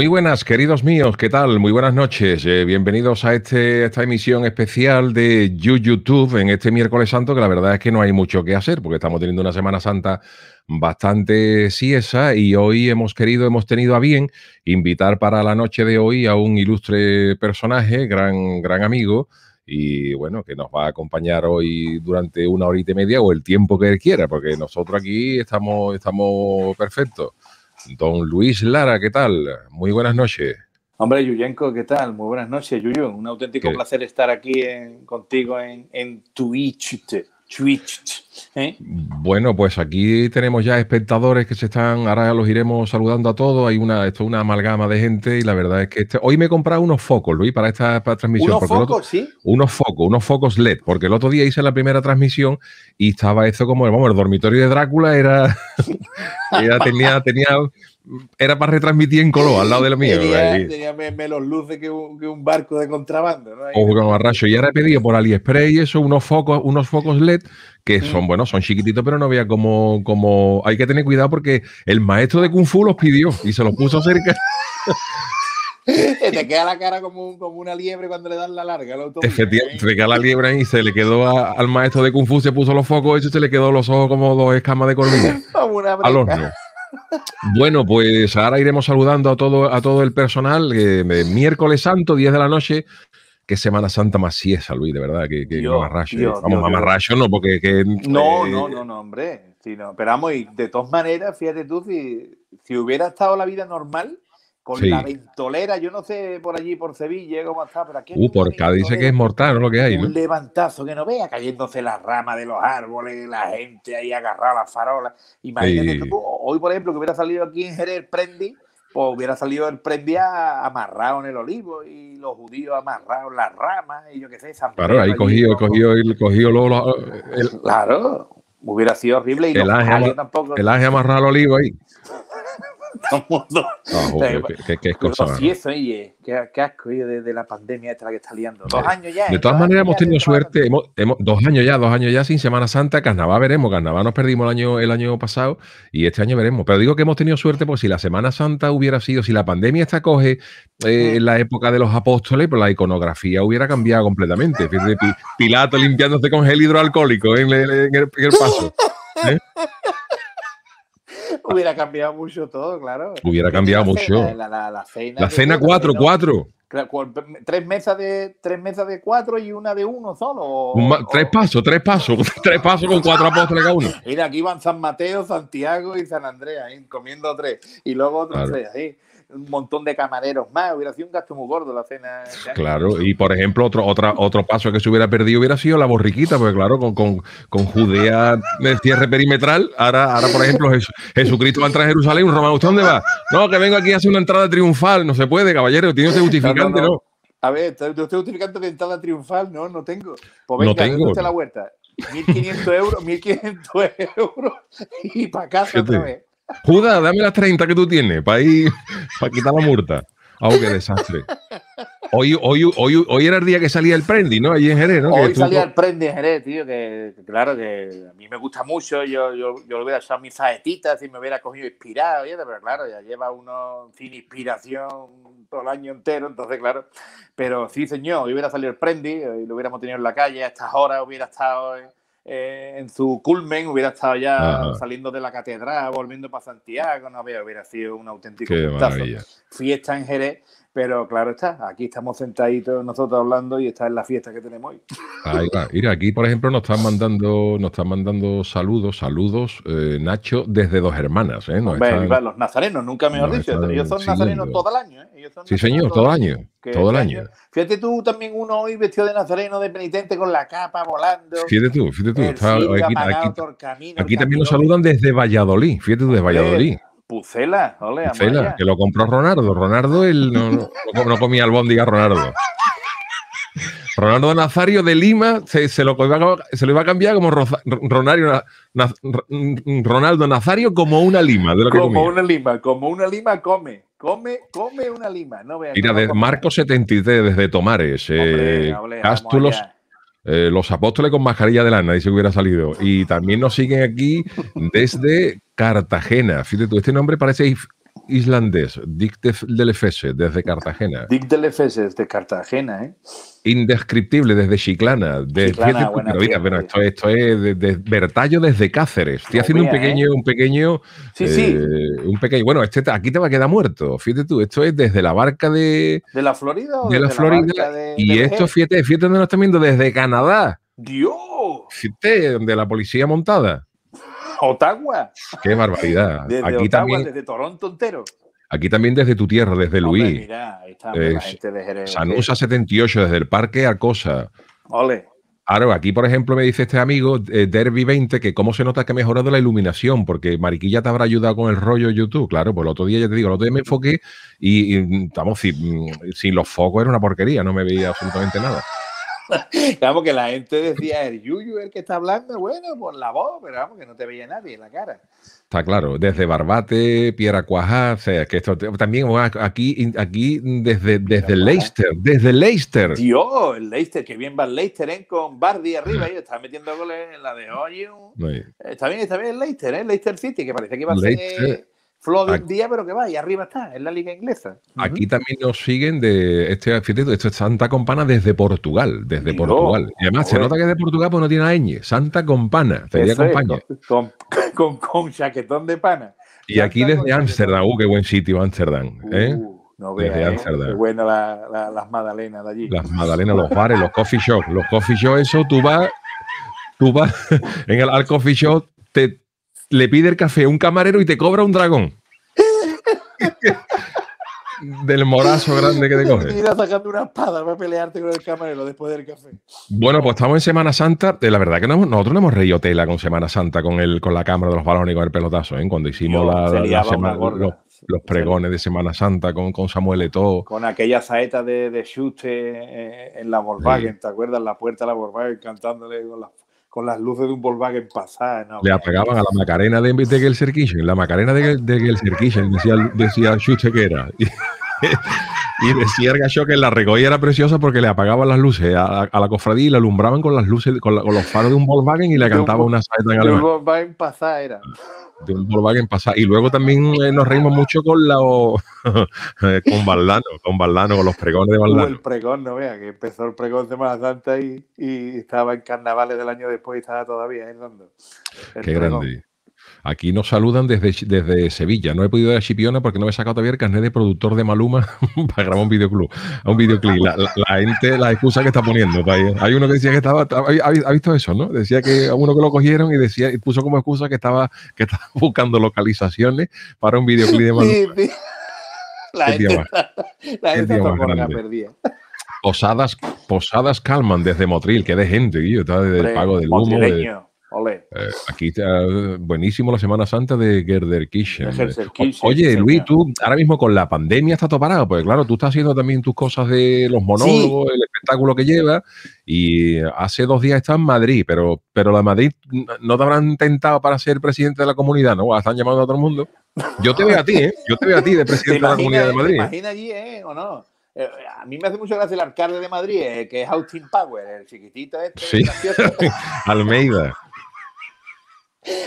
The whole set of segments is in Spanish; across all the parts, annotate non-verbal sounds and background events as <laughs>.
Muy buenas, queridos míos, ¿qué tal? Muy buenas noches. Eh, bienvenidos a este, esta emisión especial de YouTube en este miércoles santo, que la verdad es que no hay mucho que hacer, porque estamos teniendo una Semana Santa bastante siesa y hoy hemos querido, hemos tenido a bien invitar para la noche de hoy a un ilustre personaje, gran, gran amigo, y bueno, que nos va a acompañar hoy durante una horita y media o el tiempo que él quiera, porque nosotros aquí estamos, estamos perfectos. Don Luis Lara, ¿qué tal? Muy buenas noches. Hombre, Yuyenko, ¿qué tal? Muy buenas noches, Yuyo. Un auténtico placer estar aquí contigo en, en Twitch. ¿Eh? Bueno, pues aquí tenemos ya espectadores que se están, ahora los iremos saludando a todos. Hay una, esto es una amalgama de gente y la verdad es que este, hoy me he comprado unos focos, Luis, para esta transmisión. Unos focos, sí. Unos focos, unos focos LED, porque el otro día hice la primera transmisión y estaba esto como, vamos, el dormitorio de Drácula era, <laughs> tenía, tenía era para retransmitir en color al lado de la mía. Tenía, menos luces que un, barco de contrabando. ¿no? Ojo Y ahora he pedido por AliExpress y eso, unos focos, unos focos LED que son, son chiquititos, pero no había como, como. Hay que tener cuidado porque el maestro de Kung Fu los pidió y se los puso cerca. <laughs> te queda la cara como, como, una liebre cuando le dan la larga. Efectivamente, ¿eh? te queda la liebre y se le quedó al maestro de Kung Fu, se puso los focos y se le quedó los ojos como dos escamas de corvina. <laughs> al horno. Bueno, pues ahora iremos saludando a todo, a todo el personal. Eh, miércoles Santo, 10 de la noche. Qué Semana Santa más si Luis, de verdad, que, que mamarracho. Eh. Vamos, mamarracho, no, porque... Eh, no, no, no, no, hombre. pero vamos, y de todas maneras, fíjate tú, si, si hubiera estado la vida normal, ...por la ventolera, yo no sé por allí, por Sevilla, cómo está, pero aquí... Uh, por Cádiz dice que es mortal, Lo que hay, Un levantazo que no vea, cayéndose las ramas de los árboles, la gente ahí agarrada las farolas. Imagínate tú, hoy, por ejemplo, que hubiera salido aquí en Jerez Prendi, pues hubiera salido el Prendi... amarrado en el olivo y los judíos amarraron las ramas y yo qué sé. San claro, ahí cogido, cogido, cogido luego los, Claro, hubiera sido horrible y el ángel, tampoco. El ángel amarrado al olivo ahí qué, asco, de, la pandemia esta que está liando. De ¿eh? todas maneras, hemos tenido suerte, hemos, dos años ya, dos años ya sin Semana Santa, Carnaval veremos, Carnaval nos perdimos el año, el año pasado y este año veremos. Pero digo que hemos tenido suerte porque si la Semana Santa hubiera sido, si la pandemia esta coge en eh, mm. la época de los apóstoles, pues la iconografía hubiera cambiado completamente. Pilato limpiándose con gel hidroalcohólico en, el, paso. ¿eh? <laughs> Hubiera cambiado mucho todo, claro. Hubiera cambiado mucho. la, la, cena, la cena 4, 4. Tres mesas de tres mesas de cuatro y una de uno solo. tres pasos, tres pasos, <laughs> tres pasos con cuatro apóstoles cada uno. Mira, aquí van San Mateo, Santiago y San Andrea, comiendo tres. Y luego otros tres, un montón de camareros más, hubiera sido un gasto muy gordo la cena. Claro, y por ejemplo, otro, otra, otro paso que se hubiera perdido hubiera sido la borriquita, porque claro, con, con, Judea de cierre perimetral, ahora, ahora por ejemplo Jesucristo va a entrar a Jerusalén, un romano, ¿usted dónde va? No, que vengo aquí a hacer una entrada triunfal, no se puede, caballero, tiene que justificar a ver, te estoy utilizando ventana triunfal, no, no tengo. Pues venga, no tengo. la vuelta. 1.500 euros, 1.500 euros y para casa otra vez. Judas, dame las 30 que tú tienes para ir, para quitar la multa. Ah, qué desastre. Hoy, hoy, hoy, hoy era el día que salía el Prendi, ¿no? Allí en Jerez, ¿no? Hoy salía el Prendi en Jerez, tío, que, claro, que a mí me gusta mucho, yo, yo, lo hubiera echado mis saetitas y me hubiera cogido inspirado, pero claro, ya lleva uno sin inspiración todo el año entero, entonces claro, pero sí señor, hoy hubiera salido el Prendi, lo hubiéramos tenido en la calle a estas horas, hubiera estado en, eh, su culmen, hubiera estado ya saliendo de la catedral, volviendo para Santiago, no hubiera, hubiera sido un auténtico Fiesta en Jerez pero claro está, aquí estamos sentaditos nosotros hablando y está en la fiesta que tenemos hoy. Ahí Mira, aquí por ejemplo nos están mandando, nos están mandando saludos, saludos, eh, Nacho, desde dos hermanas. Eh, los nazarenos, nunca mejor dicho. ellos son nazarenos todo el año. ¿eh? sí, señor, todo el año. Todo el este año. Fíjate tú también uno hoy vestido de nazareno, de penitente, con la capa volando. Fíjate tú, fíjate tú. Está, aquí, aquí también nos saludan desde Valladolid. Fíjate tú, desde Valladolid. Pucela, ole, que lo compró Ronaldo. Ronaldo él no, no, no comía albóndiga Ronaldo. Ronaldo Nazario de Lima se, lo, se, lo, iba a cambiar como Ronaldo Nazario como una lima. como una lima, como una lima come. Come, come una lima. No Mira, Marco 73, desde Tomares, eh, eh, los apóstoles con mascarilla de lana, y se hubiera salido. Y también nos siguen aquí desde Cartagena. Fíjate tú, este nombre parece islandés, Dick del Efese, desde Cartagena. <laughs> Dick del desde Cartagena, ¿eh? Indescriptible, desde Chiclana. De, Chiclana, bueno, esto, es de, Bertallo desde Cáceres. Estoy haciendo un ¿eh? pequeño, un pequeño... Sí, sí. Eh, un pequeño... Bueno, este, aquí te va a quedar muerto, fíjate tú. Esto es desde la barca de... ¿De la Florida? de la Florida. y esto, fíjate, fíjate dónde nos están viendo, desde Canadá. ¡Dios! Fíjate, de la policía montada. Ottawa. Qué barbaridad. <laughs> Desde aquí también, desde Toronto entero. Aquí también desde tu tierra, desde Luis. Sanusa 78, desde el Parque Arcosa. Ole. Ahora, aquí, por ejemplo, me dice este amigo, eh, Derby 20, que cómo se nota que ha mejorado la iluminación, porque Mariquilla te habrá ayudado con el rollo YouTube. Claro, pues el otro día, ya te digo, el otro día me enfoqué y, estamos, mm, sin los focos era una porquería, no me veía absolutamente nada. Vamos, que la gente decía, el Yuyu el que está hablando, bueno, por la voz, pero vamos, que no te veía nadie en la cara. Está claro, desde Barbate, Pierre Cuajá, o sea, que esto también aquí, aquí desde, desde Leicester, desde Leicester. Dios, el Leicester, que bien va el Leicester ¿eh? con Bardi arriba, mm. y está metiendo goles en la de hoy. ¿eh? Está bien, está bien el Leicester, ¿eh? Leicester City, que parece que va a ser Flo de día, pero que va, y arriba está, en la liga inglesa. Aquí también nos siguen de este fíjate, esto es Santa Compana desde Portugal, desde Portugal. Y además, se nota que es de Portugal porque no tiene ñ. Santa Compana, sería compañía. Con, con, chaquetón de pana. Y aquí desde Ámsterdam, uh, qué buen sitio Ámsterdam, uh, ¿eh? desde ¿eh? Ámsterdam. buena las magdalenas de allí. Las magdalenas, los bares, los coffee shops. Los coffee shops, eso tú vas, tú vas <laughs> en el, al coffee shop, te, le pide el café a un camarero y te cobra un dragón. <laughs> del morazo grande que te coge. <laughs> sacando una espada para pelearte con el camarero después del café. Bueno, pues estamos en Semana Santa. La verdad que nosotros no hemos reído tela con Semana Santa, con, el, con la cámara de los balones y con el pelotazo, ¿eh? Cuando hicimos la, los, pregones de Semana Santa con, con Samuel Eto'o. Con aquella saeta de, de eh, en la Volkswagen, ¿te acuerdas? La puerta de la Volkswagen cantándole con la con las luces de un Volkswagen pasada. No, Le apagaban a la Macarena de, de Gelser la Macarena de, de Gelser Kitchen, decía, decía que era. <laughs> Y, decía decía Ergacho que la recogía era preciosa porque le apagaban las luces a, la cofradía y la alumbraban con las luces, con, los faros de un Volkswagen y le cantaba una saeta en alemán. Un Volkswagen pasada era de un Volkswagen pasado. Y luego también eh, nos reímos mucho con la <laughs> con con Valdano, con los pregones de Valdano el pregón, no vea, que empezó el pregón de Semana Santa y, y, estaba en carnavales del año después y estaba todavía en ¿eh, Qué grande. Aquí nos saludan desde, desde Sevilla. No he podido ir a Chipiona porque no me he sacado todavía el carnet de productor de Maluma <laughs> para grabar un videoclub, un videoclip. La, la excusa que está poniendo. Hay uno que decía que estaba, ha visto eso, ¿no? Decía que a uno que lo cogieron y decía, y puso como excusa que estaba, que estaba <laughs> buscando localizaciones para un videoclip de Maluma. <laughs> La gente, la gente perdida. Posadas, posadas calman desde Motril, que de gente, yo estaba desde el pago del humo. Eh, aquí está eh, buenísimo la Semana Santa de Kishen Oye, Luis, tú ahora mismo con la pandemia estás todo parado, pues claro, tú estás haciendo también tus cosas de los monólogos, el espectáculo que llevas, y hace dos días estás en Madrid, pero, pero la Madrid no te habrán tentado para ser presidente de la comunidad, ¿no? Están llamando a todo el mundo. Yo te veo a ti, ¿eh? Yo te veo a ti de <laughs> presidente de la comunidad de eh? Madrid. ¿Te imagina allí, ¿eh? ¿O no? a mí me hace mucho gracia el alcalde de Madrid, que es Austin Power, el chiquitito este. Sí, <laughs> Almeida.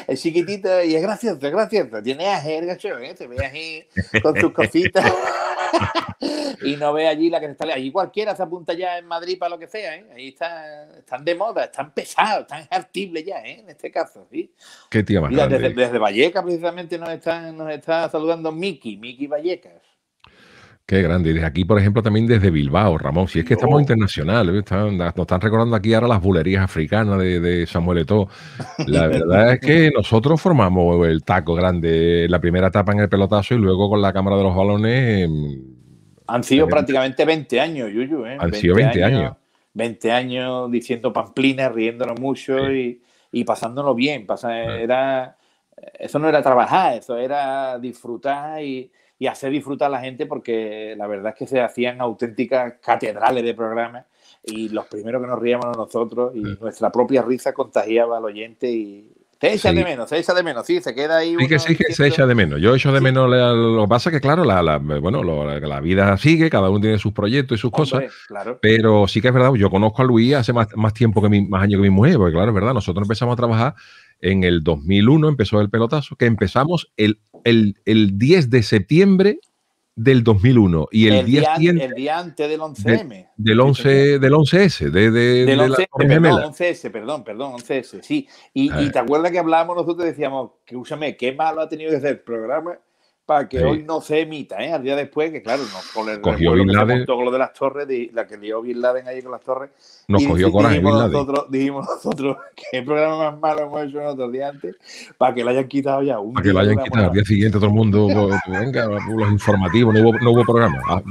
Es chiquitito y es gracioso, es gracioso. Tiene a Jerga, Se ¿eh? ve allí con sus cositas. <laughs> y no ve allí la que está... Allí cualquiera se apunta ya en Madrid para lo que sea, ¿eh? Ahí está, están de moda, están pesados, están artibles ya, ¿eh? En este caso, ¿sí? Qué tía más desde, desde, Valleca precisamente nos está, nos está saludando Miki, Miki Vallecas. Qué grande. Desde aquí, por ejemplo, también desde Bilbao, Ramón. Si es que estamos oh. internacionales, nos están recordando aquí ahora las bulerías africanas de, Samuel Eto. La <laughs> verdad es que nosotros formamos el taco grande, la primera etapa en el pelotazo y luego con la cámara de los balones. Em, Han sido prácticamente 20 años, Yuyu. ¿eh? Han sido 20 años, 20 años diciendo pamplinas, riéndonos mucho y, y, pasándolo bien. era, eso no era trabajar, eso era disfrutar y y hacer disfrutar a la gente porque la verdad es que se hacían auténticas catedrales de programas y los primeros que nos a nosotros y mm. nuestra propia risa contagiaba al oyente y se echa de menos, se echa de menos, sí, se queda ahí. Sí, que que se echa de menos. Yo echo de menos, lo que pasa que, claro, la, bueno, la, vida sigue, cada uno tiene sus proyectos y sus cosas. Claro. Pero sí que es verdad, yo conozco a Luis hace más, tiempo que mi, más años que mi mujer, porque claro, es verdad, nosotros empezamos a trabajar en el 2001 empezó el pelotazo, que empezamos el, 10 de septiembre del 2001 y el, día, antes del 11M. del, 11, del 11S, del 11, s perdón, perdón, 11S, sí. Y, eh. te acuerdas que hablábamos nosotros y decíamos, que úsame, qué malo ha tenido que hacer el programa que hoy no se emita, ¿eh? Al día después, que claro, nos cogió el cogió lo de las torres, de, la que dio Bin Laden ahí con las torres. Nos cogió coraje Bin Laden. Nosotros, dijimos nosotros <laughs> que el programa más malo hemos hecho nosotros día antes, para que lo hayan quitado ya. para que lo hayan quitado. Al día siguiente todo el mundo, <laughs> venga, los informativos, no hubo, no hubo programa. Ah,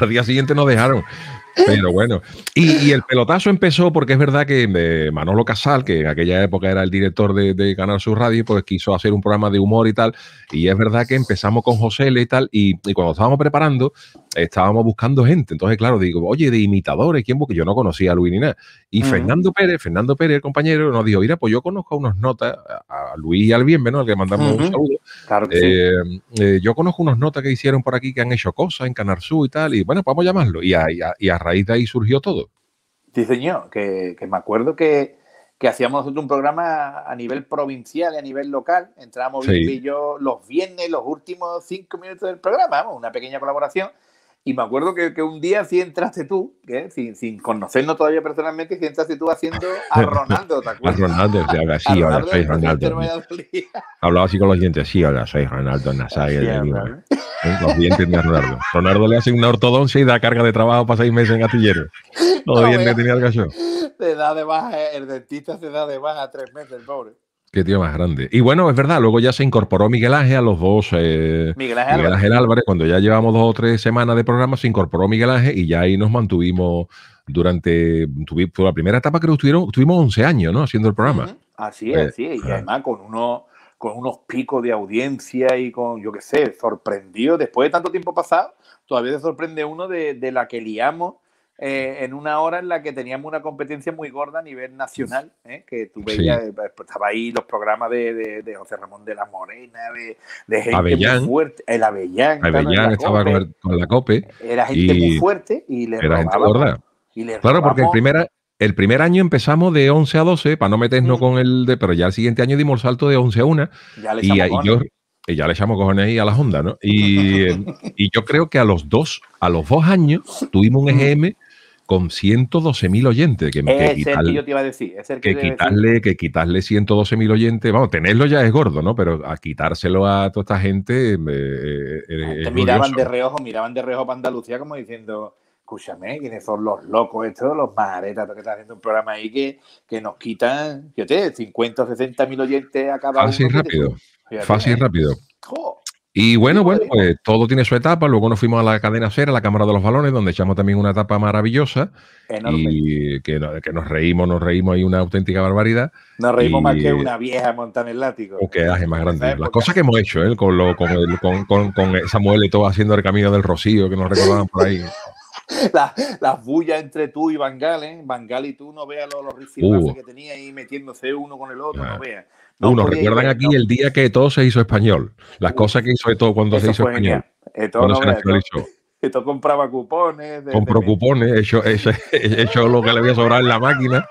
al día siguiente nos dejaron. Pero bueno, y, el pelotazo empezó porque es verdad que eh, Manolo Casal, que en aquella época era el director de, Canal Sur Radio, pues quiso hacer un programa de humor y tal, y es verdad que empezamos con José L y tal, y cuando estábamos preparando, estábamos buscando gente. Entonces, claro, digo, oye, de imitadores, ¿quién? Porque yo no conocía a Luis ni nada. Y Fernando Pérez, Fernando Pérez, el compañero, nos dijo, mira, pues yo conozco unos notas, a Luis y al Bienvenido, al que mandamos un saludo. Eh, eh, yo conozco unos notas que hicieron por aquí que han hecho cosas en Canarsú y tal, y bueno, vamos a llamarlo. Y a, raíz de ahí surgió todo. Sí, señor, que, me acuerdo que, hacíamos un programa a nivel provincial y a nivel local. Entrábamos y yo los viernes, los últimos cinco minutos del programa, una pequeña colaboración, y me acuerdo que, que un día sí entraste tú, que sin, sin, conocernos todavía personalmente, sí entraste tú haciendo a <laughs> Ronaldo, ¿te acuerdas? a Ronaldo, sí, ahora sí, ahora soy Ronaldo. <laughs> Hablaba así con los dientes, sí, ahora soy Ronaldo Nasai. ¿Eh? Los dientes de Ronaldo. Ronaldo le hace una ortodoncia y da carga de trabajo para seis meses en gatillero. <laughs> Todo no, bien, tenía el caso. Se da de eh, el dentista se da de baja tres meses, pobre. Qué tío más grande. Y bueno, es verdad, luego ya se incorporó Miguel Ángel a los dos. Eh, Miguel, Ángel, Miguel Álvarez. cuando ya llevamos dos o tres semanas de programa, se incorporó Miguel Ángel y ya ahí nos mantuvimos durante la primera etapa, creo que estuvieron, tuvimos 11 años, ¿no? Haciendo el programa. Así es, así Y eh, eh. además con unos, con unos picos de audiencia y con, yo qué sé, sorprendido. Después de tanto tiempo pasado, todavía te sorprende uno de, de la que liamos eh, en una hora en la que teníamos una competencia muy gorda a nivel nacional, ¿eh? que tú veías, eh, pues, pues, estaba ahí los programas de, de, José Ramón de la Morena, de, de gente Avellán. muy fuerte, el Avellán. estaba con, la COPE. Era gente muy fuerte y le Era gente gorda. claro, porque el primer, el primer año empezamos de 11 a 12, para no meternos mm. con el de, pero ya el siguiente año dimos el salto de 11 a 1. y, yo y ya le echamos cojones ahí a la Honda ¿no? Y, <laughs> y, yo creo que a los dos, a los dos años, tuvimos un EGM mm. e con 112.000 oyentes. Que, que quitarle, que yo te iba a decir. que, quitarle, 112 que 112.000 oyentes, vamos, tenerlo ya es gordo, ¿no? Pero a quitárselo a toda esta gente. Eh, eh, eh, miraban de reojo, miraban de reojo para Andalucía como diciendo escúchame, quiénes son los locos estos, los majaretas que están haciendo un programa ahí que, que nos quitan, te 50 o 60 mil oyentes a cada Fácil rápido, fácil y rápido. Y bueno, bueno, pues todo tiene su etapa. Luego nos fuimos a la cadena cera, a la Cámara de los Balones, donde echamos también una etapa maravillosa. Y que, que, nos reímos, nos reímos ahí una auténtica barbaridad. Nos reímos más que una vieja montan el látigo. Un oh, quedaje más grande. Las cosas que hemos hecho, ¿eh? con, lo, con, el, con, con, Samuel y todo haciendo el camino del Rocío, que nos recordaban por ahí. <laughs> Las la bullas entre tú y Bangal, ¿eh? Bangal y tú no veas los, los uh. que tenía ahí metiéndose uno con el otro, no veas. Uno, recuerdan aquí el día que todo se hizo español, las cosas que hizo de todo cuando se hizo español. Eh, esto cuando se nacionalizó. compraba cupones. Compró cupones, hecho, <laughs> es lo que le había sobrado en la máquina.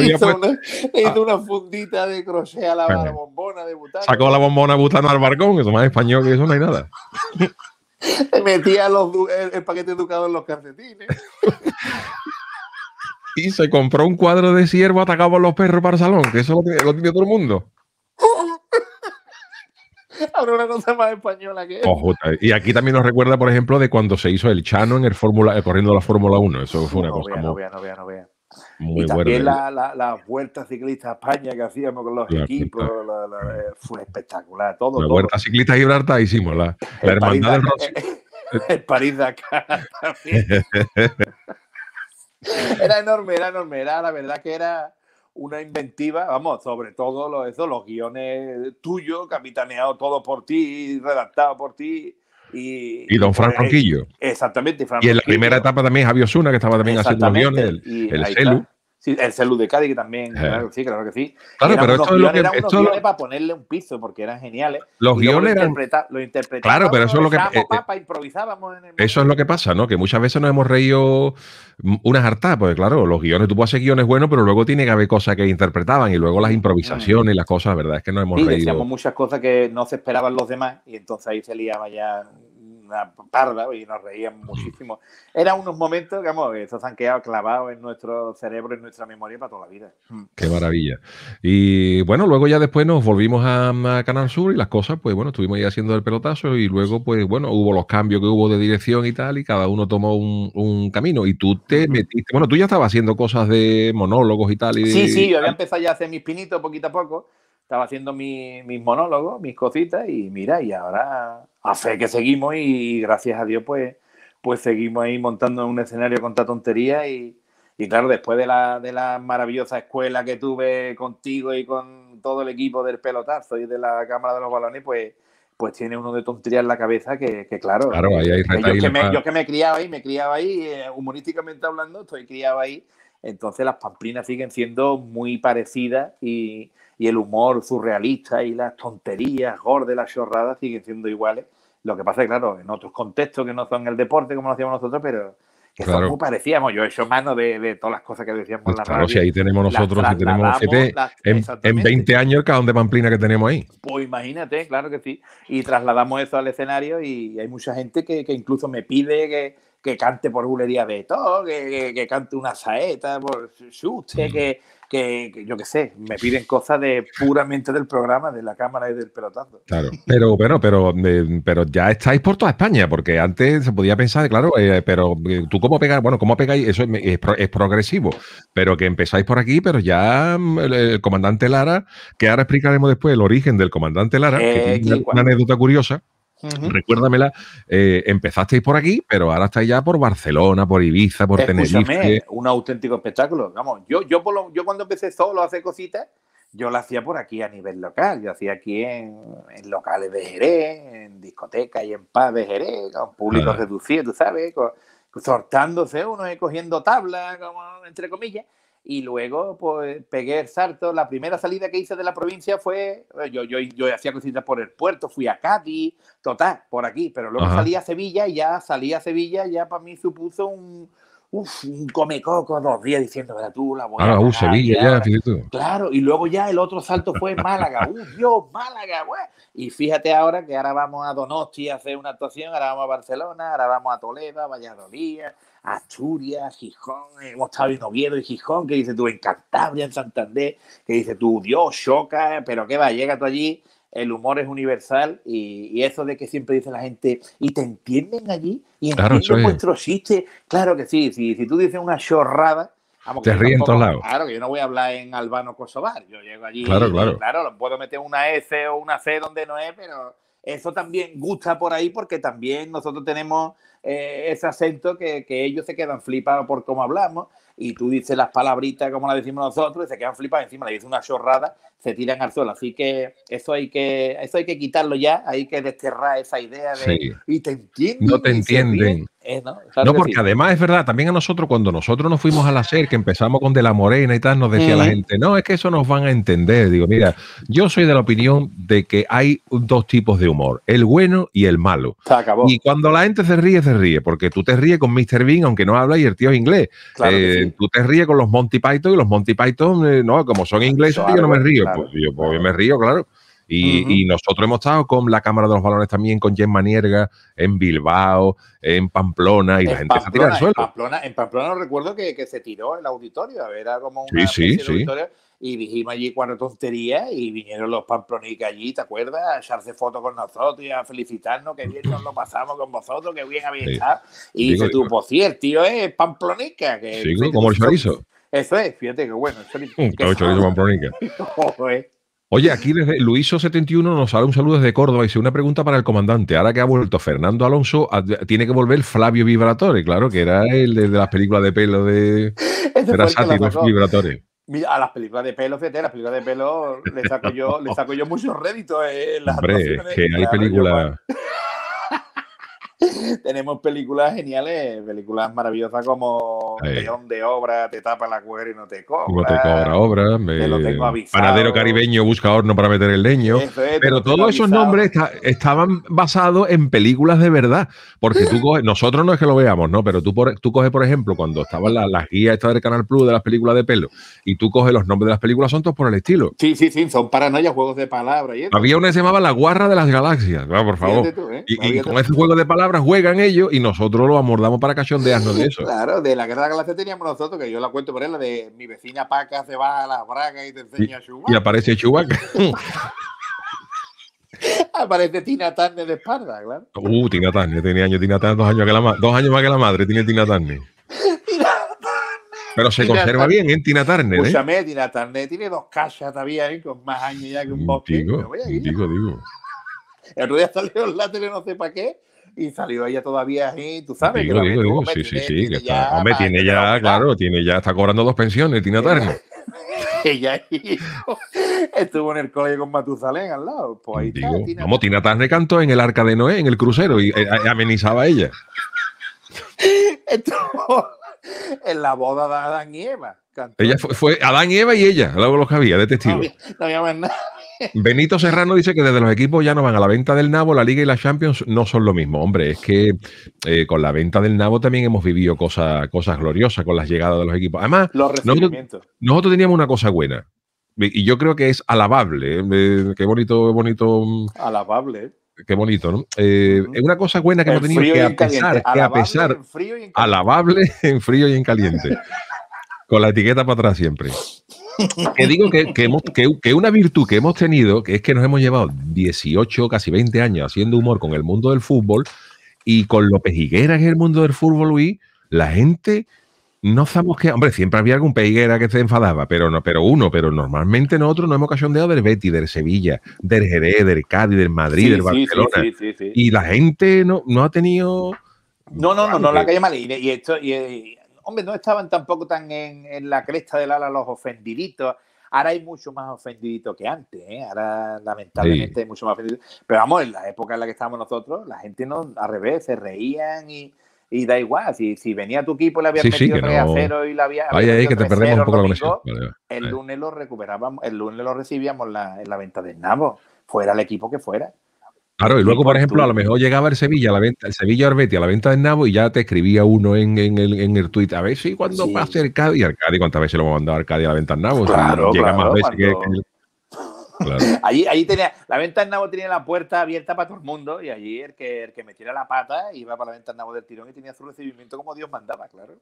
hizo, ah. una, fundita de crochet a la, bombona de butano. Sacó la bombona de butano al barcón, eso más español que eso no hay nada. <laughs> metía los, el, el, paquete educado en los calcetines. <laughs> se compró un cuadro de ciervo atacado por los perros para el salón, que eso lo tiene, todo el mundo. <laughs> Ahora una cosa más española que Ojo, oh, y aquí también nos recuerda, por ejemplo, de cuando se hizo el Chano en el Fórmula, eh, corriendo la Fórmula 1. Eso fue una cosa. muy, no y también las la, la vueltas ciclistas a España que hacíamos con los equipos eh, fue espectacular. Todo, la vuelta ciclista a Gibraltar hicimos la, hermandad de Rossi. <laughs> El, París de acá <laughs> <laughs> Era enorme, era enorme, la verdad que era una inventiva, vamos, sobre todo lo, eso, los guiones tuyos, capitaneados todos por ti, redactados por ti. Y, don Fran eh, Exactamente. y en la primera etapa también Javier Osuna, que estaba también haciendo guiones, el, el CELU. Sí, el celu de Cádiz, eh. que también, claro sí, claro que sí. Claro, pero esto es lo que. Eran unos esto para ponerle un piso, porque eran geniales. Los guiones eran. Lo interpretábamos, claro, pero eso es lo que. Eh, eh improvisábamos en el... Eso es lo que pasa, ¿no? Que muchas veces nos hemos reído unas hartas, porque claro, los guiones, tú puedes hacer guiones buenos, pero luego tiene que haber cosas que interpretaban y luego las improvisaciones y las cosas, ¿verdad? Es que nos hemos reído... sí, hacíamos muchas cosas que no se esperaban los demás y entonces ahí se liaba ya una parda y nos reíamos muchísimo. Eran unos momentos, digamos, estos han quedado clavados en nuestro cerebro, en nuestra memoria para toda la vida. Qué maravilla. Y bueno, luego ya después nos volvimos a, Canal Sur y las cosas, pues bueno, estuvimos ya haciendo el pelotazo y luego, pues bueno, hubo los cambios que hubo de dirección y tal, y cada uno tomó un, camino. Y tú te metiste, bueno, tú ya estabas haciendo cosas de monólogos y tal. Y sí, sí, yo había empezado ya a hacer mis pinitos poquito a poco estaba haciendo mis monólogos, mis cositas, y mira, y ahora a fe que seguimos y, gracias a Dios, pues, pues seguimos ahí montando un escenario con tanta tontería y, claro, después de la, de la maravillosa escuela que tuve contigo y con todo el equipo del pelotazo y de la Cámara de los Balones, pues, pues tiene uno de tontería en la cabeza que, claro, yo, que me, yo, que me, he criado ahí, me he ahí, eh, humorísticamente hablando, estoy criado ahí, entonces las pamplinas siguen siendo muy parecidas y, y el humor surrealista y las tonterías gordas, las chorradas siguen siendo iguales. Lo que pasa es, claro, en otros contextos que no son el deporte como lo hacíamos nosotros, pero que claro. parecíamos. Yo he hecho mano de, de, todas las cosas que decíamos en la claro, si ahí tenemos nosotros, si tenemos siete, en, en, 20 años ¿cada de Pamplina que tenemos ahí. Pues imagínate, claro que sí. Y trasladamos eso al escenario y hay mucha gente que, que incluso me pide que, que cante por bulería de todo, que, que, cante una saeta, por suste, mm. que que, yo qué sé, me piden cosas de puramente del programa, de la cámara y del pelotazo. Claro, pero pero pero, eh, pero ya estáis por toda España, porque antes se podía pensar, claro, eh, pero eh, tú cómo pegáis, bueno, cómo pegáis, eso es, progresivo, pero que empezáis por aquí, pero ya mm, el, comandante Lara, que ahora explicaremos después el origen del comandante Lara, que una anécdota curiosa. Recuérdamela, eh, empezasteis por aquí, pero ahora estáis ya por Barcelona, por Ibiza, por Tenerife. Un auténtico espectáculo. Vamos, yo, yo, yo cuando empecé solo a hacer cositas, yo lo hacía por aquí a nivel local. Yo hacía aquí en, locales de Jerez, en discotecas y en paz de Jerez, con público reducido, tú sabes, sortándose uno y cogiendo tablas, como entre comillas y luego pues pegué el salto. La primera salida que hice de la provincia fue, eh, yo, yo, hacía cositas por el puerto, fui a Cádiz, total, por aquí, pero luego salí a Sevilla y ya salí a Sevilla, ya para mí supuso un, uf, un come coco dos días diciendo, era tú, la buena. Ah, uh, Sevilla ya, todo. Claro, y luego ya el otro salto fue Málaga, uh, Dios, Málaga, güey. Y fíjate ahora que ahora vamos a Donosti a hacer una actuación, ahora vamos a Barcelona, ahora vamos a Toledo, a Valladolid, Asturias, Gijón, hemos estado en Oviedo y Gijón, que dice tú, en Cantabria, en Santander, que dice tú, Dios, choca, pero qué va, llega tú allí, el humor es universal y, eso de que siempre dice la gente, y te entienden allí, y entienden vuestro chiste, claro que sí, si, si tú dices una chorrada, te ríen todos lados. Claro, que yo no voy a hablar en albano kosovar. Yo llego allí. Claro, claro. Claro, puedo meter una S o una C donde no es, pero eso también gusta por ahí porque también nosotros tenemos eh, ese acento que, ellos se quedan flipados por cómo hablamos y tú dices las palabritas como las decimos nosotros y se quedan flipados encima, le dices una chorrada, se tiran al suelo. Así que eso hay que, eso hay que quitarlo ya, hay que desterrar esa idea de... Sí. te No te entienden ¿no? porque además es verdad, también a nosotros, cuando nosotros nos fuimos a la SER, que empezamos con De la Morena y tal, nos decía la gente, no, es que eso nos van a entender. Digo, mira, yo soy de la opinión de que hay dos tipos de humor, el bueno y el malo. Y cuando la gente se ríe, se ríe, porque tú te ríes con Mr. Bean, aunque no habla y el tío es inglés. Eh, tú te ríes con los Monty Python y los Monty Python, eh, no, como son ah, ingleses, yo no me río. Pues, pues, yo me río, claro. Y, nosotros hemos estado con la Cámara de los Balones también, con Gemma Nierga en Bilbao, en Pamplona, y la gente se tira al suelo. En Pamplona, en Pamplona recuerdo que, que, se tiró el auditorio, a ver, era como un auditorio y dijimos allí cuatro tonterías y vinieron los pamplonicas allí, ¿te acuerdas? A echarse fotos con nosotros y a felicitarnos, que bien nos lo pasamos con vosotros, que bien habéis estado. Y se tú, por cierto, pues tío es pamplonica. Que, como el chorizo. Eso es, fíjate que bueno. El chorizo, <laughs> chorizo pamplonica. <laughs> Oye, aquí desde Luiso71 nos sale un saludo desde Córdoba y dice una pregunta para el comandante. Ahora que ha vuelto Fernando Alonso, tiene que volver Flavio Vibratore, claro, que era el de, las películas de pelo de... <laughs> Este era a las películas de pelo, fíjate, las películas de pelo le saco yo, le muchos réditos. Hombre, que hay películas... ¿eh? <laughs> tenemos películas geniales, películas maravillosas como León de Obra, Te tapa la cuerda y no te cobra. No te cobra obra. Me... lo Panadero caribeño busca horno para meter el leño. Pero todos esos nombres estaban basados en películas de verdad. Porque tú <laughs> coges, nosotros no es que lo veamos, ¿no? Pero tú, tú coges, por ejemplo, cuando estaban las guías esta del Canal Plus de las películas de pelo y tú coges los nombres de las películas, son todos por el estilo. Sí, sí, sí, son paranoia, juegos de palabras. Había una que se llamaba La Guarra de las Galaxias, por favor. ¿eh? y con ese juego de palabras juegan ellos y nosotros lo amordamos para cachondearnos de eso. Claro, de la guerra de la teníamos nosotros, que yo la cuento por él, de mi vecina Paca se va a las bragas y te enseña chubac. Y aparece chubac. <laughs> aparece Tina Tarne de espalda, claro. Uh, Tina Tarne tenía años, Tina dos años, más que la madre, tiene Tina Tarne. Pero se conserva bien, ¿eh? Tina Turner. ¿eh? Escúchame, Tina tiene dos casas todavía, ahí ¿eh? con más años ya que un bosque. Digo, digo, El otro día salió en la no sé para qué, y salió ella todavía ahí, tú sabes. que digo, sí, sí, sí, que está, hombre, tiene ya, claro, tiene ya, está cobrando dos pensiones, Tina Turner. <laughs> ella <laughs> estuvo en el colegio con Matusalén al lado. Pues ahí Tina vamos, Tina Turner cantó en el Arca de Noé, en el crucero, y eh, eh, amenizaba a ella. <laughs> estuvo en la boda de Adán y Eva. Ella fue, Adán y Eva y ella, luego los que había de <laughs> Benito Serrano dice que desde los equipos ya no van a la venta del Nabo, la Liga y la Champions no son lo mismo. Hombre, es que eh, con la venta del Nabo también hemos vivido cosas, cosas gloriosas con las llegadas de los equipos. Además, nosotros, nosotros, teníamos una cosa buena y yo creo que es alabable. Eh, qué bonito, bonito. Alabable. Qué bonito, ¿no? Eh, una cosa buena que hemos tenido que a que a pesar, alabable en frío y en caliente. <laughs> con la etiqueta para atrás siempre. Que digo que, que, una virtud que hemos tenido que es que nos hemos llevado 18, casi 20 años haciendo humor con el mundo del fútbol y con lo pejiguera en el mundo del fútbol, Luis, la gente no sabemos que. Hombre, siempre había algún pejiguera que se enfadaba, pero no, pero uno, pero normalmente nosotros no hemos cachondeado del Betty, del Sevilla, del Jerez, del Cádiz, del Madrid, del Barcelona. y la gente no, no ha tenido. No, no, no, no la calle mal. Y, esto, y, hombre, no estaban tampoco tan en, en la cresta del ala los ofendiditos. Ahora hay mucho más ofendiditos que antes, ¿eh? ahora lamentablemente hay mucho más ofendiditos. Pero vamos, en la época en la que estábamos nosotros, la gente no, al revés, se reían y, y da igual. Si, si venía tu equipo y le habías metido 3 a 0 y la había. Ahí, ahí que te perdemos un poco domingo, la El lunes lo recuperábamos, el lunes lo recibíamos la, en la venta del Nabo, fuera el equipo que fuera. Claro, y luego, por ejemplo, a lo mejor llegaba el Sevilla a la venta, el Sevilla Arbeti a la venta del Nabo y ya te escribía uno en, en, el, en el tuit, a ver si cuando pase el Cádiz, y Arcadi, ¿cuántas veces lo hemos mandado a Arcadi a la venta del Nabo? Claro, o llega más veces que, Claro. <laughs> allí, allí tenía, la venta en nabo tenía la puerta abierta para todo el mundo y allí el que, el que metiera la pata iba para la venta en nabo del tirón y tenía su recibimiento como Dios mandaba, claro.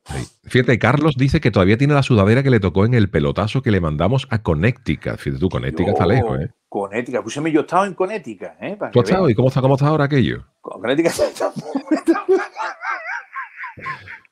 Fíjate, Carlos dice que todavía tiene la sudadera que le tocó en el pelotazo que le mandamos a Connecticut. Fíjate tú, Connecticut está oh, lejos, ¿eh? Connecticut, escúchame, yo he estado en Connecticut, ¿eh? ¿Tú has estado? ¿Y cómo está, cómo está ahora aquello? Connecticut <laughs> está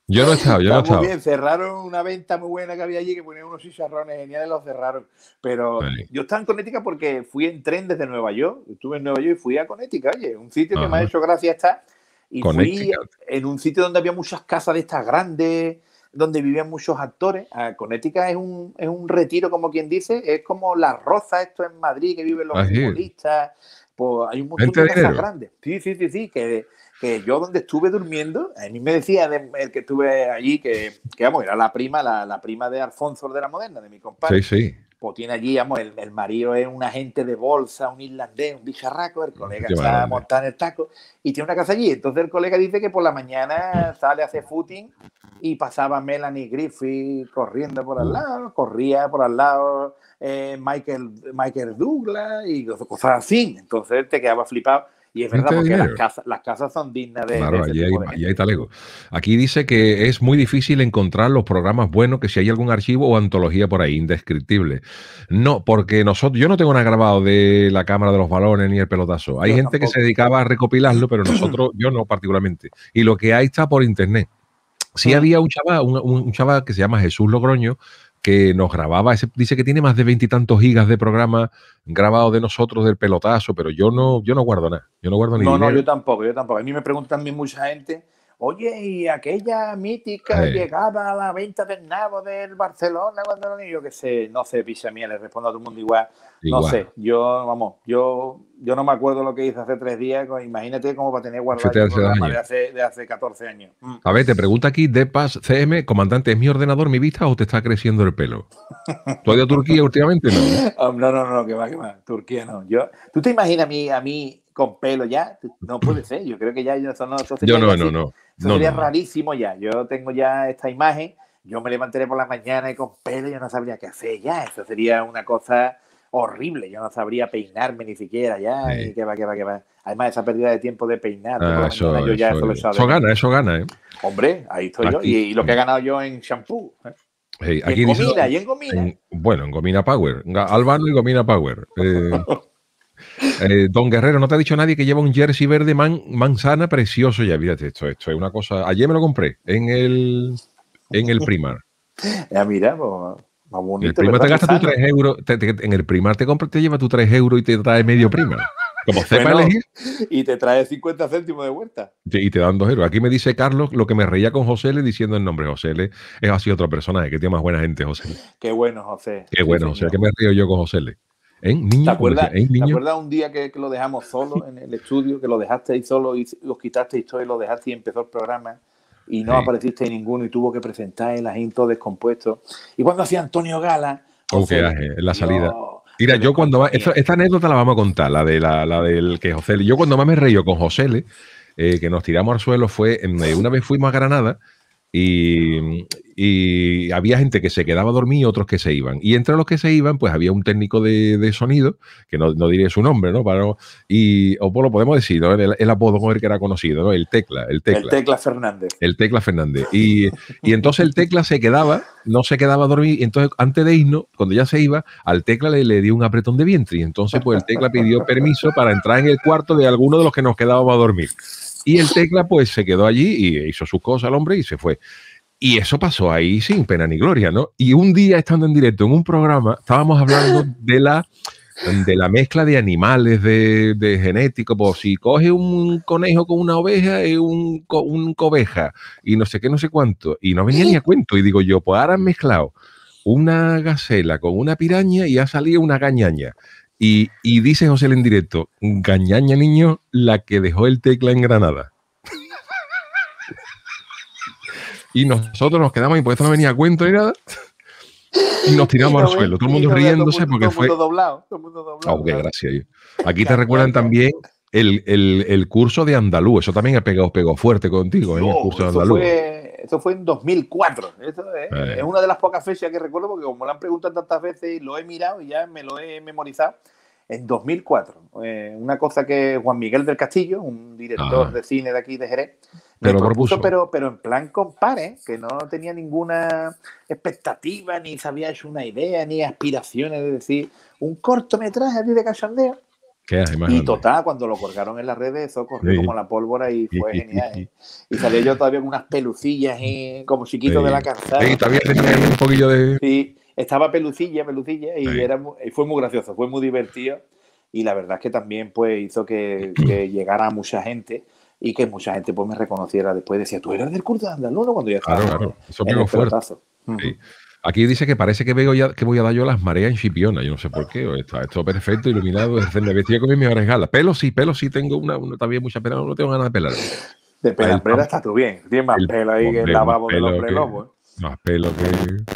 yo no he estado, yo no he estado. Muy bien, cerraron una venta muy buena que había allí que ponían unos chicharrones geniales, los cerraron. Pero yo estaba en Connecticut porque fui en tren desde Nueva York. Estuve en Nueva York y fui a Connecticut, oye, un sitio que me ha hecho gracia estar. Y fui en un sitio donde había muchas casas de estas grandes, donde vivían muchos actores. A ah, es un, es un retiro, como quien dice, es como la roza, esto en Madrid, que viven los futbolistas. Pues hay un montón de casas grandes. Sí, sí, sí, sí, que que yo donde estuve durmiendo, a mí me decía el que estuve allí, que, que vamos, era la prima, la, la, prima de Alfonso de la Moderna, de mi compadre. Sí, sí. Pues tiene allí, vamos, el, el marido es un agente de bolsa, un islandés un bicharraco, el colega está está en el taco y tiene una casa allí. Entonces el colega dice que por la mañana sale a hacer footing y pasaba Melanie Griffith corriendo por al lado, corría por al lado eh, Michael, Michael Douglas y cosas así. Entonces te quedaba flipado y es verdad, porque las casas, son dignas de. Claro, Aquí dice que es muy difícil encontrar los programas buenos, que si hay algún archivo o antología por ahí, indescriptible. No, porque nosotros, yo no tengo nada grabado de la Cámara de los Balones ni el pelotazo. Hay gente que se dedicaba a recopilarlo, pero nosotros, <clears throat> yo no particularmente. Y lo que hay está por internet. Sí, había un chaval, un, un chaval que se llama Jesús Logroño, que nos grababa. dice que tiene más de veintitantos gigas de programa grabado de nosotros del pelotazo, pero yo no, yo no guardo nada. Yo no guardo ni No, no, yo tampoco, yo tampoco. A mí me preguntan mí mucha gente. Oye, y aquella mítica llegada llegaba a la venta del nabo del Barcelona cuando lo niño, que se, no sé, pisa mía, le respondo a todo el mundo igual no sé, yo, vamos, yo, yo no me acuerdo lo que hice hace tres días, imagínate cómo va a tener guardado el de hace, 14 años. Mm. A ver, te pregunta aquí, Depas CM, comandante, ¿es mi ordenador mi vista o te está creciendo el pelo? ¿Tú has ido a Turquía <laughs> últimamente? No, no, no, no, que va, que va, Turquía no. Yo, ¿Tú te imaginas a mí, a mí con pelo ya? No puede ser, yo creo que ya eso no... Eso yo no, no, no, sería rarísimo ya, yo tengo ya esta imagen, yo me levantaré por la mañana y con pelo yo no sabría qué hacer ya, eso sería una cosa horrible. Yo no sabría peinarme ni siquiera ya. va, va, va. Además, esa pérdida de tiempo de peinar. Ah, eso, gana, eso gana. ¿eh? Hombre, ahí estoy yo. Y, lo que he ganado yo en shampoo. ¿eh? en gomina, oh, y en gomina. bueno, en gomina power. Albano y gomina power. Eh, don Guerrero, ¿no te ha dicho nadie que lleva un jersey verde manzana precioso? Ya, fíjate, esto, esto es una cosa... Ayer me lo compré en el, en el Primar. <laughs> ya, mira, pues... El te tus 3 euros, en el primar te, compra, te lleva tus 3 euros y te trae medio prima. <laughs> Como sepa Y te trae 50 céntimos de vuelta. Y te dan 2 euros. Aquí me dice Carlos lo que me reía con José Le diciendo el nombre. José es así persona, personaje, que tiene más buena gente, José. Qué bueno, José. Qué bueno, o sea, que me río yo con José Le. ¿Te, acuerdas, un día que, lo dejamos solo en el estudio, que lo dejaste ahí solo y lo quitaste y todo y lo dejaste y empezó el programa? y no apareciste ninguno y tuvo que presentar el agente descompuesto. Y cuando hacía Antonio Gala... con en la salida. Mira, yo cuando más, esta, anécdota la vamos a contar, la, de la, la del que José, yo cuando más me reí con José, eh, que nos tiramos al suelo fue, eh, una vez fuimos a Granada y, había gente que se quedaba dormir y otros que se iban. Y entre los que se iban, pues había un técnico de, sonido, que no, diría diré su nombre, ¿no? y, o pues lo podemos decir, el, apodo con que era conocido, ¿no? El Tecla, el Tecla. El Tecla Fernández. El Tecla Fernández. Y, entonces el Tecla se quedaba, no se quedaba dormir y entonces antes de irnos, cuando ya se iba, al Tecla le, le, dio un apretón de vientre. Y entonces, pues el Tecla pidió permiso para entrar en el cuarto de alguno de los que nos quedábamos a dormir. Y el tecla pues se quedó allí y hizo sus cosas al hombre y se fue. Y eso pasó ahí sin pena ni gloria, ¿no? Y un día estando en directo en un programa, estábamos hablando <laughs> de la de la mezcla de animales, de, de genético, pues si coge un conejo con una oveja, es un, un cobeja y no sé qué, no sé cuánto, y no venía ni a cuento, y digo yo, pues ahora han mezclado una gacela con una piraña y ha salido una gañaña. Y, dice José en directo, Gañaña niño, la que dejó el tecla en Granada. y nosotros nos quedamos y por eso no venía cuento ni nada. Y nos tiramos <laughs> al suelo, todo el mundo riéndose porque fue. Todo mundo doblado, todo mundo doblado. Oh, gracias. Aquí te recuerdan también el, curso de andalú Eso también ha pegado, pegó fuerte contigo, ¿eh? el curso de eso fue en 2004. es, eh. es, una de las pocas fechas que recuerdo porque como me lo han preguntado tantas veces, y lo he mirado y ya me lo he memorizado en 2004. Eh, una cosa que Juan Miguel del Castillo, un director ah. de cine de aquí de Jerez, me propuso, Pero, pero en plan compare, que no tenía ninguna expectativa, ni sabía había una idea, ni aspiraciones de decir un cortometraje de cachondeo. Y total, cuando lo colgaron en las redes, eso corrió como la pólvora y fue genial. ¿eh? Y salí yo todavía con unas pelucillas y ¿eh? como chiquito de la calzada. Sí, todavía tenía un poquillo de estaba pelucilla, pelucilla, y, era, fue muy gracioso, fue muy divertido. Y la verdad es que también pues, hizo que, <clears throat> llegara a mucha gente y que mucha gente pues, me reconociera después. Decía, tú eras del curso de Andaluno cuando ya estaba. Claro, claro. Eso me fuerte. Aquí dice que parece que, veo que voy a dar yo las mareas en Chipiona. Yo no sé por qué. <laughs> Está esto perfecto, iluminado. Me vestía con mis mejores galas. Pelo sí, pelo sí tengo una. también mucha pena. No tengo ganas de pelar. De pelas está tú bien. Tienes más pelo ahí que el lavabo del hombre lobo. Más pelo que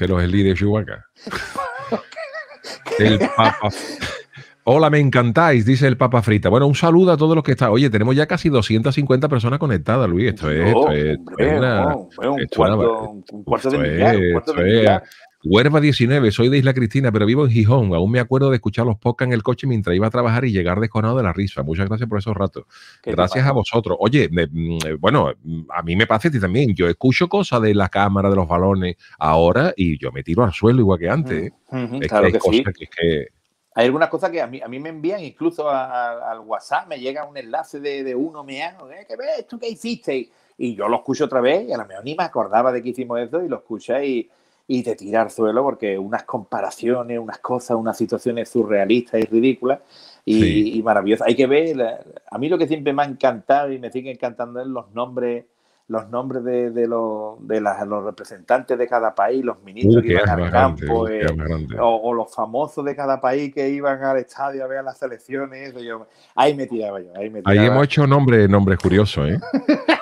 que los elí de Chewbacca. <laughs> el Papa. Hola, me encantáis, dice el Papa Frita. Bueno, un saludo a todos los que están. Oye, tenemos ya casi 250 personas conectadas, Luis. Esto es, esto es, un, cuarto, de Huerva 19, soy de Isla Cristina, pero vivo en Gijón. Aún me acuerdo de escuchar los podcasts en el coche mientras iba a trabajar y llegar desconado de la risa. Muchas gracias por esos ratos. Gracias a vosotros. Oye, mm, eh, bueno, mm, a mí me pasa a también. Yo escucho cosas de la cámara, de los balones ahora y yo me tiro al suelo igual que antes. que, hay algunas cosas que a mí, a mí me envían, incluso al WhatsApp me llega un enlace de, uno, me hago, ¿eh? ¿qué ves? ¿Tú qué hiciste? Y, yo lo escucho otra vez y a lo mejor ni me acordaba de que hicimos esto y lo escuché y, y de tirar suelo porque unas comparaciones, unas cosas, unas situaciones surrealistas y ridículas y, maravillosas. Hay que ver, a mí lo que siempre me ha encantado y me sigue encantando es los nombres los nombres de, de, los, de representantes de cada país, los ministros que iban al campo, eh, o, los famosos de cada país que iban al estadio a ver las selecciones, ahí me tiraba yo. Ahí, me hemos hecho nombres nombre curiosos, ¿eh? <laughs>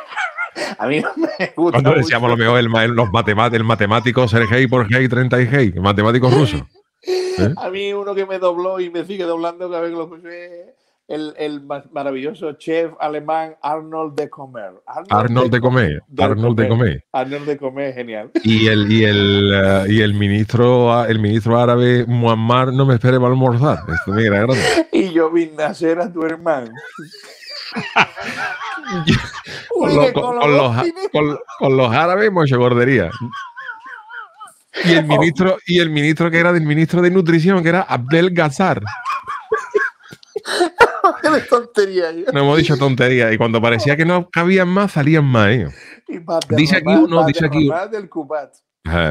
A mí no me gusta. Cuando decíamos lo mejor, el, los matemáticos, el matemático Sergei Hei 30 y el matemático ruso. <laughs> ¿Eh? A mí uno que me dobló y me sigue doblando cada vez que lo puse, el, el maravilloso chef alemán Arnold de Comer. Arnold, de, Comer. Arnold de Comer. Arnold de Comer, genial. Y el, y el, eh, y el ministro el ministro árabe Muammar no me espere para almorzar. Esto me <laughs> y yo vine a ser a tu hermano. <laughs> con, los, árabes hemos hecho gordería. Y el oh. ministro, y el ministro que era del ministro de Nutrición, que era Abdel <laughs> Qué tontería, no hemos dicho tontería. Y cuando parecía que no cabían más, salían más. ellos. dice aquí uno, dice aquí.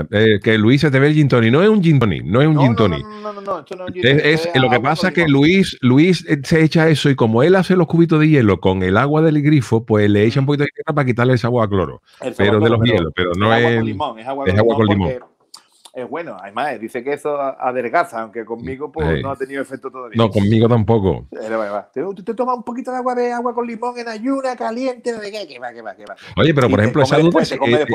Eh, que Luis se te ve el gintoni No es un gintoni no es un gintoni No, es, eh, Lo que pasa es que Luis, Luis eh, se echa eso y como él hace los cubitos de hielo con el agua del grifo, pues le echa un poquito de hielo para quitarle el sabor a cloro. pero de los hielos, pero no es, es agua con, limón es eh, bueno. Además, dice que eso adelgaza, aunque conmigo pues, no ha tenido efecto todavía. No, conmigo tampoco. Eh, te, tomas un poquito de agua de agua con limón en ayuna, caliente, que va, que va, que va. Oye, pero por ejemplo, esa duda.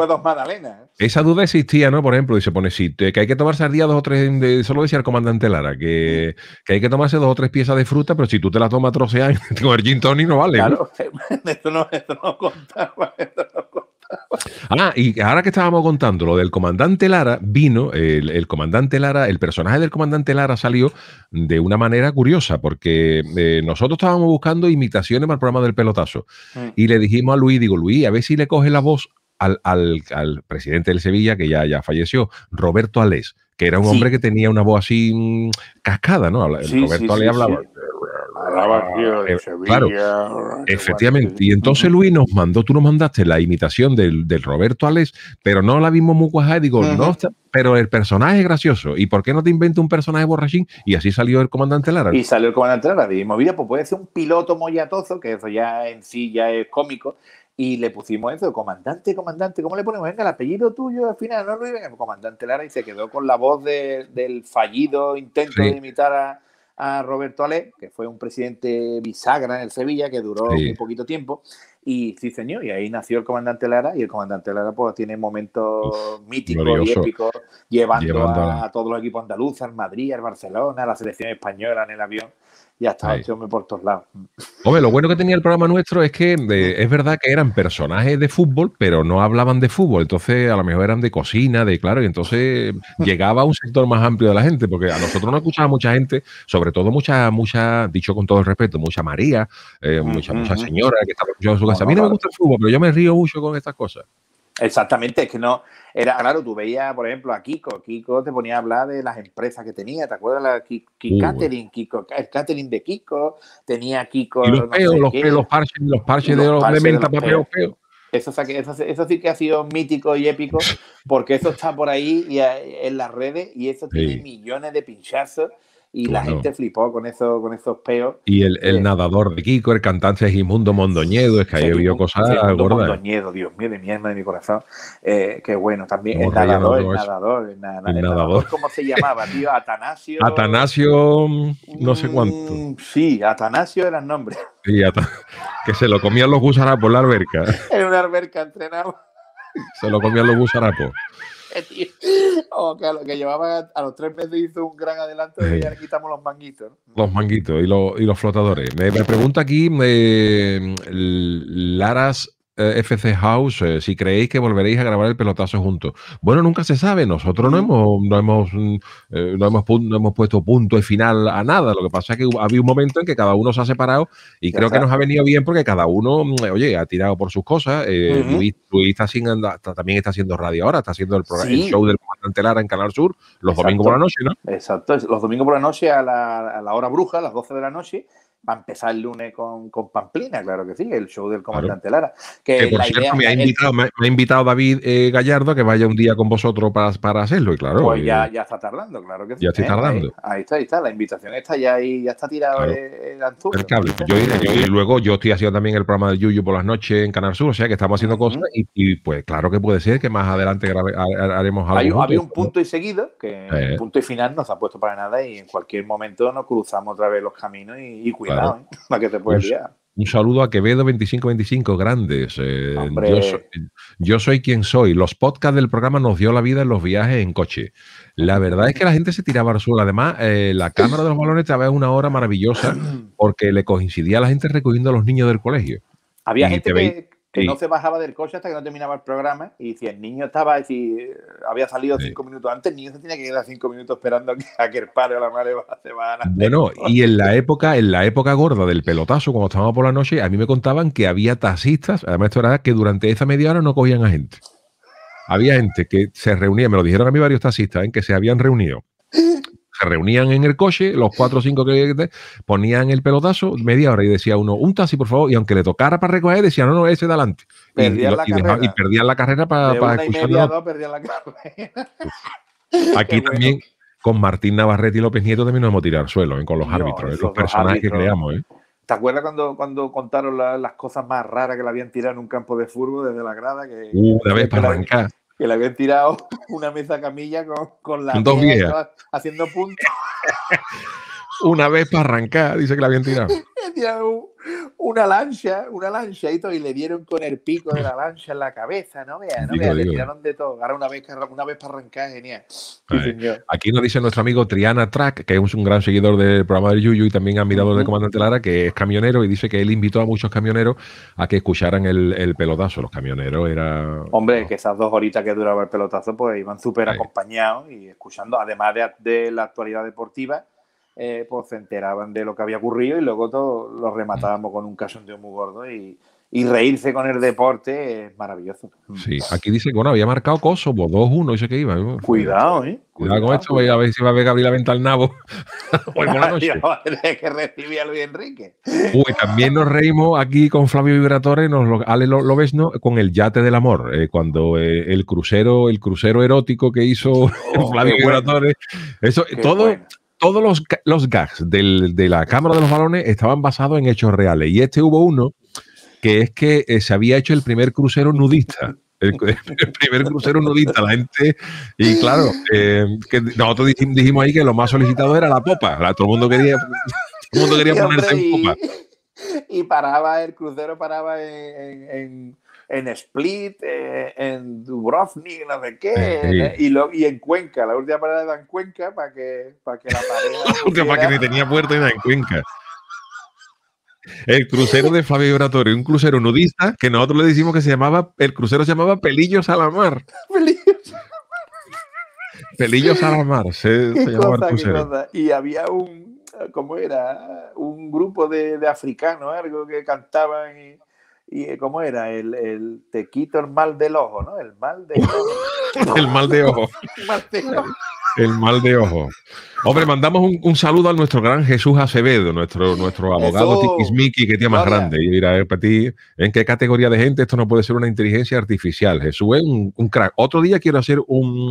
dos magdalenas. Esa duda existía, ¿no? Por ejemplo, y se pone si que hay que tomarse al día dos o tres. De, solo decía el comandante Lara que, hay que tomarse dos o tres piezas de fruta, pero si tú te las tomas troceadas <laughs> con el gin no vale. Claro, <laughs> esto no, no contaba. Ah, y ahora que estábamos contando lo del comandante Lara, vino el, comandante Lara, el personaje del comandante Lara salió de una manera curiosa, porque eh, nosotros estábamos buscando imitaciones para el programa del pelotazo. Mm. Y le dijimos a Luis, digo, Luis, a ver si le coge la voz al, al, al presidente del Sevilla, que ya, ya falleció, Roberto Alés, que era un hombre que tenía una voz así mm, cascada, ¿no? Roberto Alés hablaba Ah, eh, claro, efectivamente. Y entonces Luis nos mandó, tú nos mandaste la imitación del, Roberto Alex, pero no la vimos muy cuajada digo, no pero el personaje es gracioso. ¿Y por qué no te inventa un personaje borrachín? Y así salió el comandante Lara. Y salió el comandante Lara. Dijimos, mira, pues puede ser un piloto mollatozo, que eso ya en sí ya es cómico. Y le pusimos eso, comandante, comandante, ¿cómo le ponemos? Venga, el apellido tuyo al final, no Luis, el comandante Lara, y se quedó con la voz del fallido intento de imitar a, a Roberto Ale, que fue un presidente bisagra en el Sevilla, que duró muy poquito tiempo. Y sí, y ahí nació el comandante Lara, y el comandante Lara pues tiene momentos míticos y épicos, llevando, a, todos los equipos andaluces, al Madrid, al Barcelona, a la selección española en el avión. Ya está, yo por todos lados. Hombre, lo bueno que tenía el programa nuestro es que eh, es verdad que eran personajes de fútbol, pero no hablaban de fútbol. Entonces, a lo mejor eran de cocina, de claro, y entonces <laughs> llegaba a un sector más amplio de la gente, porque a nosotros no escuchaba mucha gente, sobre todo mucha, mucha, dicho con todo el respeto, mucha María, eh, mucha, mucha señora que estaba escuchando en su casa. A mí no me gusta el fútbol, pero yo me río mucho con estas cosas. Exactamente, es que no. Era claro, tú veías, por ejemplo, a Kiko. Kiko te ponía a hablar de las empresas que tenía, ¿te acuerdas? La el catering de Kiko, tenía Kiko. Y los, los, parches, los parches de los, elementos menta Eso, sí que ha sido mítico y épico, <laughs> porque eso está por ahí eh, en las redes y eso tiene millones de pinchazos y la gente flipó con, eso, con esos peos. Y el, el eh, nadador de Kiko, el cantante Mundo Mondoñedo, es que ahí vio cosas gordas. Mondoñedo, Dios mío, de mi alma, de mi corazón. Eh, bueno, también el nadador, el nadador, el, nadador, ¿Cómo se llamaba, tío? Atanasio. Atanasio, no sé mm, cuánto. sí, Atanasio era el nombre. que se lo comían los gusarapos en la alberca. <laughs> en una alberca entrenado. se lo comían los gusarapos o que, oh, que llevaba a los tres meses hizo un gran adelanto y ya le quitamos los manguitos. Los manguitos y, los flotadores. Me, pregunta aquí Laras eh, FC House, eh, si creéis que volveréis a grabar el pelotazo juntos. Bueno, nunca se sabe, nosotros no hemos, no hemos, mm, eh, no hemos, puesto punto y final a nada, lo que pasa es que había un momento en que cada uno se ha separado y creo que nos ha venido bien porque cada uno, mm, oye, ha tirado por sus cosas, Luis, también está haciendo radio ahora, está haciendo el, programa, el show del comandante Lara en Canal Sur los domingos por la noche, ¿no? Exacto, los domingos por la noche a la, a la hora bruja, a las 12 de la noche va a empezar el lunes con, Pamplina, claro que sí, el show del comandante Lara. Que, por cierto, me, ha invitado, me, ha invitado, David eh, Gallardo que vaya un día con vosotros para, hacerlo, y claro. Pues eh, ya, está tardando, claro que sí. Ya está ¿eh? tardando. Ahí, está, ahí está, la invitación está ya ahí, ya está tirada el, y luego yo estoy haciendo también el programa de Yuyu por las noches en Canal Sur, o sea que estamos haciendo cosas y, pues claro que puede ser que más adelante haremos algo. Hay, un punto y seguido, que el punto y final no se ha puesto para nada y en cualquier momento nos cruzamos otra vez los caminos y, y cuidado <laughs> Un saludo a Quevedo 2525, grandes. Eh, yo, soy, quien soy. Los podcasts del programa nos dio la vida en los viajes en coche. La verdad es que la gente se tiraba al suelo. Además, eh, la cámara de los balones estaba una hora maravillosa <clears throat> porque le coincidía a la gente recogiendo a los niños del colegio. Había gente que, que no se bajaba del coche hasta que no terminaba el programa y si el niño estaba, si había salido cinco minutos antes, el niño se tenía que quedar cinco minutos esperando a que el padre o la madre a van a... Bueno, <laughs> y en la época, en la época gorda del pelotazo, cuando estábamos por la noche, a mí me contaban que había taxistas, además esto era que durante esa media hora no cogían a gente. Había gente que se reunía, me lo dijeron a mí varios taxistas, en ¿eh? que se habían reunido reunían en el coche, los cuatro o cinco que ponían el pelotazo, media hora y decía uno, un taxi por favor, y aunque le tocara para recoger, decía, no, no, ese de adelante. y, perdían la carrera para, la carrera. <laughs> Aquí también con Martín Navarrete y López Nieto también nos hemos tirado al suelo, ¿eh? con los árbitros, ¿eh? los personajes que creamos. ¿eh? ¿Te acuerdas cuando, cuando contaron las cosas más raras que le habían tirado en un campo de fútbol desde la grada? Que, una vez para arrancar que le habían tirado <laughs> una mesa camilla con, con la haciendo puntos. <laughs> una vez para arrancar, dice que la habían tirado. <laughs> una lancha, una lancha y, todo, le dieron con el pico de la lancha en la cabeza, no no le tiraron de todo. Ahora una vez, una vez para arrancar, genial. Aquí nos dice nuestro amigo Triana Track, que es un gran seguidor del programa del Yuyu y también admirador del de Comandante Lara, que es camionero y dice que él invitó a muchos camioneros a que escucharan el, pelotazo. Los camioneros era. Hombre, que esas dos horitas que duraba el pelotazo, pues iban súper acompañados y escuchando, además de la actualidad deportiva eh, pues se enteraban de lo que había ocurrido y luego todos lo rematábamos con un cachondeo muy gordo y, reírse con el deporte es maravilloso. Sí, aquí dice que bueno, había marcado Kosovo pues, 2-1 y sé que iba. Cuidado, ¿eh? Cuidado, con esto, voy a ver si va a ver Gabriel venta al nabo. <laughs> Pues, <laughs> que recibía Luis Enrique. Uy, también nos reímos aquí con Flavio Vibratore, nos lo, Ale lo, ves, ¿no? Con el yate del amor, eh, cuando eh, el crucero, el crucero erótico que hizo oh, <laughs> Flavio Vibratore. Eso, todo todos los, los gags de la Cámara de los Balones estaban basados en hechos reales. Y este hubo uno que es que eh, se había hecho el primer crucero nudista. El, <laughs> primer crucero nudista, la gente. Y claro, eh, nosotros dijimos, ahí que lo más solicitado era la popa. todo el mundo quería, todo ponerse en popa. Y, paraba, el crucero paraba en, en Split, eh, en Dubrovnik, no sé qué, eh, y, en Cuenca, la última parada era en Cuenca para que, para que la <laughs> para que ni tenía puerta era en Cuenca. El crucero de Fabio Oratorio, un crucero nudista que nosotros le decimos que se llamaba, el crucero se llamaba Pelillos a la <laughs> Mar. Pelillos a la <laughs> Mar. se, llamaba crucero. Y había un, ¿cómo era? Un grupo de, de africanos, algo que cantaban y y eh, cómo era el, el, te quito el mal del ojo, ¿no? El mal de <laughs> ojo. el mal de ojo. <laughs> El mal de ojo. Hombre, mandamos un, saludo a nuestro gran Jesús Acevedo, nuestro, nuestro abogado Tikismiki, que tiene más grande. Y mira, eh, para ti, ¿en qué categoría de gente esto no puede ser una inteligencia artificial? Jesús es un, crack. Otro día quiero hacer un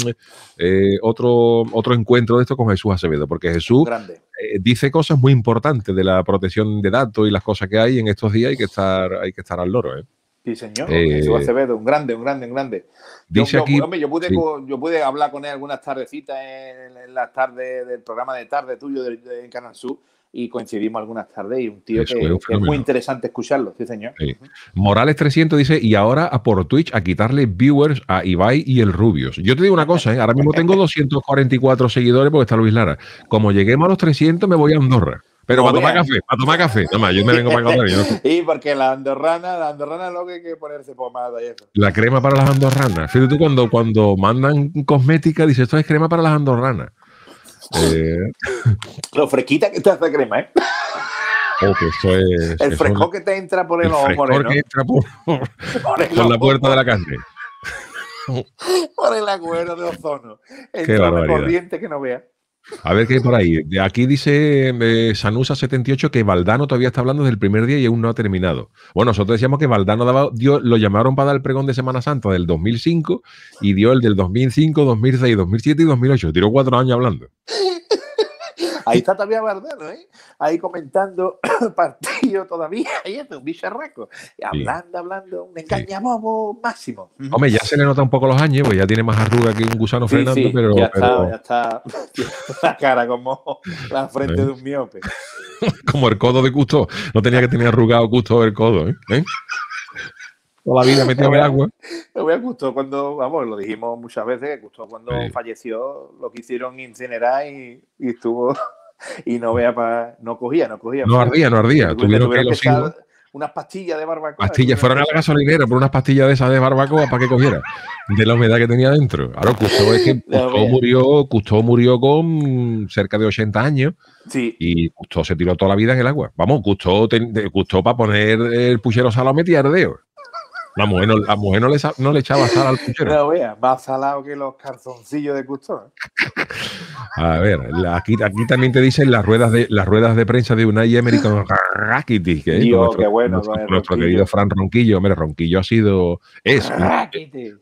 eh, otro, otro encuentro de esto con Jesús Acevedo, porque Jesús eh, dice cosas muy importantes de la protección de datos y las cosas que hay en estos días hay que estar, hay que estar al loro. ¿eh? Sí, señor. Eh, un grande, un grande, un grande. Dice yo, aquí, pude, yo pude hablar con él algunas tardecitas en, las tardes del programa de tarde tuyo de, en Canal Sur y coincidimos algunas tardes y un tío que, es, muy interesante escucharlo, sí señor. Morales 300 dice, y ahora a por Twitch a quitarle viewers a Ibai y el Rubios. Yo te digo una cosa, ¿eh? ahora mismo tengo 244 <laughs> seguidores porque está Luis Lara. Como lleguemos a los 300 me voy a Andorra. Pero para tomar café, para tomar café, No más, yo me vengo para café. Yo <laughs> porque la andorrana, la andorrana lo que hay que ponerse pomada y eso. La crema para las andorranas. Fíjate tú cuando, cuando mandan cosmética, dices, esto es crema para las andorranas. Eh. <laughs> Lo fresquita que está esta crema, ¿eh? Oh, eso es, el fresco que te entra por el, ojo, entra por, <laughs> la puerta de la calle. por el agüero de ozono. El que no vea. A ver qué hay por ahí. Aquí dice eh, Sanusa78 que Valdano todavía está hablando desde el primer día y aún no ha terminado. Bueno, nosotros decíamos que Valdano lo llamaron para dar el pregón de Semana Santa del 2005 y dio el del 2005, 2006, 2007 y 2008. Tiró cuatro años hablando. <laughs> Ahí está todavía Bardano, ¿eh? Ahí comentando <coughs> partido todavía, Ahí es un bicharraco. Hablando, hablando, un engañamos, máximo. Hombre, ya se le nota un poco los años, pues ya tiene más arruga que un gusano sí, frenando, pero. Ya está, ya <laughs> está la cara como la frente de un miope. <laughs> como el codo de gusto. No tenía que tener arrugado gusto el codo, ¿eh? ¿eh? Toda la vida metido en agua. Me voy a Gusto cuando, vamos, lo dijimos muchas veces, que Gusto cuando falleció lo que hicieron incinerar y estuvo y no vea para. No cogía, no cogía. No ardía, no ardía. Tuvieron, que, unas pastillas de barbacoa. Pastillas, fueron a la gasolinera por unas pastillas de esas de barbacoa para que cogiera. De la humedad que tenía dentro. Ahora, Custó es que <laughs> murió, murió con cerca de 80 años. Sí. Y Custó se tiró toda la vida en el agua. Vamos, Custó Custó para poner el puchero salado y ardeo. La mujer no, la mujer no, le, no le echaba sal al puchero. Pero vea, más salado que los calzoncillos de Custón. ¿eh? A ver, aquí, aquí, también te dicen las ruedas de las ruedas de prensa de Unai Emery con Rakitic, ¿eh? nuestro, bueno, nuestro, querido Fran Ronquillo. Hombre, Ronquillo ha sido, es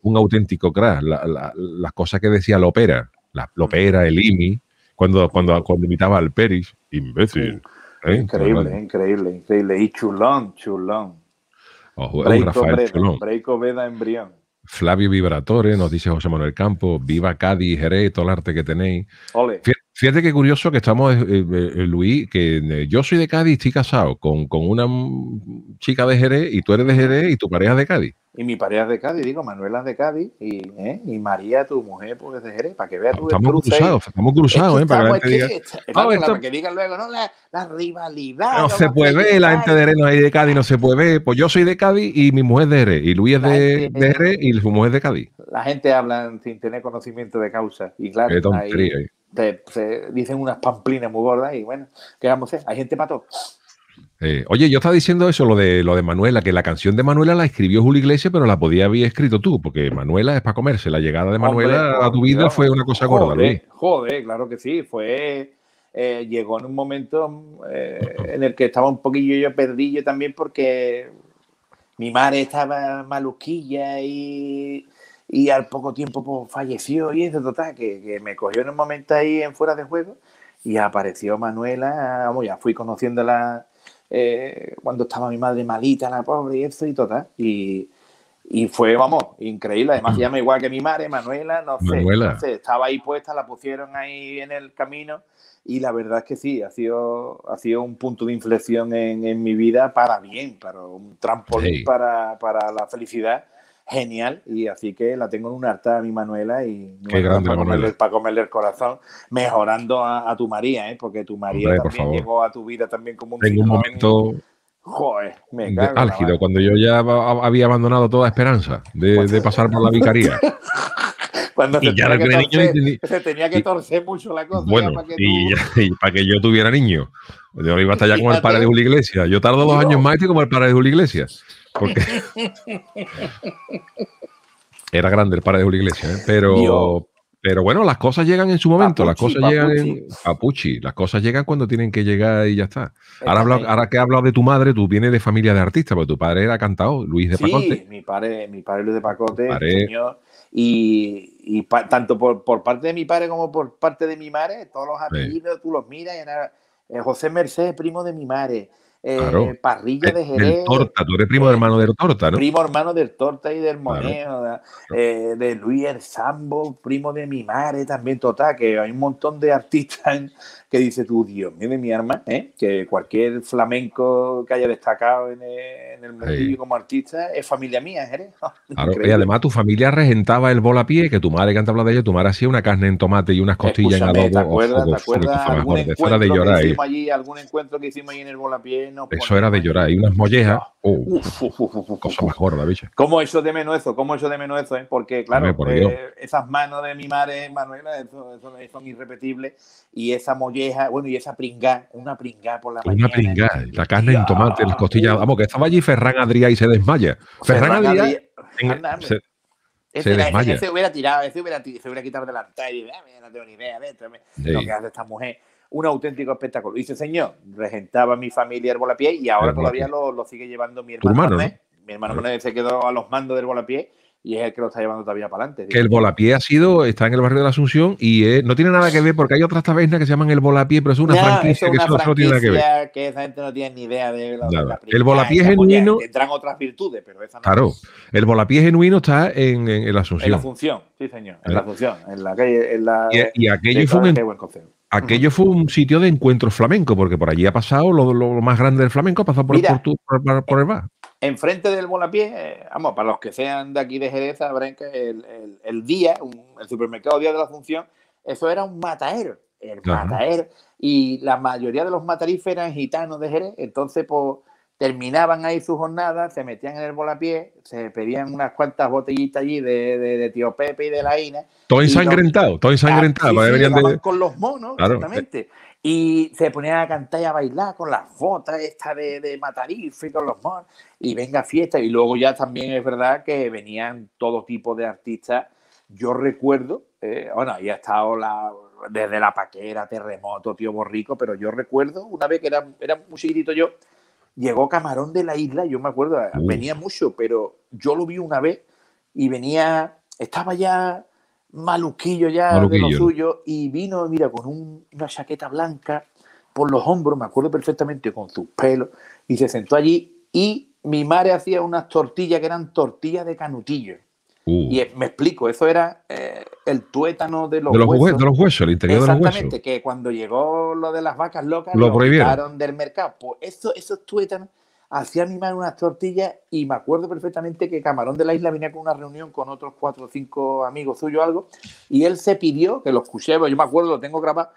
un, auténtico crack. las cosas que decía Lopera, la, Lopera, el IMI, cuando, cuando, cuando imitaba al Peris, imbécil. Increíble, increíble, increíble. Y chulón, chulón. Rafael Flavio Vibratore, nos dice José Manuel Campo, viva Cádiz, Jerez, todo el arte que tenéis. Fíjate que curioso que estamos, eh, eh, eh, Luis, que yo soy de Cádiz, estoy casado con, con, una chica de Jerez y tú eres de Jerez y tu pareja es de Cádiz. Y mi pareja es de Cádiz, digo, Manuela es de Cádiz y, ¿eh? y María, tu mujer, pues es de Jerez, para que veas tú. Estamos cruzados, estamos cruzados, ¿eh? para, que, digan eh, ah, luego, no, la, rivalidad. No, se puede ver, la gente de Jerez no es de Cádiz, no se puede ver. Pues yo soy de Cádiz y mi mujer es de Jerez, y Luis es de, de, Jerez y su mujer es de Cádiz. La gente habla sin tener conocimiento de causa, y claro, ahí, eh. dicen unas pamplinas muy gordas y bueno, ¿qué vamos a hacer? Hay gente mató eh, oye, yo estaba diciendo eso, lo de, lo de Manuela, que la canción de Manuela la escribió Julio Iglesias, pero la podía haber escrito tú, porque Manuela es para comerse. La llegada de Manuela a tu vida fue una cosa gorda, Joder, claro que sí. Fue, eh, llegó en un momento eh, en el que estaba un poquillo yo perdido también, porque mi madre estaba maluquilla y, al poco tiempo pues, falleció y eso, total, que, me cogió en un momento ahí en fuera de juego y apareció Manuela. Vamos, ya fui conociéndola eh, cuando estaba mi madre malita, la pobre y eso y todo. ¿eh? Y, y fue, vamos, increíble. Además, llama mm. igual que mi madre, Manuela, no sé, estaba ahí puesta, la pusieron ahí en el camino. Y la verdad es que sí, ha sido, ha sido un punto de inflexión en, en mi vida para bien, para un trampolín para, para la felicidad genial y así que la tengo en un harta a mi Manuela y Qué para, Comerle, el corazón, mejorando a, tu María, ¿eh? porque tu María también llegó a tu vida también como un... En un momento... me álgido, cuando yo ya había abandonado toda esperanza de, pasar por la vicaría. cuando se, tenía que, torcer, mucho la cosa. para que y, para que yo tuviera niño. Yo iba a estar ya <laughs> como el padre de una Iglesias. Yo tardo dos años más y como el padre de Julio Iglesias. Porque <laughs> era grande el padre de Julio iglesia, ¿eh? pero, pero bueno, las cosas llegan en su momento, las cosas llegan a Puchi, las cosas llegan cuando tienen que llegar y ya está. Ahora, ahora que he hablado de tu madre, tú vienes de familia de artistas, porque tu padre era cantado, Luis de Pacote. Mi padre, mi padre Luis de Pacote, y, tanto por, parte de mi padre como por parte de mi madre, todos los apellidos, tú los miras eh, José Mercedes, primo de mi madre eh, parrilla eh, de Jerez. torta, tú eres primo eh, hermano del Torta, ¿no? Primo hermano del Torta y del Moneo, eh, de Luis El Sambo, primo de mi madre también, total, que hay un montón de artistas en, que dice, tú, Dios mío de mi arma, ¿eh? que cualquier flamenco que haya destacado en el, en como artista es familia mía, ¿eh? <laughs> además tu familia regentaba el bola pie, que tu madre, que antes hablado de ello, tu madre hacía una carne en tomate y unas costillas en adobo. ¿Te acuerdas? ¿te acuerdas algún, de llorar, en el Eso era de llorar, y unas mollejas. Uh, uf, uf, uf, cosa gorda, ¿Cómo eso de menos eso? ¿Cómo eso de menos Eh? Porque, claro, eh, esas manos de mi madre, Manuela, eso, eso, son irrepetibles. Y esa molleja, bueno, y esa pringá, una pringá por la Una pringá, la carne en tomate, las costillas. Vamos, que estaba allí Ferran Adrià y se desmaya. Ferran, Ferran Adrià. se, ese, se hubiera tirado, ese hubiera, se hubiera quitado del altar y ah, no tengo ni idea de lo que hace esta mujer un auténtico espectáculo. Dice, señor regentaba mi familia el bolapié y ahora todavía lo, lo, sigue llevando mi hermano. Mi hermano se quedó a los mandos del bolapié y es el que lo está llevando todavía para adelante. Que el Volapié ha sido, está en el barrio de la Asunción y no tiene nada que ver porque hay otras tabernas que se llaman el Volapié, pero es una franquicia que eso no tiene nada que ver. Que esa gente no tiene ni idea de la, El Volapié genuino. Tendrán otras virtudes, pero esa no. Claro, el Volapié genuino está en, la Asunción. En la Asunción, sí, señor. En ¿Eh? la función en la calle. En la, y, aquello fue un. Aquello fue un sitio de encuentro flamenco, porque por allí ha pasado lo, más grande del flamenco, ha pasado por, el, por, por, el bar. Enfrente del Bolapié, eh, vamos, para los que sean de aquí de Jerez, sabrán que el, día, el supermercado Día de la Función, eso era un mataero, el mataero. Y la mayoría de los mataríferos eran gitanos de Jerez, entonces, por pues, terminaban ahí su jornada, se metían en el volapié, se pedían unas cuantas botellitas allí de, tío Pepe y de la INA. Todo ensangrentado, todo ensangrentado. Ah, con los monos, exactamente. Y se ponían a cantar y a bailar con las botas estas de, de Matarife y con los monos. Y venga fiesta. Y luego ya también es verdad que venían todo tipo de artistas. Yo recuerdo, eh, bueno, ahí ha estado desde la paquera, terremoto, tío Borrico, pero yo recuerdo una vez que era, era muy chiquitito yo, llegó Camarón de la isla, yo me acuerdo, venía mucho, pero yo lo vi una vez y venía, estaba ya maluquillo ya de lo suyo y vino, mira, con una chaqueta blanca por los hombros, me acuerdo perfectamente, con sus pelos, y se sentó allí y mi madre hacía unas tortillas que eran tortillas de canutillo. Uh. Y eh, me explico, eso era eh, el tuétano de los, huesos. de los huesos, el interior de los Exactamente, que cuando llegó lo de las vacas locas, lo, prohibieron del mercado. Pues eso, esos tuétanos hacían animar unas tortillas y me acuerdo perfectamente que Camarón de la Isla venía con una reunión con otros cuatro o cinco amigos suyos algo y él se pidió, que lo escuché, pues yo me acuerdo, lo tengo grabado,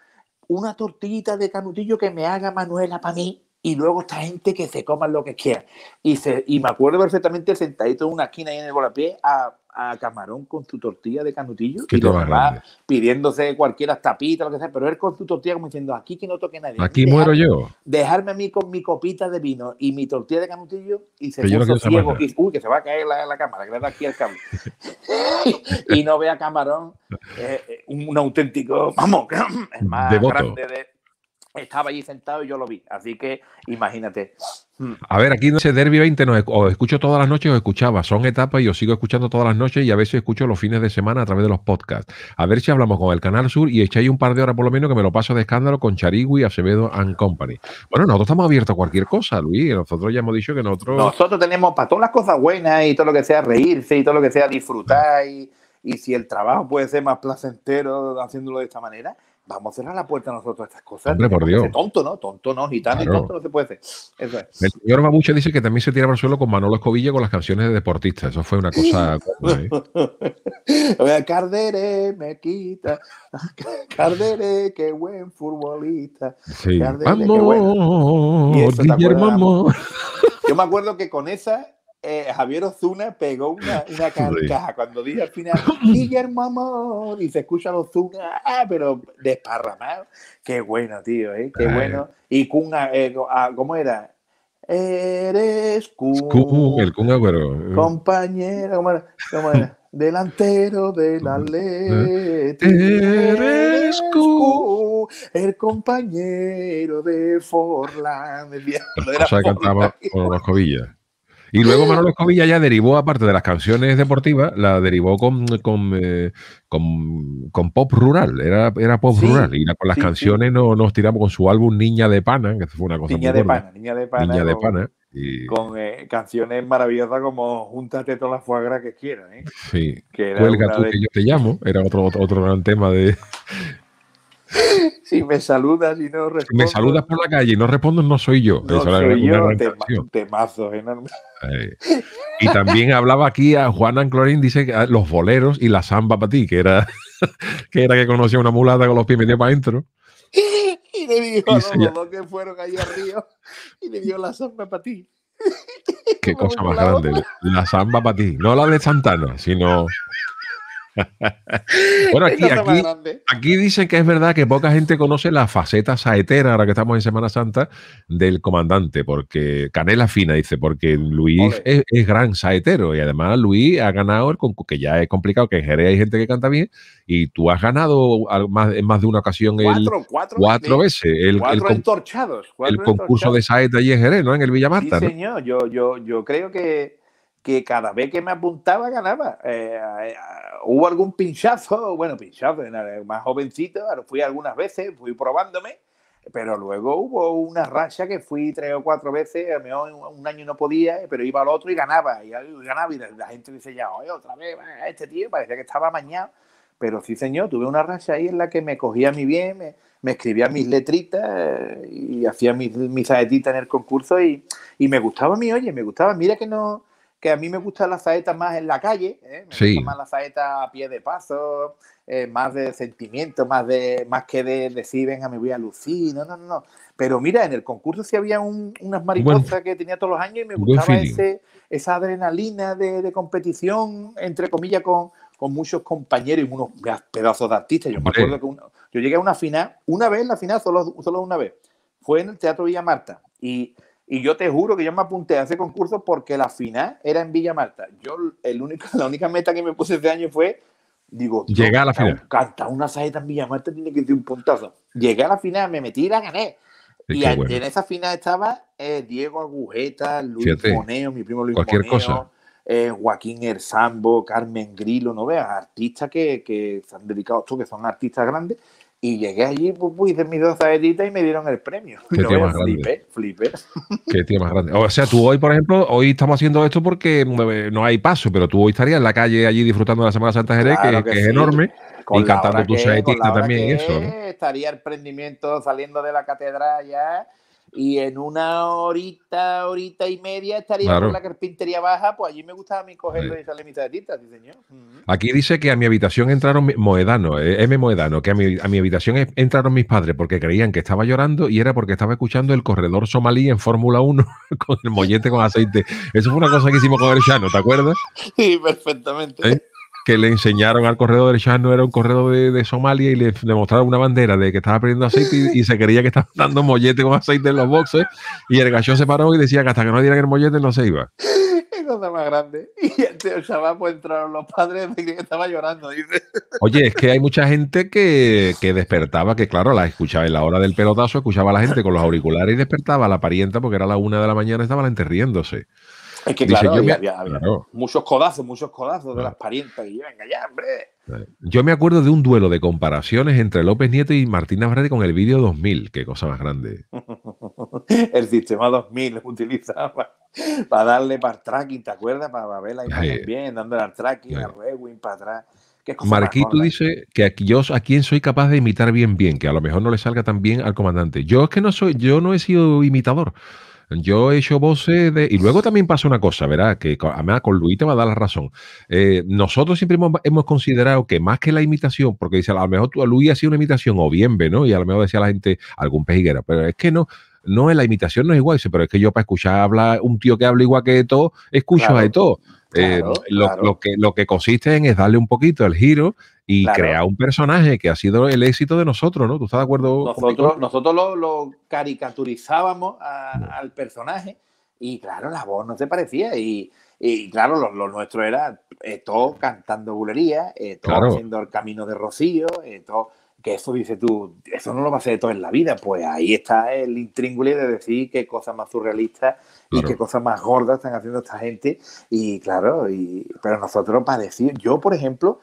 una tortillita de canutillo que me haga Manuela para mí y luego esta gente que se coma lo que quiera. Y, y me acuerdo perfectamente sentadito en una esquina ahí en el volapié a a Camarón con su tortilla de canutillo y va pidiéndose cualquier tapita, lo que sea, pero él con su tortilla como diciendo aquí que no toque nadie. Aquí muero yo. Dejarme a mí con mi copita de vino y mi tortilla de canutillo y se ciego. Y, uy, que se va a caer la, cámara, que le da aquí el cambio. <laughs> y no ve a Camarón, eh, eh, un, auténtico, vamos, <clears throat> el más grande de, estaba allí sentado y yo lo vi. Así que imagínate. Hmm. A ver, aquí ese Derby 20 os escucho todas las noches, os escuchaba, son etapas y os sigo escuchando todas las noches y a veces escucho los fines de semana a través de los podcasts. A ver si hablamos con el Canal Sur y echáis un par de horas por lo menos que me lo paso de escándalo con Charigui, Acevedo and Company. Bueno, nosotros estamos abiertos a cualquier cosa, Luis. Nosotros ya hemos dicho que nosotros... Nosotros tenemos para todas las cosas buenas y todo lo que sea reírse y todo lo que sea disfrutar y si el trabajo puede ser más placentero haciéndolo de esta manera, Vamos a cerrar la puerta nosotros a estas cosas. Hombre, por Dios. Tonto, ¿no? Tonto, ¿no? Gitano tan y tonto no se puede hacer. Eso es. El señor Mabuche dice que también se tiraba al suelo con Manolo Escobilla con las canciones de deportistas. Eso fue una cosa. <laughs> ¿eh? Cardere me quita. <laughs> Cardere, qué buen futbolista. Sí. Cardere, qué bueno. Y eso, Guillermo. Yo me acuerdo que con esa eh, Javier Ozuna pegó una, una <laughs> carcaja cuando dije al final Guillermo Amor y se escucha a Ozuna, ah, pero desparramado. Qué bueno, tío, ¿eh? qué eh. bueno. Y Kun eh, ah, ¿cómo era? Eres Kun. el Kun Agüero. Compañero, ¿cómo era? ¿Cómo era? <laughs> delantero del Atlético. Eres Kun, el compañero de Forlán. El o sea, cantaba por los cobillas. Y luego Manolo mm. Escobilla ya derivó, aparte de las canciones deportivas, la derivó con, con, eh, pop rural, era, era pop rural. Y con las canciones No, nos tiramos con su álbum Niña de Pana, que fue una cosa Niña de Pana, Niña de Pana. Niña de Pana. Con eh, canciones maravillosas como Júntate todas la fuagra que quieras. ¿eh? Sí. Que Cuelga tú que yo te llamo, era otro, otro gran tema de, <laughs> si me saludas y no respondo. Si me saludas por la calle y no respondo, no soy yo. No soy yo, temazo enorme. ¿eh? Eh, y también hablaba aquí a Juan Anclorín, dice que ah, los boleros y la samba para ti, que era, <laughs> que era que conocía una mulata con los pies metidos para adentro. <laughs> y le dijo a que fueron allí al río y le dio la samba para ti. Qué cosa más grande. La samba para ti. No la de Santana, sino <laughs> bueno, aquí, dicen que es verdad que poca gente conoce la faceta saetera, ahora que estamos en Semana Santa, del comandante, porque Canela Fina dice, porque Luis es, gran saetero y además Luis ha ganado el concurso, que ya es complicado, que en Jerez hay gente que canta bien, y tú has ganado en más de una ocasión cuatro, el, cuatro, veces el, concurso de saeta allí en Jerez, ¿no? En el Villamarta. Sí, señor, yo, creo que, cada vez que me apuntaba ganaba. Eh, hubo algún pinchazo, <laughs> bueno, pinchazo, más jovencito, fui algunas veces, fui probándome, pero luego hubo una racha que fui tres o cuatro veces, a lo mejor un año no podía, pero iba al otro y ganaba, y la gente dice ya, oye, otra vez, este tío parecía que estaba mañana, pero sí señor, tuve una racha ahí en la que me cogía mi bien, me, escribía mis letritas eh, y hacía mis, mis en el concurso y, y me gustaba a mí, oye, me gustaba, mira que no que a mí me gusta la saeta más en la calle, ¿eh? me más la saeta a pie de paso, eh, más de sentimiento, más de más que de decir, venga, me voy a lucir, no, no, no. Pero mira, en el concurso sí había unas mariposas que tenía todos los años y me gustaba esa adrenalina de, competición, entre comillas, con, muchos compañeros y unos pedazos de artistas. Yo me acuerdo que yo llegué a una final, una vez en la final, solo, solo una vez. Fue en el Teatro Villa Marta. Y y yo te juro que yo me apunté a ese concurso porque la final era en Villa Marta. Yo, el único, <laughs> la única meta que me puse este año fue, digo, Llegar a la final. Cantar una saeta en Villa Marta tiene que ser un puntazo. Llegué a la final, me metí y la gané. y en esa final estaba eh, Diego Agujeta, Luis Moneo, mi primo Luis cualquier Moneo, cosa. Eh, Joaquín Erzambo, Carmen Grilo, no veas, artistas que, que se han dedicado a esto, que son artistas grandes. Y llegué allí, pues, hice mis dos saetitas y me dieron el premio. Qué no, más flipé, flipé. Qué tío más grande. O sea, tú hoy, por ejemplo, hoy estamos haciendo esto porque mm, eh, no hay paso, pero tú hoy estarías en la calle allí disfrutando de la Semana Santa Jerez, que, es enorme, y cantando tus saetitas también. eso, Estaría el prendimiento saliendo de la catedral ya y en una horita, horita y media estaría la carpintería baja, pues allí me gustaba a mí cogerlo y salir mitad de sí señor. Aquí dice que a mi habitación entraron Moedano, eh, M. Moedano, que a mi, a mi habitación entraron mis padres porque creían que estaba llorando y era porque estaba escuchando el corredor somalí en Fórmula 1 <laughs> con el mollete con aceite. Eso fue una cosa que hicimos con el ¿te acuerdas? Sí, perfectamente. ¿Eh? que le enseñaron al corredor del Shah no era un corredor de, de Somalia y le, mostraron una bandera de que estaba perdiendo aceite y, se creía que estaba dando mollete con aceite en los boxes. Y el gacho se paró y decía que hasta que no dieran el mollete no se iba. Es cosa más grande. <laughs> Y el, este pues, entraron los padres y que estaba llorando, Oye, es que hay mucha gente que, despertaba, que claro, la escuchaba en la hora del pelotazo, escuchaba a la gente con los auriculares y despertaba a la parienta porque era la una de la mañana, estaban la enterriéndose. Es que claro, había, muchos codazos, muchos codazos de las parientes que llevan allá, hombre. Yo me acuerdo de un duelo de comparaciones entre López Nieto y Martín Navarrete con el vídeo 2000, qué cosa más grande. <laughs> el sistema 2000 utilizaba para darle para tracking, ¿te acuerdas? Para ver bien, dándole al tracking, a Rewin, para atrás. Marquito dice que aquí, yo a quién soy capaz de imitar bien bien, que a lo mejor no le salga tan bien al comandante. Yo es que no soy, yo no he sido imitador. Yo he hecho voces de... Y luego también pasa una cosa, ¿verdad? Que además con Luis te va a dar la razón. Eh, nosotros siempre hemos, considerado que más que la imitación, porque dice, a lo mejor tú a Luis hacía una imitación o bien, ve, ¿no? Y a lo mejor decía la gente algún pejiguero, pero es que no no, es la imitación no es igual. pero es que yo para escuchar habla un tío que habla igual que todo, escucho de a todo. Eh, lo, lo, que, consiste que es darle un poquito el giro y crear un personaje que ha sido el éxito de nosotros, ¿no? ¿Tú estás de acuerdo? Nosotros, nosotros lo, lo caricaturizábamos al personaje y claro, la voz no se parecía y, claro, lo, nuestro era eh, todo cantando bulería, eh, todo haciendo el camino de Rocío, todo que eso dice tú, eso no lo va a hacer todo en la vida, pues ahí está el intríngulis de decir qué cosas más surrealistas y qué cosas más gordas están haciendo esta gente y claro, y, pero nosotros para decir, yo por ejemplo,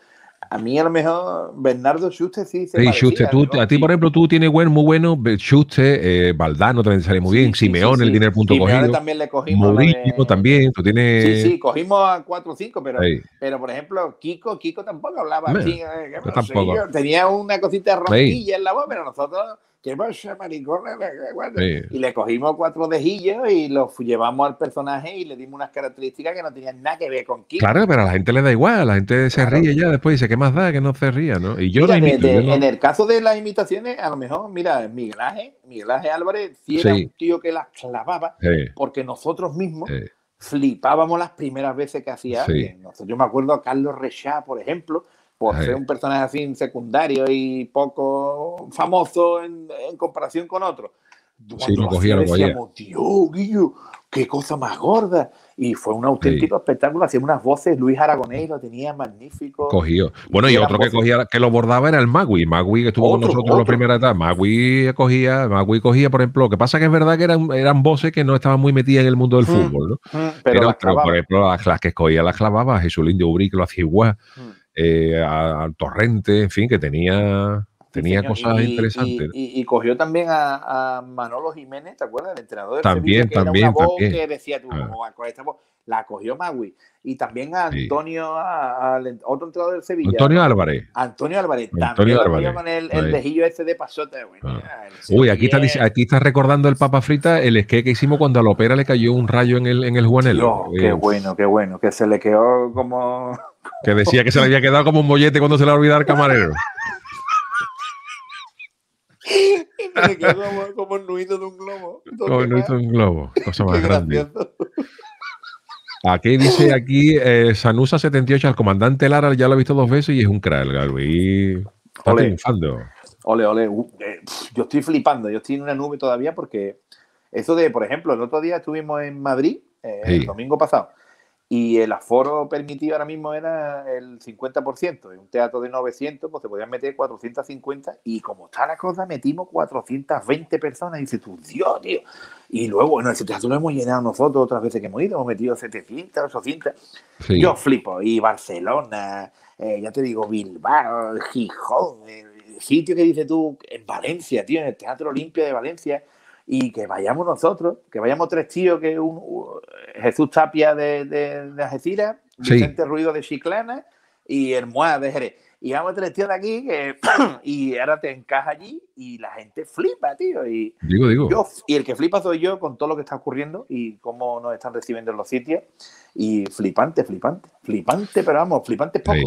a mí a lo mejor Bernardo Schuster sí se sí, Schuster, tú, a ti por ejemplo tú tienes buen, muy bueno eh, Schuster, eh, Valdano también sale muy bien, Simeón el dinero punto Simeone también le cogimos Murillo también, Sí, sí, cogimos a 4 o 5, pero, pero por ejemplo Kiko, Kiko tampoco hablaba así, eh, tampoco. tenía una cosita ronquilla en la voz, pero nosotros ¿Qué Y le cogimos cuatro dejillos y los llevamos al personaje y le dimos unas características que no tenían nada que ver con Kiko. Claro, pero a la gente le da igual, la gente se ríe ya después y dice, ¿qué más da que no se ría? ¿no? Y yo, En el caso de las imitaciones, a lo mejor, mira, Miguel Ángel, Álvarez sí era un tío que las clavaba porque nosotros mismos flipábamos las primeras veces que hacía alguien. yo me acuerdo a Carlos Rechá, por ejemplo, por ser un personaje así secundario y poco famoso en, comparación con otros. Sí, lo cogía decíamos, Dios, Guillo, qué cosa más gorda. Y fue un auténtico espectáculo, hacía unas voces, Luis Aragonés lo tenía magnífico. Cogió. Bueno, y, otro que cogía, que lo bordaba era el Magui, Magui que estuvo con nosotros en la primera etapa. Magui cogía, Magui cogía, por ejemplo, lo que pasa que es verdad que eran, eran voces que no estaban muy metidas en el mundo del mm, fútbol, mm, pero, las por ejemplo, las, que cogía las clavaba, Jesús Lindo Ubrí, que lo hacía igual. Mm. Eh, al Torrente, en fin, que tenía, tenía cosas interesantes. Y, cogió también a, Manolo Jiménez, ¿te acuerdas? El entrenador también, también, era que decía tú, ah. con esta la cogió Magui. Y también a Antonio, a, otro entrenador del Sevilla. Antonio Álvarez. Antonio Álvarez. Antonio también Álvarez. con el, el dejillo este de pasote. Ah. Uy, aquí está, aquí recordando el Papa Frita el esquema que hicimos cuando a la opera le cayó un rayo en el, en el Juanelo. qué eh, bueno, qué bueno. Que se le quedó como... <laughs> Que decía que se le había quedado como un mollete cuando se le olvidado al camarero. <laughs> se quedó como, el nudo de un globo. Como el nudo de un globo. Cosa <laughs> más grande. Aquí dice aquí eh, Sanusa78, al comandante Lara ya lo ha visto dos veces y es un crack, Galvi. Está ole. Ole, uh, eh, Yo estoy flipando, yo estoy en una nube todavía porque eso de, por ejemplo, el otro día estuvimos en Madrid, eh, el domingo pasado, y el aforo permitido ahora mismo era el 50%. En un teatro de 900, pues se podían meter 450 y como está la cosa, metimos 420 personas. Y dices tú, Dios, tío. Y luego, bueno, el Teatro lo hemos llenado nosotros otras veces que hemos ido, hemos metido 700, 800. Yo flipo. Y Barcelona, eh, ya te digo, Bilbao, Gijón, el sitio que dices tú, en Valencia, tío, en el Teatro Olimpia de Valencia. Y que vayamos nosotros, que vayamos tres tíos, que un, Jesús Tapia de, de, Algeciras, Vicente Ruido de Chiclana y Hermoa de Jerez y vamos a tener aquí <clears throat> y ahora te encaja allí y la gente flipa, tío. Y, digo, digo. y el que flipa soy yo con todo lo que está ocurriendo y cómo nos están recibiendo en los sitios. Y flipante, flipante, flipante, pero vamos, flipante poco.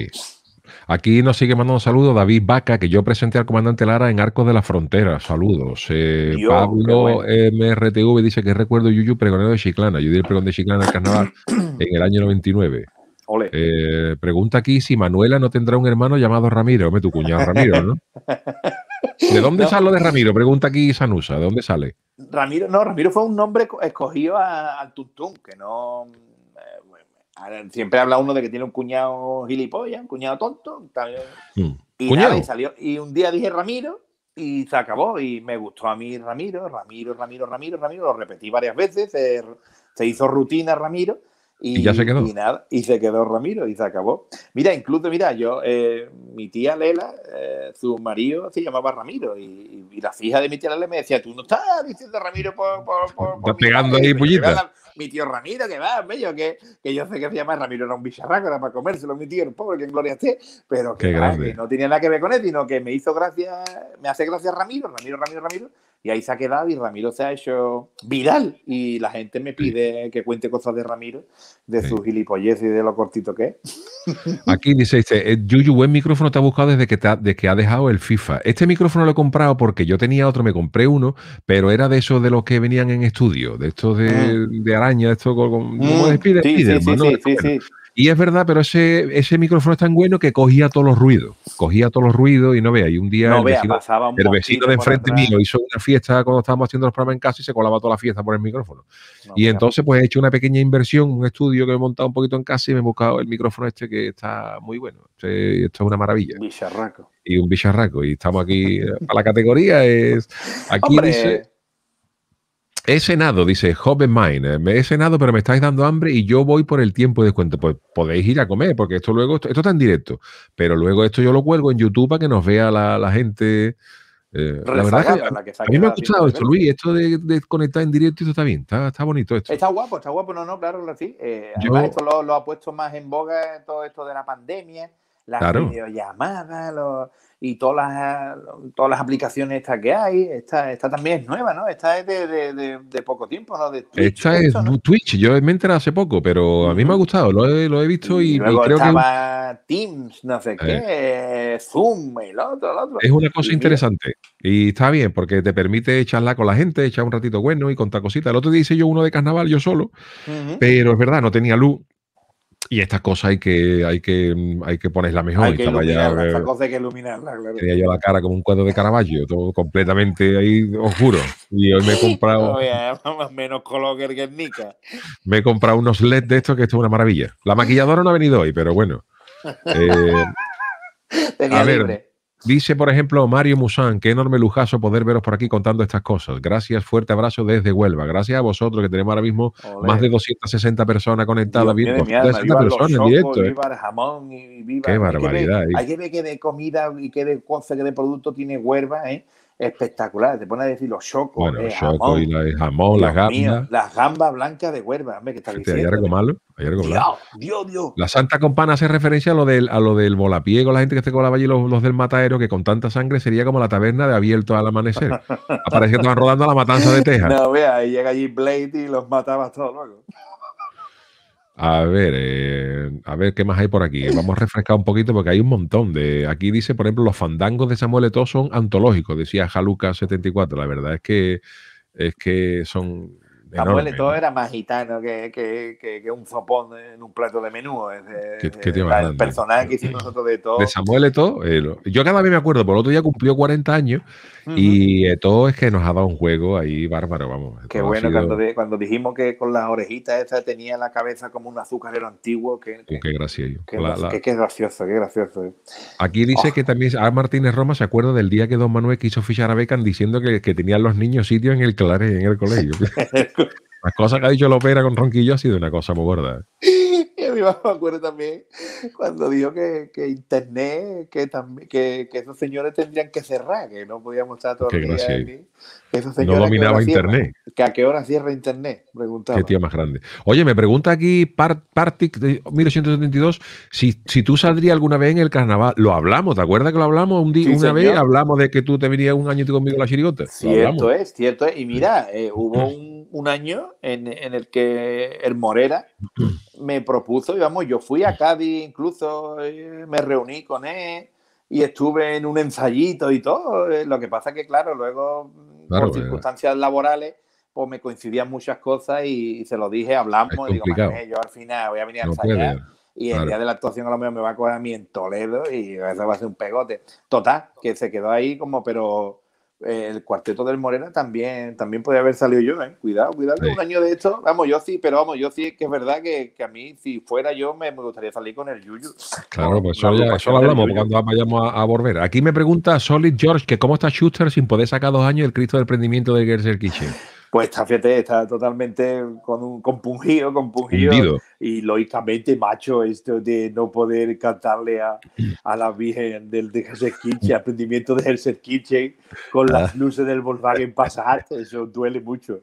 Aquí nos sigue mandando un saludo David Vaca, que yo presenté al comandante Lara en Arcos de la Frontera. Saludos. Eh, Pablo MRTV dice que recuerdo Yuyu, pregonero de Chiclana. Yo di el pregón de Chiclana en el carnaval <clears throat> en el año 99. Eh, pregunta aquí si Manuela no tendrá un hermano llamado Ramiro. ¿me tu cuñado Ramiro, ¿no? ¿De dónde sale lo de Ramiro? Pregunta aquí Sanusa. ¿De dónde sale? Ramiro, no, Ramiro fue un nombre escogido al Tuntún, que no. Eh, eh, siempre habla uno de que tiene un cuñado gilipollas, un cuñado tonto. Mm. y, salió, y un día dije Ramiro y se acabó. Y me gustó a mí Ramiro, Ramiro, Ramiro, Ramiro, Ramiro. Lo repetí varias veces. se hizo rutina Ramiro y, ya se quedó. Y nada, y se quedó Ramiro y se acabó. Mira, incluso, mira, yo, eh, mi tía Lela, eh, su marido se llamaba Ramiro y, la hija de mi tía Lela me decía, tú no estás diciendo Ramiro por... por, pegando ahí pullita. Mi tío Ramiro, que va, bello, que, yo sé que se llama Ramiro, era un bicharraco, era para comérselo, mi tío, un pobre, que en gloria esté, pero que, que no tenía nada que ver con él, sino que me hizo gracia, me hace gracia Ramiro, Ramiro, Ramiro, Ramiro, y ahí se ha quedado y Ramiro se ha hecho viral. Y la gente me pide que cuente cosas de Ramiro, de sus su y de lo cortito que es. <laughs> Aquí dice, dice, eh, Yuyu, buen micrófono te ha buscado desde que, ha, que ha dejado el FIFA. Este micrófono lo he comprado porque yo tenía otro, me compré uno, pero era de esos de los que venían en estudio, de estos de, mm. araña, de estos con... Mm. Sí, sí, sí, y es verdad, pero ese, ese micrófono es tan bueno que cogía todos los ruidos. Cogía todos los ruidos y no vea. Y un día el, vecino, de enfrente mío hizo una fiesta cuando estábamos haciendo los programas en casa y se colaba toda la fiesta por el micrófono. y entonces, pues he hecho una pequeña inversión, un estudio que he montado un poquito en casa y me he buscado el micrófono este que está muy bueno. Este, esto es una maravilla. Bicharraco. Y un bicharraco. Y estamos aquí eh, a la categoría. Es, aquí Hombre. dice. He cenado, dice Joven Mine. Eh, me he cenado, pero me estáis dando hambre y yo voy por el tiempo de descuento. Pues podéis ir a comer, porque esto luego, esto, está en directo. Pero luego esto yo lo cuelgo en YouTube para que nos vea la, gente. Eh, la verdad que, a mí me ha gustado esto, Luis. Esto de, conectar en directo, esto está bien, está, bonito esto. Está guapo, está guapo, no, no, claro, sí. Eh, además, esto lo, ha puesto más en boga todo esto de la pandemia, las videollamadas, los y todas las, todas las aplicaciones estas que hay. Esta, esta también es nueva, ¿no? Esta es de, poco tiempo, ¿no? esta es Twitch, yo me enteré hace poco, pero a mí me ha gustado, lo he, lo he visto y, creo estaba que... Teams, no sé qué, eh. Zoom, lo otro, lo otro. Es una cosa interesante y está bien porque te permite charlar con la gente, echar un ratito bueno y contar cositas. El otro día hice yo uno de carnaval yo solo, pero es verdad, no tenía luz y estas cosas hay que, hay que, hay que ponerla mejor. Hay que cosa hay que iluminarla, claro. Tenía yo la cara como un cuadro de Caravaggio, todo completamente ahí oscuro. Y hoy me he comprado... menos color que Nica. Me he comprado unos LED de estos que esto es una maravilla. La maquilladora no ha venido hoy, pero bueno. Eh, <laughs> tenía a libre. Dice, por ejemplo, Mario Musán, qué enorme lujazo poder veros por aquí contando estas cosas. Gracias, fuerte abrazo desde Huelva. Gracias a vosotros que tenemos ahora mismo más de 260 personas conectadas. Dios, 260 personas en directo. jamón Qué barbaridad. Hay que ver, qué de comida y qué de de producto tiene Huelva, ¿eh? Espectacular, Te pone a decir los chocos. Bueno, eh, chocos y la, jamón, las gambas. Las gambas blancas de huerva. que este, Hay algo malo. Hay algo Dios, malo. Dios, La Santa Compana hace referencia a lo del, a lo del la gente que se colaba allí, los, los del matadero, que con tanta sangre sería como la taberna de abierto al amanecer. <laughs> Aparece que estaban rodando a la matanza de Texas. No, vea, ahí llega allí Blade y los mataba todos luego. A ver, eh, a ver qué más hay por aquí. Vamos a refrescar un poquito porque hay un montón de. Aquí dice, por ejemplo, los fandangos de Samuel Eto'o son antológicos, decía Jaluca74. La verdad es que es que son. Samuel Eto'o era más gitano que, un sopón en un plato de menú. Es, ¿Qué, el personaje que hicimos nosotros de todo. De Samuel Eto'o. Eh, yo cada vez me acuerdo, por el otro día cumplió 40 años y eh, todo es que nos ha dado un juego ahí bárbaro, vamos. Qué bueno, cuando, cuando, dijimos que con las orejitas esa tenía la cabeza como un azucarero antiguo. Que, oh, que, qué, gracioso, qué gracioso. Eh. Aquí dice ah. que también a Martínez Roma se acuerda del día que don Manuel quiso fichar a Becan diciendo que, que tenían los niños sitio en el clare, en el colegio. <laughs> Las cosas que ha dicho Lopera con Ronquillo ha sido una cosa muy gorda. Eh. <laughs> <laughs> me acuerdo también cuando dijo que, internet, que, que, que, esos señores tendrían que cerrar, que no podíamos estar todos el días... que Esos señores no dominaba internet. a qué hora cierra internet, preguntaba. Qué tía más grande. Oye, me pregunta aquí Partic de 1872 si, si tú saldrías alguna vez en el carnaval. Lo hablamos, ¿te acuerdas que lo hablamos? Un día, una vez hablamos de que tú te venías un año conmigo a la chirigota. Cierto es, cierto es. Y mira, eh, hubo mm. un, año en, en el que el Morera <clears throat> me propuso, y vamos, yo fui a Cádiz incluso, eh, me reuní con él y estuve en un ensayito y todo. Eh, lo que pasa que, claro, luego, mm, por eh. circunstancias laborales, pues me coincidían muchas cosas y, se lo dije, hablamos, y digo, yo al final voy a venir a ensayar. Y el día de la actuación a lo mejor me va a coger a mí en Toledo y eso va a ser un pegote. Total, que se quedó ahí como, pero el cuarteto del Morena también, también podía haber salido yo, ¿eh? Cuidado, cuidado, un año de esto. Vamos, yo sí, pero vamos, yo sí que es verdad que, a mí, si fuera yo, me, gustaría salir con el Yuyu. Claro, pues eso, hablamos cuando vayamos a, volver. Aquí me pregunta Solid George que cómo está Schuster sin poder sacar dos años el Cristo del prendimiento de Gerser Kitchen pues está, fíjate, está totalmente con un compungido, compungido. Y lógicamente, macho, esto de no poder cantarle a, la Virgen del de <laughs> aprendimiento de jersey Kitchen, con las ah. luces del Volkswagen Passat, eso duele mucho.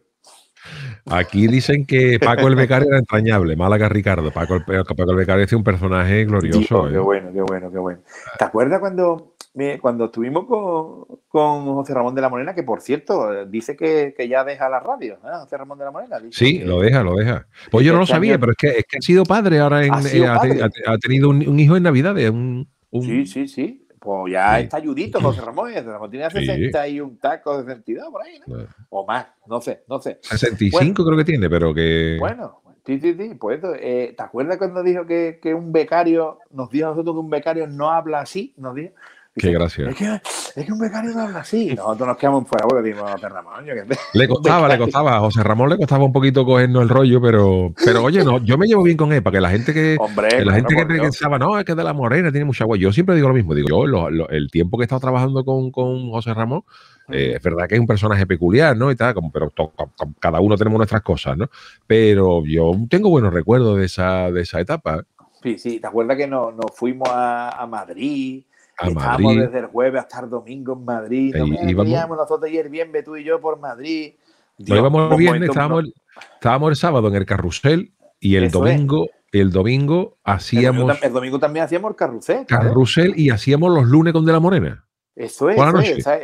Aquí dicen que Paco el Becario era entrañable, Málaga Ricardo. Paco el, Paco Becario es un personaje glorioso. Qué ¿eh? bueno, qué bueno, qué bueno. ¿Te acuerdas cuando cuando estuvimos con, con, José Ramón de la Morena, que por cierto, eh, dice que, que ya deja la radio, ¿eh? José Ramón de la Morena. sí, lo deja, lo deja. Pues yo no lo este sabía, pero es que, es que ha sido padre ahora, en, ha, eh, tenido un, hijo en Navidad un... Sí, sí, sí. Pues ya está ayudito José Ramón, José Ramón tiene 61 sí. de 62 por ahí, ¿no? O más, no sé, no sé. 65 creo que tiene, pero que... Bueno, Sí, sí, sí, pues ¿Te acuerdas cuando dijo que, que, un becario, nos dijo a nosotros que un becario no habla así? Nos dijo, Qué gracia. es, que, es un becario no habla así. Nosotros nos quedamos fuera porque a José Ramón, Le costaba, le costaba. A José Ramón le costaba un poquito cogernos el rollo, pero, pero oye, no, yo me llevo bien con él, para que la gente que, la gente que pensaba, no, es que es de la morena, tiene mucha agua. Yo siempre digo lo mismo, digo, yo el tiempo que he estado trabajando con, con José Ramón, mm. eh, es verdad que es un personaje peculiar, ¿no? Y tal, pero cada uno tenemos nuestras cosas, ¿no? Pero yo tengo buenos recuerdos de esa, de esa etapa. Sí, sí, ¿te acuerdas que nos fuimos a, a Madrid? Estábamos desde el jueves hasta el domingo en Madrid. Nos nosotros ayer bien viernes tú y yo por Madrid. el viernes, estábamos, el, sábado en el carrusel y el domingo el domingo hacíamos. El domingo, también hacíamos el carrusel. Carrusel y hacíamos los lunes con De la Morena. Eso es, esa,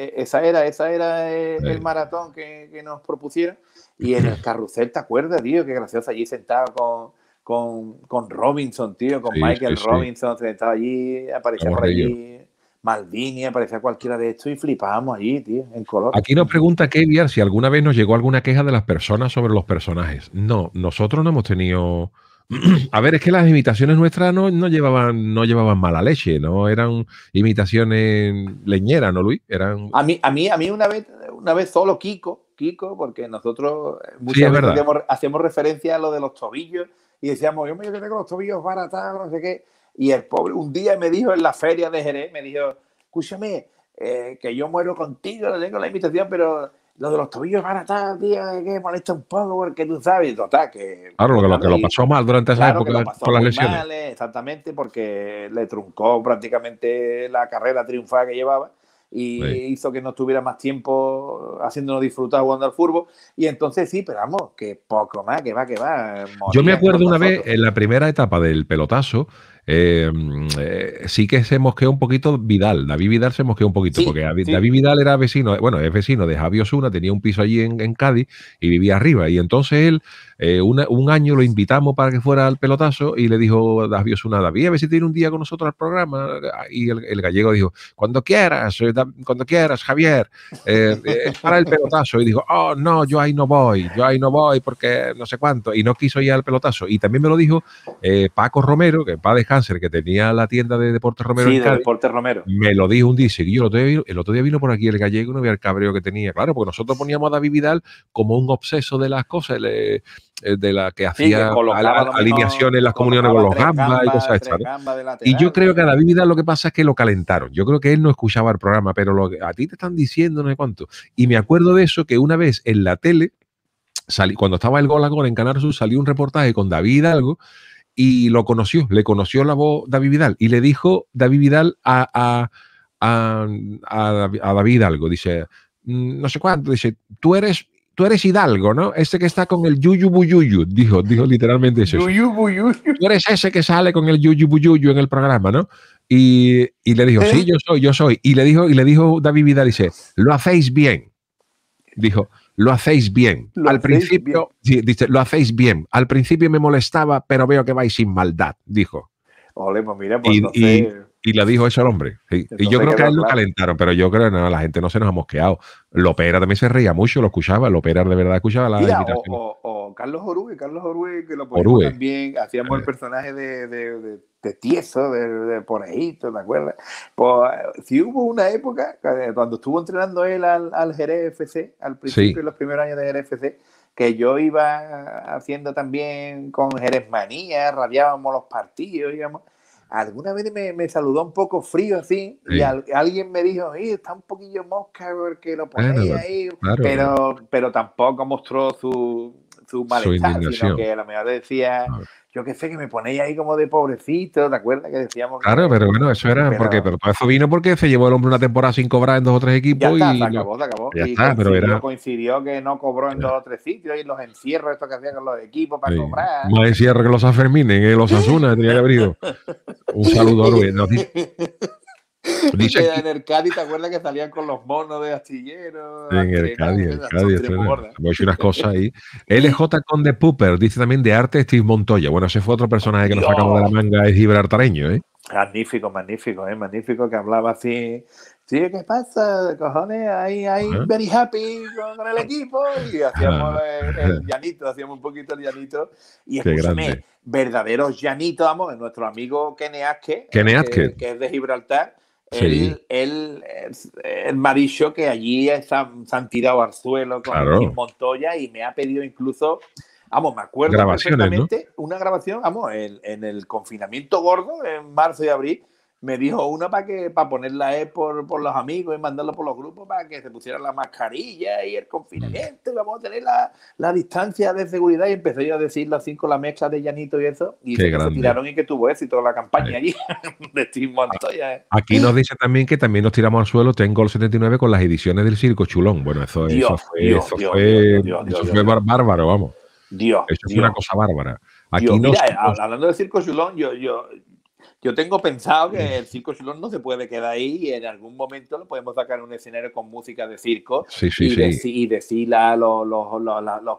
era, esa era el, maratón que, nos propusieron. Y en el <clears throat> carrusel, ¿te acuerdas, tío? Qué gracioso allí sentado con, con, Robinson, tío, con Michael Robinson, Estaba allí, aparecía por allí. Maldini, aparecía cualquiera de estos y flipábamos allí, tío, en color. Aquí nos pregunta Keviar si alguna vez nos llegó alguna queja de las personas sobre los personajes. No, nosotros no hemos tenido. <clears throat> A ver, es que las imitaciones nuestras no, no, llevaban, no llevaban mala leche, no eran imitaciones leñeras, ¿no, Luis? Eran... A mí, a mí, a mí una vez, una vez solo Kiko, Kiko, porque nosotros eh, muchas veces hacíamos, referencia a lo de los tobillos y decíamos, yo me que los tobillos baratados, no sé qué. Y el pobre un día me dijo en la feria de Jerez, me dijo, escúchame, eh, que yo muero contigo, le tengo la invitación, pero lo de los tobillos van a estar, tío, que molesta un poco, porque tú sabes, total, que... Claro, lo que, lo, que lo pasó mal durante esa época por las lesiones. exactamente, porque le truncó prácticamente la carrera triunfada que llevaba y hizo que no tuviera más tiempo haciéndonos disfrutar jugando al fútbol. Y entonces sí, pero vamos, que poco más, que va, que va. Yo me acuerdo una vez, en la primera etapa del pelotazo, eh, eh, sí que se mosqueó un poquito Vidal, David Vidal se mosqueó un poquito, porque David, Vidal era vecino, bueno, es vecino de Javier Osuna, tenía un piso allí en, Cádiz y vivía arriba. Y entonces él, eh, un año lo invitamos para que fuera al pelotazo y le dijo David Osuna, David, a ver si tiene un día con nosotros al programa. Y el, gallego dijo, cuando quieras, cuando quieras, Javier, para el pelotazo. Y dijo, oh, no, yo ahí no voy, yo ahí no voy porque no sé cuánto. Y no quiso ir al pelotazo. Y también me lo dijo Paco Romero, que va dejar que tenía la tienda de Deportes Romero. Sí, de Deportes Romero. Me lo dijo un día yo el otro, día, el otro día vino por aquí el gallego y no el cabreo que tenía. Claro, porque nosotros poníamos a David Vidal como un obseso de las cosas, eh, de la que hacía alineaciones las comuniones con los gambas, y cosas estas. Y yo creo que a David Vidal lo que pasa es que lo calentaron. Yo creo que él no escuchaba el programa, pero lo a ti te están diciendo no sé cuánto. Y me acuerdo de eso que una vez en la tele, cuando estaba el gol en Canal salió un reportaje con David Hidalgo y lo conoció, le conoció la voz David Vidal y le dijo David Vidal a, a, a, David algo, dice, mm, no sé cuánto, dice, tú eres tú eres Hidalgo, ¿no? Ese que está con el yuyubuyuyu, dijo, dijo literalmente eso. Tú eres ese que sale con el yuyu en el programa, ¿no? Y, le dijo, ¿Eh? sí, yo soy, yo soy. Y le dijo, y le dijo David Vidal, dice, lo hacéis bien. Dijo, lo hacéis bien. Al principio, dice, lo hacéis bien. Al principio me molestaba, pero veo que vais sin maldad, dijo. Ole, pues mira, pues y y la dijo ese hombre. y yo creo que a él lo calentaron, pero yo creo que no, la gente no se nos ha mosqueado. Lopera también se reía mucho, lo escuchaba, Lopera de verdad escuchaba la O, Carlos Orue, Carlos que lo ponía también, hacíamos el eh. personaje de, de, tieso, de, porejito, ¿te acuerdas? Pues sí hubo una época, eh, cuando estuvo entrenando él al, al Jerez FC, al principio de los primeros años de Jerez FC, que yo iba haciendo también con Jerez Manía, rabiábamos los partidos, digamos alguna vez me, me, saludó un poco frío así, y alguien me dijo, está un poquillo mosca porque lo ponía ahí, pues, pero, pero tampoco mostró su, su malestar, sino que a lo mejor decía, yo qué sé, que me ponéis ahí como de pobrecito, ¿te acuerdas que decíamos? Claro, pero bueno, eso era porque, pero todo eso vino porque se llevó el hombre una temporada sin cobrar en dos o tres equipos. Ya está, y acabó, acabó. Ya está, pero era... coincidió que no cobró en dos o tres sitios y los encierros, esto que hacían con los equipos para cobrar. Más encierro que los Sanfermines, que los Asuna tenía que haber ido. <laughs> Un saludo a <laughs> <laughs> Dice el en ¿te acuerdas que salían con los monos de astilleros? En el Voy a decir unas cosas ahí. LJ <laughs> Conde Pooper dice también de arte Steve Montoya. Bueno, ese fue otro personaje que nos sacamos de la manga, es gibraltareño, ¿eh? Magnífico, magnífico, ¿eh? Magnífico que hablaba así. Sí, ¿qué pasa? Cojones, ahí, ahí, very happy con, el equipo. Y hacíamos el, <laughs> llanito, hacíamos un poquito el llanito. Y escúchame, verdaderos llanitos, vamos, nuestro amigo Kene Aske, Que, que es de Gibraltar el el eh, que allí se han, tirado al suelo con Montoya y me ha pedido incluso, vamos, me acuerdo perfectamente, una grabación, vamos, en, en, el confinamiento gordo, en marzo y abril, me dijo una para que para ponerla por, por, los amigos y mandarlo por los grupos para que se pusieran la mascarilla y el confinamiento y vamos a tener la, distancia de seguridad y empecé yo a decir las cinco la mecha de Llanito y eso y se, tiraron y que tuvo éxito la campaña allí <laughs> Montoya ¿eh? aquí nos dice también que también nos tiramos al suelo tengo el 79 con las ediciones del circo chulón bueno eso, fue, bárbaro vamos Dios eso fue una cosa bárbara mira, eh, hablando del circo chulón yo, yo yo tengo pensado que <laughs> el circo Chilón no se puede quedar ahí y en algún momento lo podemos sacar en un escenario con música de circo y, sí. y, decir los,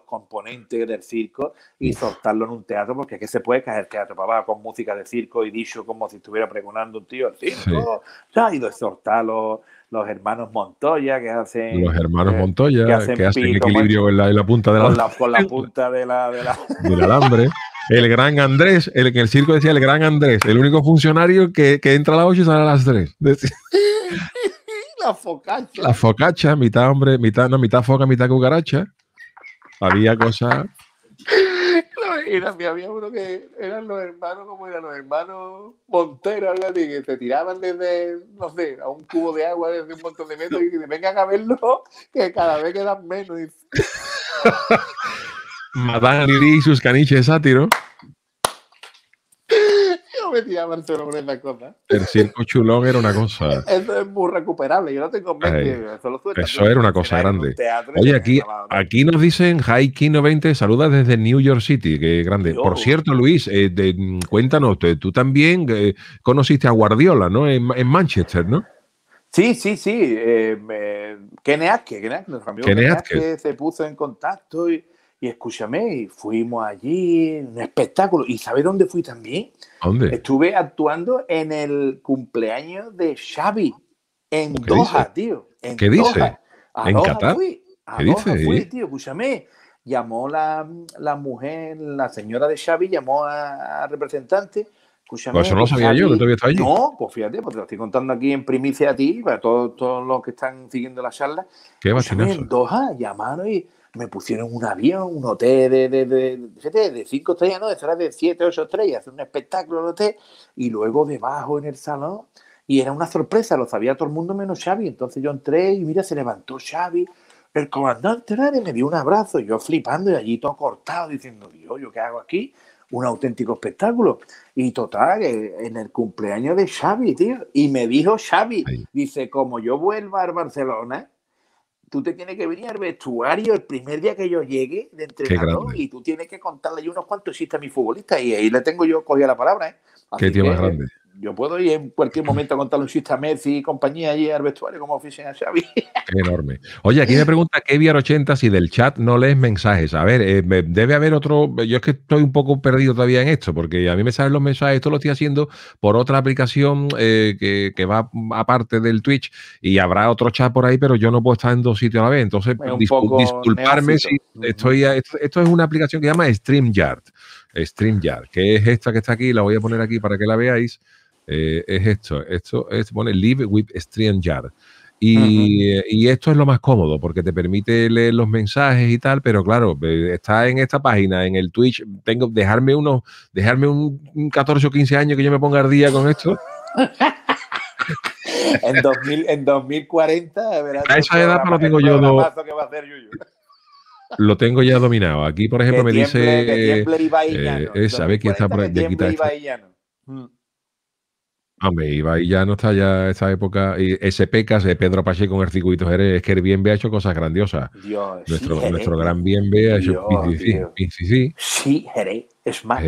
componentes del circo y soltarlo en un teatro, porque es que se puede caer el teatro para con música de circo y dicho como si estuviera pregonando un tío el circo. Ya, y a los hermanos Montoya que hacen los hermanos eh, Montoya que hacen, equilibrio en la, punta de la, con la, <laughs> punta de la, de la... del alambre <laughs> El gran Andrés, el que el circo decía el gran Andrés, el único funcionario que, que entra a las 8 y sale a las 3. <laughs> <laughs> la focacha. La focacha, mitad hombre, mitad, no, mitad foca, mitad cucaracha. Había cosas. <laughs> había uno que eran los hermanos, como eran los hermanos monteros, que se tiraban desde, no sé, a un cubo de agua desde un montón de metros y que vengan a verlo, que cada vez quedan menos. Madame Lili y sus caniches sátiro. Yo me tiraba el en la cosa. El circo chulón era una cosa. Eso es muy recuperable. Yo no tengo mente. Eso era una cosa grande. Oye, aquí, aquí nos dicen Haiki 90 saluda desde New York City, Qué grande. Por cierto, Luis, eh, mm, cuéntanos, tú también eh, conociste a Guardiola, ¿no? En, Manchester, ¿no? Sí, sí, sí. Eh, me... nos cambió. se puso en contacto y y escúchame, y fuimos allí, un espectáculo. ¿Y sabes dónde fui también? ¿Dónde? Estuve actuando en el cumpleaños de Xavi, en Doha, tío. En ¿Qué ¿En Qatar? Fui. A ¿Qué fui, tío, escúchame. Llamó la, mujer, la señora de Xavi, llamó a representante. Escúchame, pues eso no lo sabía yo, que había estado allí. No, pues fíjate, pues te lo estoy contando aquí en primicia a ti, para todos, los que están siguiendo la charla. Qué escúchame, En Doha llamaron y me pusieron un avión, un hotel de, de, de, de cinco estrellas, no, de era de siete, ocho estrellas, un espectáculo el hotel, y luego debajo en el salón, y era una sorpresa, lo sabía todo el mundo menos Xavi, entonces yo entré y mira, se levantó Xavi, el comandante me dio un abrazo, yo flipando y allí todo cortado, diciendo, Dios, ¿yo qué hago aquí? Un auténtico espectáculo. Y total, eh, en el cumpleaños de Xavi, tío, y me dijo Xavi, dice, como yo vuelva a Barcelona, tú te tienes que venir al vestuario el primer día que yo llegue de entrenador y tú tienes que contarle yo unos cuantos hiciste a mi futbolista y ahí le tengo yo cogida la palabra. ¿eh? Qué tío más grande yo puedo ir en cualquier momento a contarle un chiste a Messi y compañía y al vestuario como oficina Xavi. <laughs> Enorme. Oye, aquí me pregunta Kevin 80 si del chat no lees mensajes. A ver, eh, debe haber otro. Yo es que estoy un poco perdido todavía en esto, porque a mí me salen los mensajes. Esto lo estoy haciendo por otra aplicación eh, que, va aparte del Twitch y habrá otro chat por ahí, pero yo no puedo estar en dos sitios a la vez. Entonces, disculparme si estoy. esto, esto es una aplicación que se llama StreamYard. StreamYard, que es esta que está aquí, la voy a poner aquí para que la veáis. Eh, es esto, esto es, pone Live with StreamYard eh, Y, esto es lo más cómodo porque te permite leer los mensajes y tal, pero claro, está en esta página, en el Twitch, tengo dejarme unos, dejarme un, 14 o 15 años que yo me ponga al día con esto. <laughs> en, 2000, en 2040, A esa edad lo tengo yo. Lo tengo ya dominado. Aquí, por ejemplo, me dice. Eh, está Hombre, y ya no está ya esta época. Y ese pecas de Pedro Pacheco con el circuito Jerez, es que el Bienve ha hecho cosas grandiosas. nuestro, nuestro gran Bienve ha hecho sí, Jerez, es más.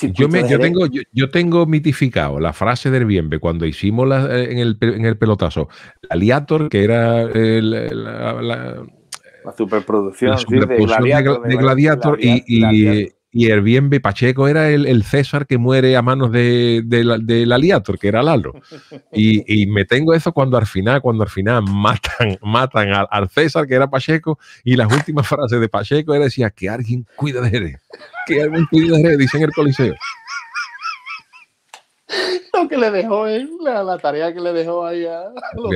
Yo, tengo, yo, tengo mitificado la frase del Bienve cuando hicimos eh, en, el, pelotazo. aliator que era la, superproducción, de, gladiator, y y el de Pacheco era el, César que muere a manos de, de, la, que era Lalo. Y, me tengo eso cuando al final, cuando al final matan, matan al, César, que era Pacheco, y las últimas frases de Pacheco era decía que alguien cuida de él que alguien cuida de Jerez, dicen el Coliseo. Lo que le dejó él la, tarea que le dejó ahí a los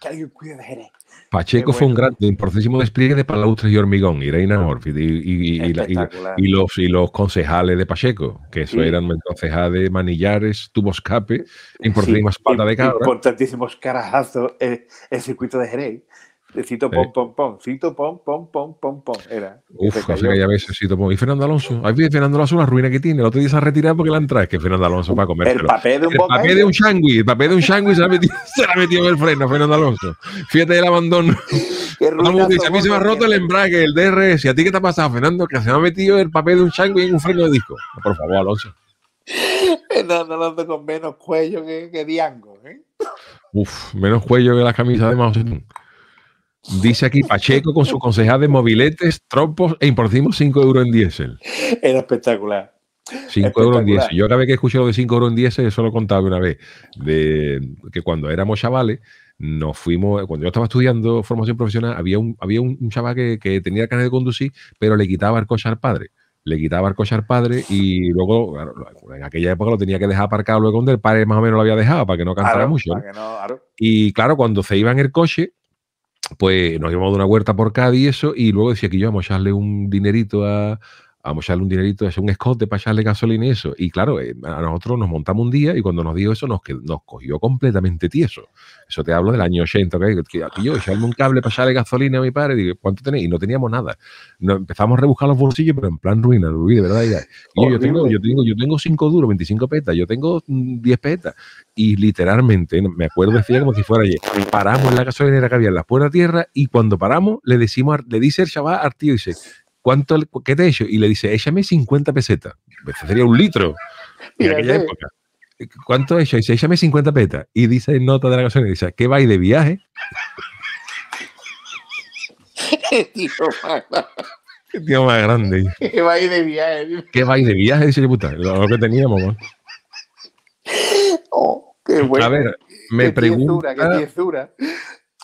que alguien cuide de Jerez. Pacheco fue un gran, importantísimo despliegue de Palaustres y Hormigón, y, y, y, y, los, y los concejales de Pacheco, que eso eran concejales de Manillares, tubos Escape, importantísimas espalda de cabra. Importantísimos carajazos el, eh, el circuito de Jerez de Cito Pom, pom, pom. Cito Pom, pom, pom, pom, pom. Era. Uf, hace que ya ves Cito Pom. Y Fernando Alonso. Ahí viene Fernando Alonso la ruina que tiene? El otro día se ha retirado porque la entrada. Es que Fernando Alonso va a comer. El papel de un El papel de un shangui. El papel de un shangui se la <laughs> ha metido, en el freno, Fernando Alonso. Fíjate el abandono. Vamos, dice, a mí se me ha roto el embrague, el DRS. ¿Y a ti qué te ha pasado, Fernando? Que se me ha metido el papel de un shangui en un freno de disco. Ah, por favor, Alonso. Fernando Alonso con menos cuello que, Diango. ¿eh? Uf, menos cuello que las camisas de Mao Dice aquí Pacheco con su concejal de mobiletes, trompos e importimos 5 euros en diésel. Era espectacular. 5 euros en diésel. Yo cada vez que escuché lo de 5 euros en diésel, eso lo contaba una vez, de que cuando éramos chavales, nos fuimos, cuando yo estaba estudiando formación profesional, había un, había un, chaval que, tenía carnet de conducir, pero le quitaba el coche al padre le quitaba el coche al padre y luego, en aquella época lo tenía que dejar aparcado luego donde el padre más o menos lo había dejado para que no cantara mucho. y claro, cuando se iba en el coche, pues nos íbamos de una huerta por Cádiz y eso, y luego decía que íbamos a echarle un dinerito a, Vamos a echarle un dinerito, es un escote para echarle gasolina y eso. Y claro, eh, a nosotros nos montamos un día y cuando nos dio eso nos, nos cogió completamente tieso. Eso te hablo del año 80, Que yo echarme un cable para echarle gasolina a mi padre, ¿cuánto tenéis? Y no teníamos nada. empezamos a rebuscar los bolsillos, pero en plan ruina, de verdad. yo, tengo, yo, tengo, yo tengo 5 duros, 25 petas, yo tengo 10 mm, petas. Y literalmente, me acuerdo decía como si fuera ayer, paramos en la gasolinera que había en la puerta tierra y cuando paramos le decimos, le dice el chaval al y dice, ¿cuánto, ¿qué te he hecho? Y le dice, échame 50 pesetas. Pues sería un litro en aquella época. Eh, ¿Cuánto he hecho? Y dice, échame 50 pesetas. Y dice nota de la canción, y dice, ¿qué vais de viaje? Qué <laughs> tío más grande. Qué tío más grande. Qué vais de viaje. Qué vais de viaje, dice puta. Lo que teníamos, ¿no? Oh, qué bueno. A ver, me qué qué tiesura.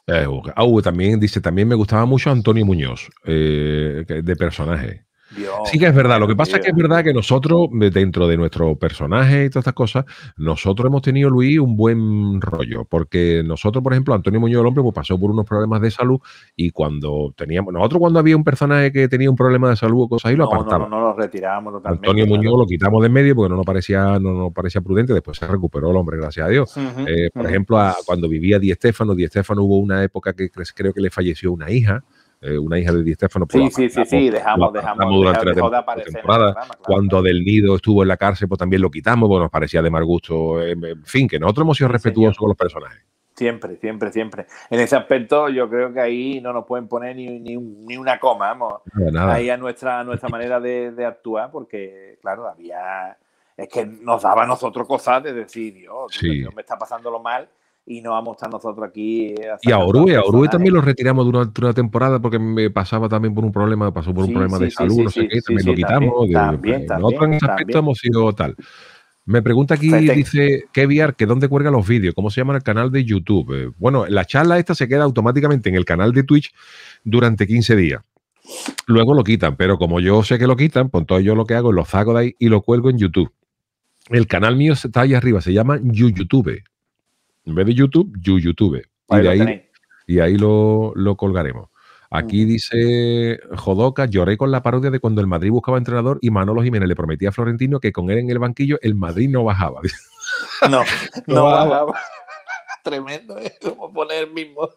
Eh, ah, también dice, también me gustaba mucho Antonio Muñoz, eh, de personaje sí que es verdad. Lo que pasa es que es verdad que nosotros, dentro de nuestro personaje y todas estas cosas, nosotros hemos tenido, Luis, un buen rollo. Porque nosotros, por ejemplo, Antonio Muñoz del Hombre pues, pasó por unos problemas de salud y cuando teníamos... Nosotros cuando había un personaje que tenía un problema de salud o cosas ahí, lo no, No, no, no, lo retirábamos totalmente. Antonio Muñoz lo quitamos de en medio porque no nos parecía, no, parecía prudente. Después se recuperó el hombre, gracias a Dios. Eh, por ejemplo, a, cuando vivía Di Estefano, Di Estefano hubo una época que creo que le falleció una hija. Eh, una hija de Di Stefano. Sí, sí, sí, sí, dejamos, dejamos, durante dejamos, temporada. Cuando Del Nido estuvo en la cárcel, pues también lo quitamos, pues nos parecía de mal gusto. En fin, que nosotros hemos sido respetuosos con los personajes. Siempre, siempre, siempre. En ese aspecto, yo creo que ahí no nos pueden poner ni, una coma, vamos. ahí a nuestra, nuestra manera de, actuar, porque, claro, había. Es que nos daba nosotros cosas de decir, Dios, Dios, me está pasando lo mal y no vamos a estar nosotros aquí. Eh, y a Orue, a Orue también lo retiramos durante una temporada porque me pasaba también por un problema, pasó por un problema de salud, no sé qué, también lo quitamos. nosotros en ese aspecto hemos sido tal. Me pregunta aquí, dice Keviar, que dónde cuelga los vídeos, cómo se llama el canal de YouTube. Eh, bueno, la charla esta se queda automáticamente en el canal de Twitch durante 15 días. Luego lo quitan, pero como yo sé que lo quitan, pues entonces yo lo que hago es lo saco de ahí y lo cuelgo en YouTube. El canal mío está ahí arriba, se llama YouTube. En vez de YouTube, YouTube Y, ahí, y ahí lo, colgaremos. Aquí dice Jodoca, lloré con la parodia de cuando el Madrid buscaba entrenador y Manolo Jiménez le prometía a Florentino que con él en el banquillo el Madrid no bajaba. <laughs> No, no, bajaba. <laughs> Tremendo, es ¿eh? como poner el mismo.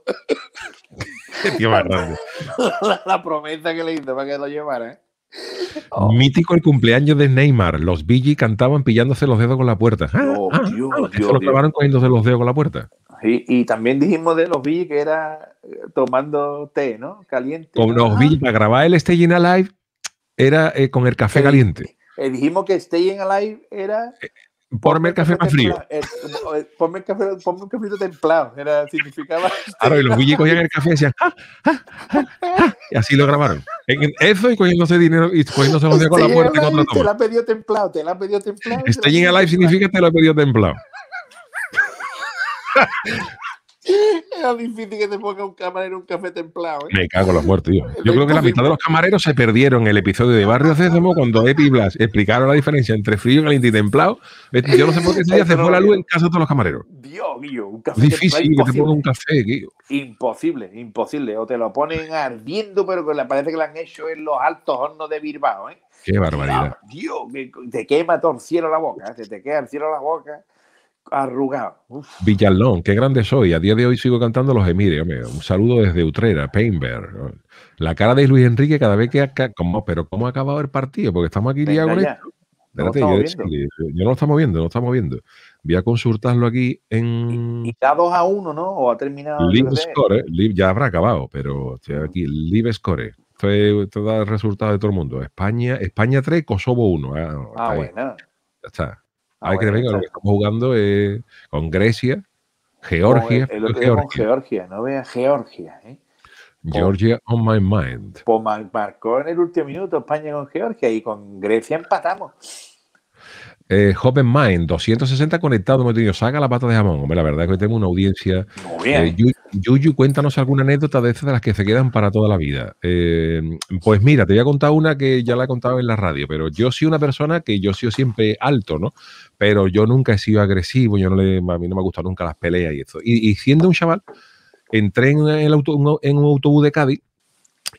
Qué <laughs> la, promesa que le hizo para que lo llevara. ¿eh? Oh. Mítico el cumpleaños de Neymar. Los Billy cantaban pillándose los dedos con la puerta. Ah, oh, ah, ah, lo grabaron cogiéndose los dedos con la puerta. Y, también dijimos de los Billy que era eh, tomando té, ¿no? Caliente. Con los Billy para grabar el Staying Alive era eh, con el café eh, caliente. dijimos que Staying Alive era Ponme el café más frío. ponme, el café, ponme un café templado. Era, significaba. Claro, <laughs> ah, y los Willy cogían el café y decían. Ah, ah, y así lo grabaron. eso y cogiéndose dinero y cogiéndose los dedos con la puerta. te la pedido templado, te la pedido templado. el live, significa te la pedido templado. <laughs> es <laughs> difícil que te ponga un camarero un café templado. ¿eh? Me cago en los muertos, tío. Yo creo que la mitad de los camareros se perdieron en el episodio de Barrio Sésamo cuando Epi Blas explicaron la diferencia entre frío, caliente y templado. Yo no sé por qué ese día se fue la luz en casa de todos los camareros. Dios mío, un café. Difícil que te ponga un café, tío. Imposible, imposible. O te lo ponen ardiendo, pero que parece que lo han hecho en los altos hornos de Bilbao, ¿eh? Qué barbaridad. Dios, te quema todo la boca, ¿eh? Se te queda el cielo la boca arrugado. Villalón, qué grande soy. A día de hoy sigo cantando los Emires. Un saludo desde Utrera, Painberg. La cara de Luis Enrique cada vez que... Acá, como, pero ¿cómo ha acabado el partido? Porque estamos aquí liados ¿eh? yo, no lo estamos viendo, no lo estamos viendo. Voy a consultarlo aquí en. Y, 2 a 1, ¿no? O ha terminado. Live Score, ¿eh? ya habrá acabado, pero estoy mm. aquí, Live Score. Esto, da el resultado de todo el mundo. España, España 3, Kosovo 1. Ah, ah bueno. Ya está. Ah, Ay, que venga, lo que estamos jugando es eh, con Grecia, pues Georgia. Georgia. Con Georgia, no vea Georgia. ¿eh? Georgia on my mind. Pues marcó en el último minuto España con Georgia y con Grecia empatamos. Eh, Hop Mind, 260 conectados, me tenido. Saca la pata de jamón. Hombre, la verdad es que tengo una audiencia. Muy eh, Yuyu, cuéntanos alguna anécdota de esas de las que se quedan para toda la vida. Eh, pues mira, te voy a contar una que ya la he contado en la radio, pero yo soy una persona que yo he sido siempre alto, ¿no? Pero yo nunca he sido agresivo, yo no le, a mí no me han gustado nunca las peleas y eso. Y, siendo un chaval, entré en, el en un autobús de Cádiz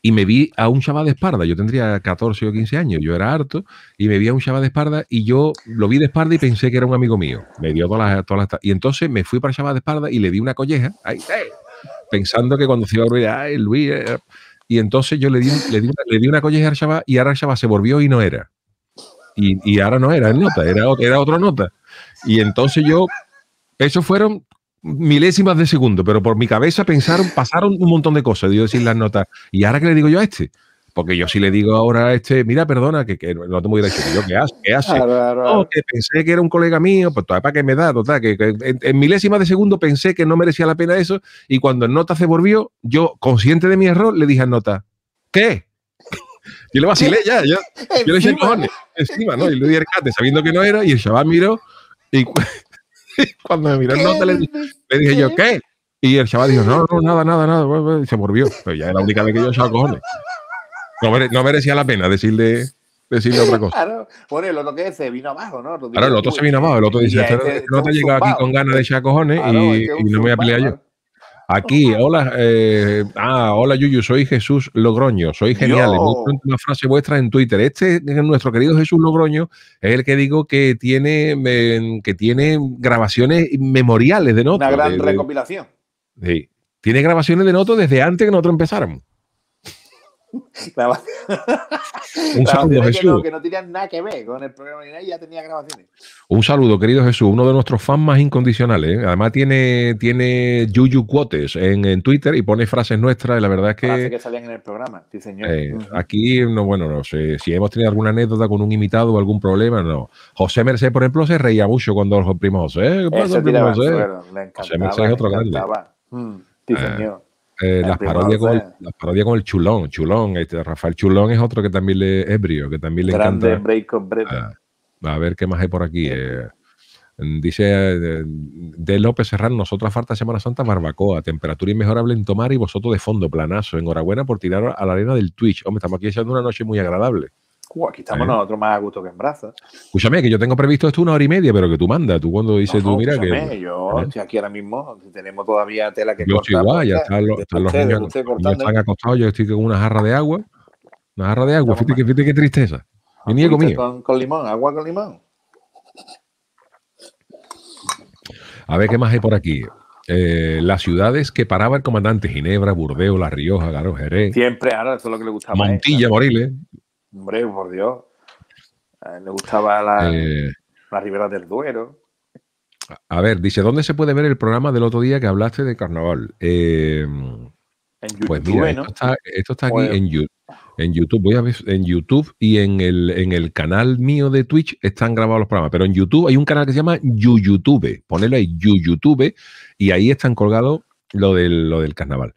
y me vi a un chaval de espalda. Yo tendría 14 o 15 años, yo era harto, y me vi a un chaval de espalda y yo lo vi de espalda y pensé que era un amigo mío. Me dio todas las. y entonces me fui para el chaval de Esparda y le di una colleja, ahí, pensando que cuando se iba a abrir, ¡ay, Luis! Eh, eh, y entonces yo le di, le di, una colleja al chaval y ahora el chaval se volvió y no era. Y, ahora no era nota, era, era otra nota. Y entonces yo, esos fueron milésimas de segundo, pero por mi cabeza pensaron, pasaron un montón de cosas, digo, decir las notas. ¿Y ahora que le digo yo a este? Porque yo sí le digo ahora a este, mira, perdona, que, no te derecho. yo, ¿qué hace? Oh, que pensé que era un colega mío, pues todavía para qué me da, que, en, milésimas de segundo pensé que no merecía la pena eso, y cuando el nota se volvió, yo, consciente de mi error, le dije a nota, ¿qué? <laughs> yo le vacilé ya, yo, le dije cojones, encima, ¿no? Y le di sabiendo que no era, y el chaval miró, y <laughs> Cuando me miró el nota le, dije yo, ¿qué? Y el chaval dijo, no, no, nada, nada, nada. Y se volvió. Pero ya era la única vez que yo echaba cojones. No, merecía la pena decirle, decirle otra cosa. Claro, bueno, el otro que se vino abajo, ¿no? Claro, el otro se vino abajo. El otro dice, no te he aquí con ganas de echar cojones y, y no me voy a pelear yo. Aquí, hola, eh, ah, hola Yuyu, soy Jesús Logroño, soy genial. Una frase vuestra en Twitter. Este, es nuestro querido Jesús Logroño, es el que digo que tiene, que tiene grabaciones memoriales de notas. Una gran recopilación. sí. Tiene grabaciones de notas desde antes que nosotros empezáramos. <laughs> Un saludo, Jesús. Que no, que no tenían nada que ver con el programa y ya tenía grabaciones. Un saludo, querido Jesús, uno de nuestros fans más incondicionales. ¿eh? Además tiene, tiene Yuyu Cuotes en, en, Twitter y pone frases nuestras y la verdad es que... Frases que salían en el programa, sí eh, Aquí, no, bueno, no sé si hemos tenido alguna anécdota con un imitado o algún problema, no. José Merced, por ejemplo, se reía mucho cuando los primos José. ¿Qué pasa, José? Le Merced es otro grande. Mm, sí eh, señor. Eh, las, parodias con, el Chulón, Chulón, este, Rafael Chulón es otro que también le es brío, que también le Grande encanta. Break of ah, a ver qué más hay por aquí. Eh, dice eh, de López Serrano, nosotros falta Semana Santa barbacoa, temperatura inmejorable en tomar y vosotros de fondo, planazo. Enhorabuena por tirar a la arena del Twitch. Hombre, estamos aquí echando una noche muy agradable aquí estamos nosotros más a gusto que en brazos. Escúchame, que yo tengo previsto esto una hora y media, pero que tú mandas. Tú cuando dices tú, mira que. Yo ¿Eh? estoy aquí ahora mismo, tenemos todavía tela que cortar. Pues, ya están los, niños, acostados, yo estoy con una jarra de agua. Una jarra de agua, fíjate, fíjate qué tristeza. venía niego Con, limón, agua con limón. A ver qué más hay por aquí. Eh, las ciudades que paraba el comandante Ginebra, Burdeos, La Rioja, Garo Jerez. Siempre, ahora eso es lo que le gustaba. Montilla, Moriles. Hombre, por Dios. me gustaba la, eh. la Ribera del Duero. A ver, dice, ¿dónde se puede ver el programa del otro día que hablaste de carnaval? Eh, pues mira, esto está, aquí pues en, YouTube, en YouTube. Voy a ver en YouTube y en el, en el canal mío de Twitch están grabados los programas. Pero en YouTube hay un canal que se llama YouYouTube. Ponelo ahí, YouYouTube, y ahí están colgados lo del, lo del carnaval.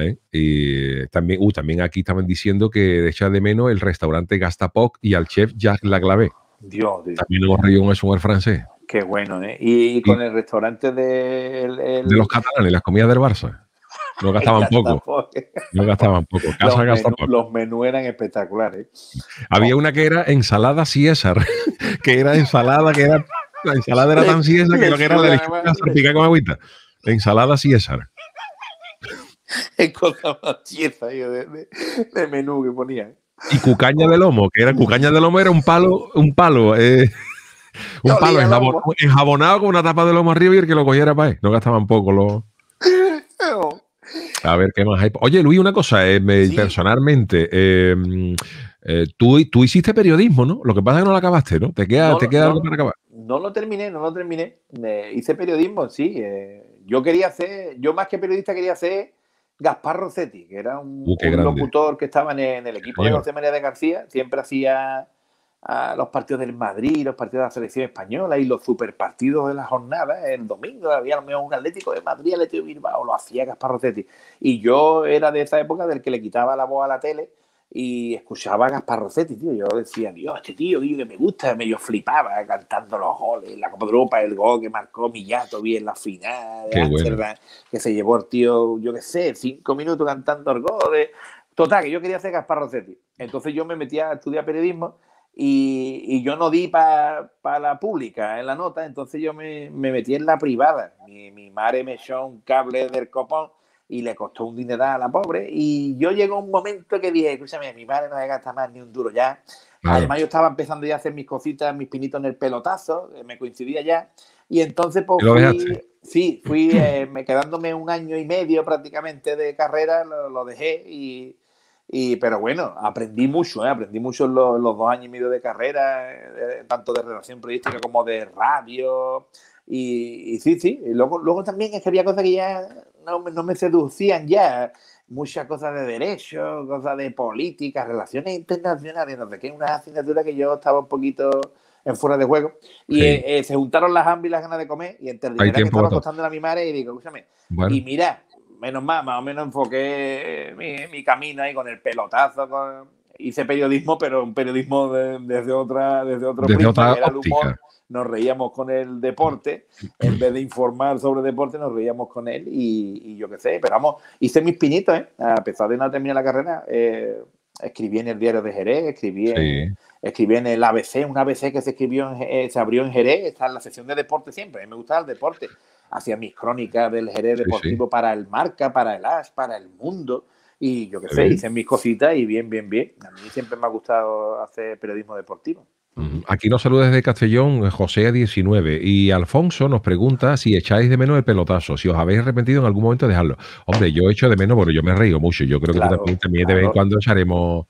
¿eh? Y también, uh, también aquí estaban diciendo que de hecho de menos el restaurante Gastapoc y al chef Jacques Laglavé. Dios, También hemos río un sommelier francés. Qué bueno, ¿eh? Y, con el restaurante de... los catalanes, las comidas del Barça. No <laughs> gastaban poco. No gastaban poco. los, menús eran espectaculares. Había una que era ensalada César, <laughs> que era ensalada, que era... La ensalada era tan César <laughs> que lo que era la lechuga con agüita. Ensalada César. Es <laughs> cosa, de, de, menú que ponía Y cucaña de lomo, que era cucaña de lomo, era un palo, un palo, eh, <laughs> un palo enjabonado, con una tapa de lomo arriba y el que lo cogiera para No gastaban poco los. A ver qué más hay. Oye, Luis, una cosa, eh, personalmente, eh, tú, tú, hiciste periodismo, ¿no? Lo que pasa es que no lo acabaste, ¿no? Te queda, te queda algo para acabar. No lo terminé, no lo terminé. hice periodismo, sí. yo quería ser, yo más que periodista quería ser Gaspar Rossetti, que era un, uh, locutor que estaba en, el equipo de José de García, siempre hacía ah, los partidos del Madrid, los partidos de la selección española y los superpartidos de la jornada. El domingo había lo un Atlético de Madrid, Atlético de Bilbao, lo hacía Gaspar Rossetti. Y yo era de esa época del que le quitaba la voz a la tele y escuchaba a Gaspar Rossetti, tío. Yo decía, Dios, este tío, tío, que me gusta, medio flipaba cantando los goles, la Copa Europa, el gol que marcó Millato bien en la final, que se llevó el tío, yo qué sé, cinco minutos cantando el gol. De... Eh. Total, que yo quería hacer Gaspar Rossetti. Entonces yo me metía a estudiar periodismo y, y yo no di para Para la pública en eh, la nota, entonces yo me, me metí en la privada. Mi, mi madre me echó un cable del copón y le costó un dineral a la pobre. Y yo llegó un momento que dije, escúchame, mi madre no me gasta más ni un duro ya. Además, yo estaba empezando ya a hacer mis cositas, mis pinitos en el pelotazo, eh, me coincidía ya. Y entonces, pues, fui, sí, fui <clears throat> eh, quedándome un año y medio prácticamente de carrera, lo, dejé y, pero bueno, aprendí mucho, eh, aprendí mucho en los, dos años y medio de carrera, tanto de relación periodística como de radio. Y, sí, sí. luego, luego también es que había cosas que ya no, no me seducían ya muchas cosas de derecho, cosas de política, relaciones internacionales, no sé qué, una asignatura que yo estaba un poquito en fuera de juego. Y eh, se juntaron las hambre y las ganas de comer y entre el que estaba costando a mi madre y digo, escúchame, y mira, menos mal, más o menos enfoqué mi, mi camino ahí con el pelotazo, con hice periodismo, pero un periodismo desde otra, desde otro punto prisma, era el humor. Nos reíamos con el deporte, en vez de informar sobre deporte, nos reíamos con él y, yo qué sé, pero vamos, hice mis pinitos, ¿eh? a pesar de no terminar la carrera, eh, escribí en el diario de Jerez, escribí en, escribí en el ABC, un ABC que se escribió eh, se abrió en Jerez, está en la sección de deporte siempre, a mí me gustaba el deporte, hacía mis crónicas del Jerez deportivo para el Marca, para el As, para el Mundo, y yo qué sé, hice mis cositas y bien, bien, bien. A mí siempre me ha gustado hacer periodismo deportivo. Aquí nos saluda desde Castellón eh, José 19 y Alfonso nos pregunta si echáis de menos el pelotazo, si os habéis arrepentido en algún momento de dejarlo. Hombre, yo echo de menos, bueno, yo me reído mucho, yo creo que también, también de vez en cuando echaremos,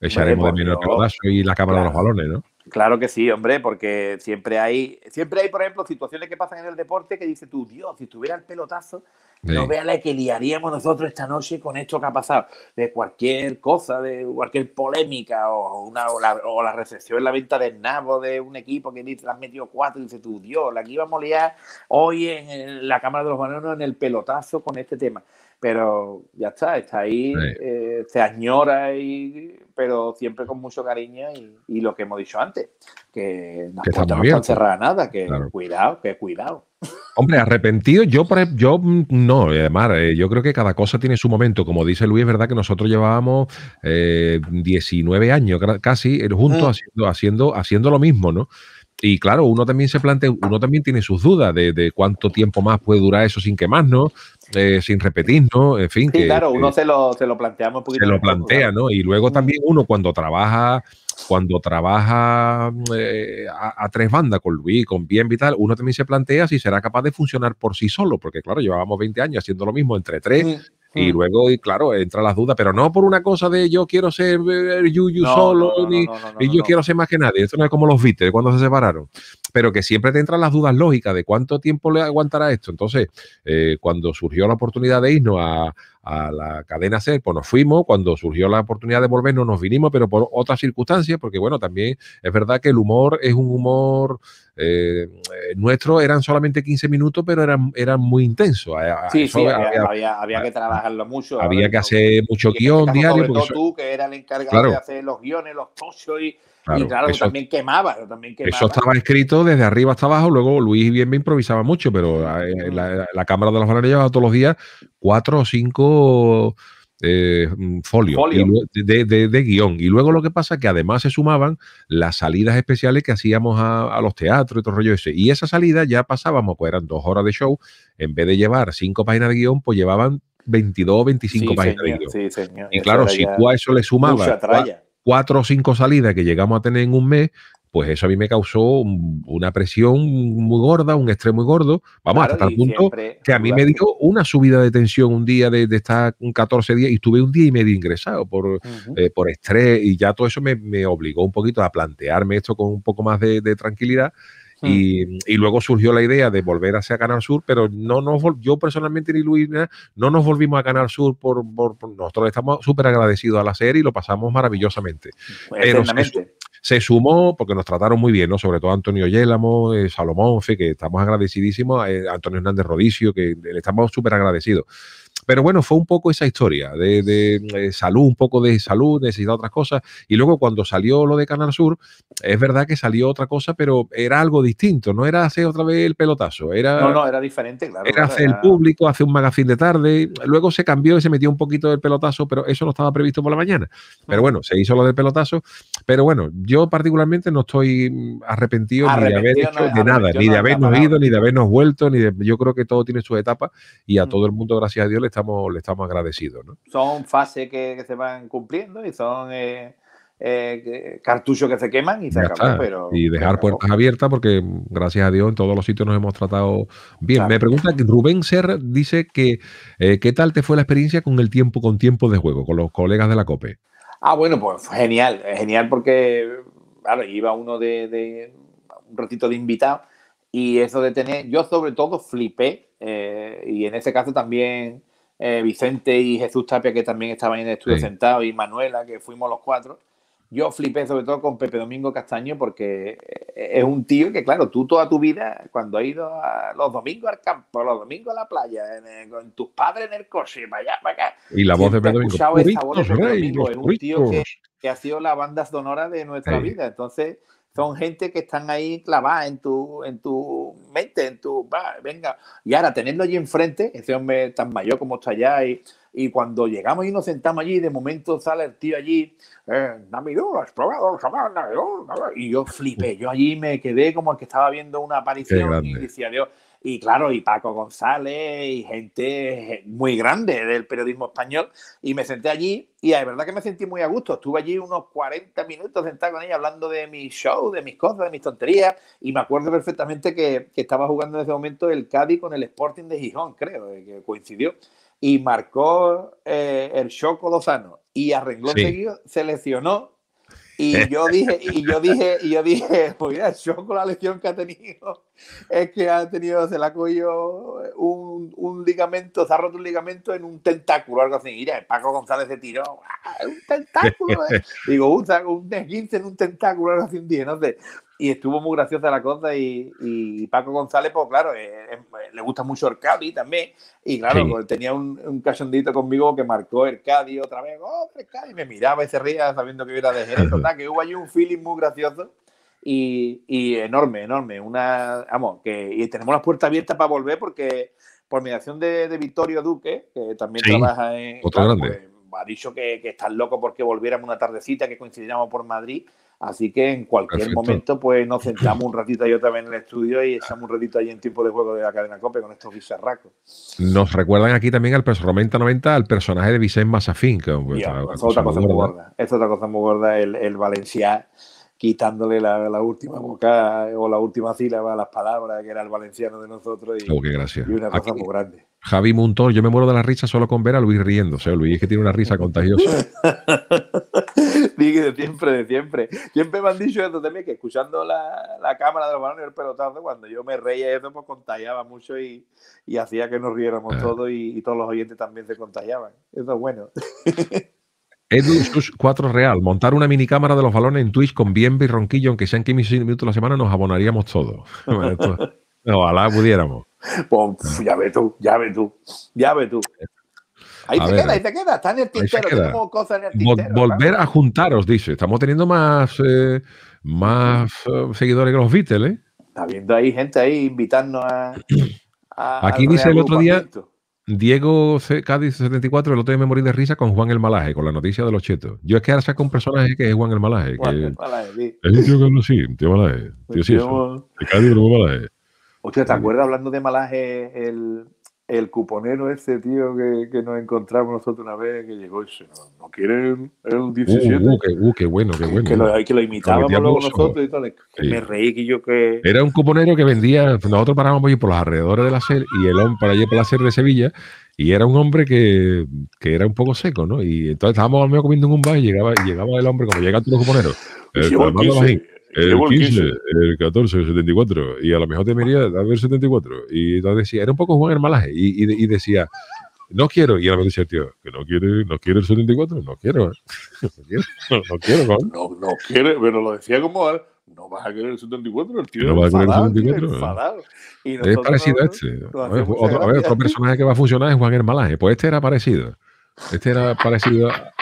echaremos de pues menos el pelotazo y la cámara de los balones, ¿no? Claro que sí, hombre, porque siempre hay, siempre hay, por ejemplo, situaciones que pasan en el deporte que dice tu Dios, si tuviera el pelotazo, no vea la que liaríamos nosotros esta noche con esto que ha pasado, de cualquier cosa, de cualquier polémica o, una, o, la, o recepción en la venta del nabo de un equipo que dice, has metido cuatro, y dice tú, Dios, la que íbamos a liar hoy en, la Cámara de los Bananos en el pelotazo con este tema pero ya está, está ahí, eh, se añora, y, pero siempre con mucho cariño y, y, lo que hemos dicho antes, que no no están nada, que cuidado, que cuidado. Hombre, arrepentido, yo, yo mm, no, eh, además, eh, yo creo que cada cosa tiene su momento. Como dice Luis, es verdad que nosotros llevábamos eh, 19 años casi juntos mm. haciendo, haciendo, haciendo lo mismo, ¿no? Y claro, uno también se plantea, uno también tiene sus dudas de, de cuánto tiempo más puede durar eso sin quemarnos, eh, sin repetir, ¿no? En fin. Sí, claro, uno se, lo, planteamos un poquito. Se lo plantea, ¿no? Y luego mm. también uno cuando trabaja, cuando trabaja eh, a, tres bandas con Luis, con Bien Vital, uno también se plantea si será capaz de funcionar por sí solo, porque claro, llevábamos 20 años haciendo lo mismo entre tres. Mm, y mm. luego, y claro, entra las dudas, pero no por una cosa de yo quiero ser eh, Yuyu solo, y yo quiero ser más que nadie. Esto no es como los Beatles cuando se separaron pero que siempre te entran las dudas lógicas de cuánto tiempo le aguantará esto. Entonces, eh, cuando surgió la oportunidad de irnos a, la cadena C, pues nos fuimos, cuando surgió la oportunidad de no nos vinimos, pero por otras circunstancias, porque bueno, también es verdad que el humor es un humor eh, nuestro, eran solamente 15 minutos, pero eran, eran muy intensos. Sí, sí, había, que trabajarlo mucho. Había que hacer mucho este guión diario. Sobre tú, que eras el encargado de hacer los guiones, los tochos y y claro, también quemaba, Eso estaba escrito desde arriba hasta abajo. Luego Luis bien me improvisaba mucho, pero ah, eh, la, eh, la Cámara de los Varones llevaba todos los días cuatro o cinco eh, mm, folios de, guión. Y luego lo que pasa es que además se sumaban las salidas especiales que hacíamos a, los teatros y todo el rollo ese. Y esa salida ya pasábamos, pues eran dos horas de show, en vez de llevar cinco páginas de guión, pues llevaban 22 o 25 páginas de guión. Y claro, si tú a eso le sumabas cuatro o cinco salidas que llegamos a tener en un mes, pues eso a mí me causó una presión muy gorda, un estrés muy gordo. Vamos, a hasta tal punto que a mí me dio una subida de tensión un día de, de estar 14 días y estuve un día y medio ingresado por, eh, por estrés y ya todo eso me, obligó un poquito a plantearme esto con un poco más de tranquilidad Mm. Y, luego surgió la idea de volver hacia Canal Sur, pero no nos yo personalmente ni Luis, no nos volvimos a Canal Sur por, nosotros estamos súper agradecidos a la serie y lo pasamos maravillosamente. Pues, pero se, sumó porque nos trataron muy bien, ¿no? Sobre todo Antonio Yélamo, eh, Salomón, que estamos agradecidísimos, eh, Antonio Hernández Rodicio, que le estamos súper agradecidos pero bueno, fue un poco esa historia de, eh, salud, un poco de salud, de otras cosas. Y luego cuando salió lo de Canal Sur, es verdad que salió otra cosa, pero era algo distinto, no era hacer otra vez el pelotazo, era... No, no, era diferente, claro. Era hacer el público, hacer un magazine de tarde, luego se cambió y se metió un poquito del pelotazo, pero eso no estaba previsto por la mañana. Pero bueno, se hizo lo del pelotazo, pero bueno, yo particularmente no estoy mm, arrepentido, ni de haber hecho de nada, ni de habernos ido, ni de habernos vuelto, ni de... Yo creo que todo tiene su etapa y a todo el mundo, gracias a Dios, le le estamos agradecidos. Son fases que, se van cumpliendo y son eh, eh, cartuchos que se queman y se acaban. Pero, y dejar puertas abiertas porque, gracias a Dios, en todos los sitios nos hemos tratado bien. Me pregunta Rubén Ser, dice que eh, ¿qué tal te fue la experiencia con el tiempo, con tiempo de juego, con los colegas de la COPE? Ah, bueno, pues genial, genial porque claro, iba uno de, un ratito de invitado y eso de tener, yo sobre todo flipé y en ese caso también eh, Vicente y Jesús Tapia, que también estaban en el estudio sentados, y Manuela, que fuimos los cuatro. Yo flipé sobre todo con Pepe Domingo Castaño porque eh, es un tío que, claro, tú toda tu vida, cuando has ido los domingos al campo, los domingos a la playa, con tus padres en el coche, para allá, Y la voz de Pepe Domingo. es un tío que, ha sido la banda sonora de nuestra vida. Entonces, son gente que están ahí clavada en tu, en tu mente, en tu, venga, y ahora teniendo allí enfrente, ese hombre tan mayor como está allá, y, y cuando llegamos y nos sentamos allí, de momento sale el tío allí, eh, has probado, y yo flipé, yo allí me quedé como el que estaba viendo una aparición y decía, Dios, y claro, y Paco González y gente eh, muy grande del periodismo español. Y me senté allí y de verdad que me sentí muy a gusto. Estuve allí unos 40 minutos sentado con ella hablando de mi show, de mis cosas, de mis tonterías. Y me acuerdo perfectamente que, estaba jugando en ese momento el Cádiz con el Sporting de Gijón, creo, eh, que coincidió. Y marcó eh, el show Lozano. Y a renglón seguido se y eh. yo dije, y yo dije, y yo dije, <laughs> pues mira, yo con la lesión que ha tenido, es que ha tenido, se le ha cogido un, un, ligamento, se ha roto un ligamento en un tentáculo, algo así. Mira, Paco González se tiró, un tentáculo. Eh! <laughs> Digo, un, un en un tentáculo, algo así, un día, no sé y estuvo muy graciosa la cosa y, Paco González, pues claro, eh, eh, pues, le gusta mucho el Cádiz también y claro, pues, tenía un, un, cachondito conmigo que marcó el Cádiz otra vez, oh, y me miraba y se ría sabiendo que era de Jerez, <laughs> total, que hubo allí un feeling muy gracioso y, enorme, enorme, una, vamos, que y tenemos las puertas abiertas para volver porque por mediación de, de Victorio Duque, que también trabaja en... Pues, ha dicho que, que estás loco porque volviéramos una tardecita, que coincidíamos por Madrid Así que en cualquier momento, pues nos sentamos <clears throat> un ratito yo también en el estudio y echamos un ratito ahí en tiempo de juego de la cadena COPE con estos bicharracos. Nos recuerdan aquí también al 90 al personaje de Vicente Massafín, Que, pues, es, otra cosa muy gorda. es otra cosa muy gorda, el, el quitándole la, última boca eh, o la última sílaba a las palabras, que era el valenciano de nosotros. Y, oh, una cosa muy grande. Javi Montor, yo me muero de la risa solo con ver a Luis riéndose. Luis es que tiene una risa contagiosa. <laughs> de siempre, de siempre. Siempre me han dicho eso también, que escuchando la, cámara de los balones y el pelotazo, cuando yo me reía eso, pues contagiaba mucho y, hacía que nos riéramos ah. todos y, todos los oyentes también se contagiaban. Eso es bueno. <laughs> Edu 4 Real, montar una minicámara de los balones en Twitch con bien y ronquillo, aunque sean 15 minutos a la semana, nos abonaríamos todos. <laughs> Ojalá pudiéramos. Pues, ya ve tú, ya ve tú, ya ve tú. Ahí te queda, ahí te queda, está en el tintero, tenemos cosas en el tintero. volver a juntaros, dice. Estamos teniendo más, eh, más eh, seguidores que los Beatles, ¿eh? Está viendo ahí gente ahí invitarnos a. a Aquí dice el otro día. Diego Cádiz 74, el otro día me morí de risa con Juan el Malaje, con la noticia de los chetos. Yo es que ahora saco un personaje que es Juan el Malaje. el Es un tío que no sí, tío Malaje. Tío, sí, tío, tío Malaje. Hostia, ¿te acuerdas hablando de malaje el, el cuponero ese tío que, que, nos encontramos nosotros una vez que llegó y no, no quieren el 17. Uh, uh que, uh, qué, bueno, qué bueno. Que lo, que lo imitábamos luego nosotros y tal. Me reí que yo que. Era un cuponero que vendía, nosotros parábamos por los alrededores de la SER y el hombre para allí por la SER de Sevilla. Y era un hombre que, que, era un poco seco, ¿no? Y entonces estábamos al menos comiendo en un bar y llegaba, llegaba el hombre, como llegan todos los cuponeros. Eh, el 15, el 14, el 74. Y a lo mejor te miría a ver 74. Y entonces decía, era un poco Juan Hermalaje. Y, decía, no quiero. Y a me mejor decía el tío, que no quiere, no quiere el 74, <laughs> no quiero. no quiero, no, quiero. No, quiere, pero lo decía como no vas a querer el 74, el tío. No vas a querer el 74. Enfadado. es parecido a este. A ver, otro, personaje que va a funcionar es Juan Hermalaje. Pues este era parecido. Este era parecido a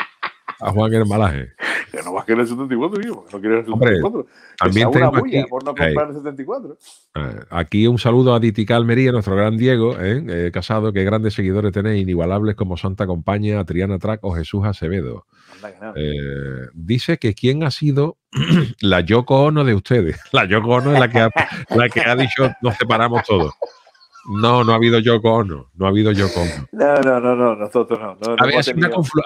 a Juan malaje. Que no vas a querer el 74, tío, no quieres el 74. también tengo una aquí, por no eh, comprar el 74. Eh, aquí un saludo a Ditical Mería, nuestro gran Diego, eh, casado, que grandes seguidores tenéis, inigualables como Santa Compaña, Triana Track o Jesús Acevedo. dice que quién ha sido <clears throat> la Yoko Ono de ustedes. <laughs> La Yoko Ono es la que la que ha dicho nos separamos todos. No, no ha habido yo con No ha habido yo <laughs> No, no, no, no, nosotros no.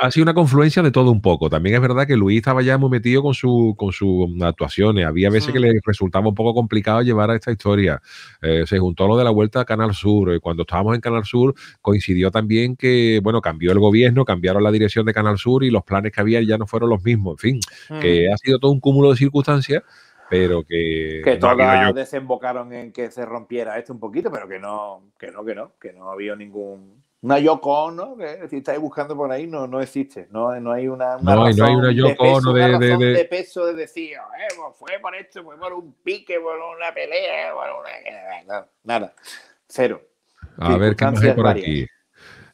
ha, sido una confluencia de todo un poco. También es verdad que Luis estaba ya muy metido con, su, con sus actuaciones. Había veces que mm. le resultaba un poco complicado llevar a esta historia. Eh, se juntó lo de la vuelta a Canal Sur. Y eh, cuando estábamos en Canal Sur coincidió también que, bueno, cambió el gobierno, cambiaron la dirección de Canal Sur y los planes que había ya no fueron los mismos. En fin, que mm. ha sido todo un cúmulo de circunstancias pero que... Que todas desembocaron en que se rompiera esto un poquito, pero que no, que no, que no, que no había ningún... Una Yoko ¿no? que si estáis buscando por ahí, no, no existe. No, no hay una, una no, no hay una Yoko de, peso, de, peso de decir, eh, pues fue por esto, fue por un pique, por una pelea, por una... Nada, cero. A ver qué más hay por aquí.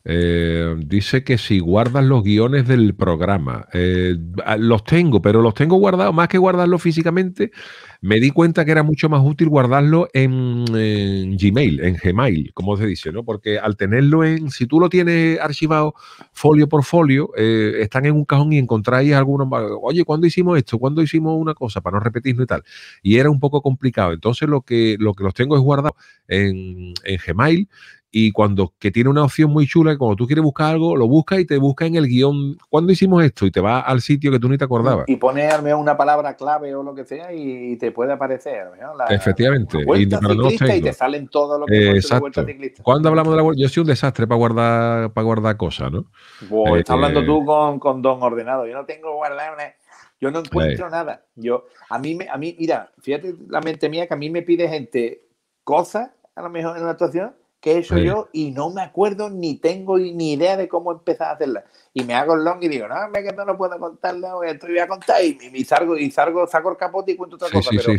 Eh, dice que si guardas los guiones del programa, eh, los tengo, pero los tengo guardados, más que guardarlo físicamente, me di cuenta que era mucho más útil guardarlo en, Gmail, en Gmail, como se dice, ¿no? Porque al tenerlo en, si tú lo tienes archivado folio por folio, eh, están en un cajón y encontráis algunos, oye, ¿cuándo hicimos esto? ¿Cuándo hicimos una cosa? Para no repetirlo y tal. Y era un poco complicado. Entonces lo que, lo que los tengo es guardado en, en Gmail y cuando que tiene una opción muy chula, que cuando tú quieres buscar algo, lo buscas y te busca en el guión, ¿cuándo hicimos esto? Y te va al sitio que tú ni te acordabas. Y ponerme al una palabra clave o lo que sea y te puede aparecer. ¿no? Efectivamente. La vuelta y, te salen todos los que vuelta ciclista. Cuando hablamos de la vuelta, yo soy un desastre para guardar, para guardar cosas, ¿no? Eh, está estás hablando eh, tú con, con don ordenado. Yo no tengo guardar yo no encuentro nada. Yo, a mí, a mí, mira, fíjate la mente mía que a mí me pide gente cosas, a lo mejor en una actuación, que eso yo y no me acuerdo ni tengo ni idea de cómo empezar a hacerla. Y me hago el long y digo, no, me que no lo puedo no, esto voy a contar y, me salgo, y salgo, saco el capote y cuento otra cosa, pero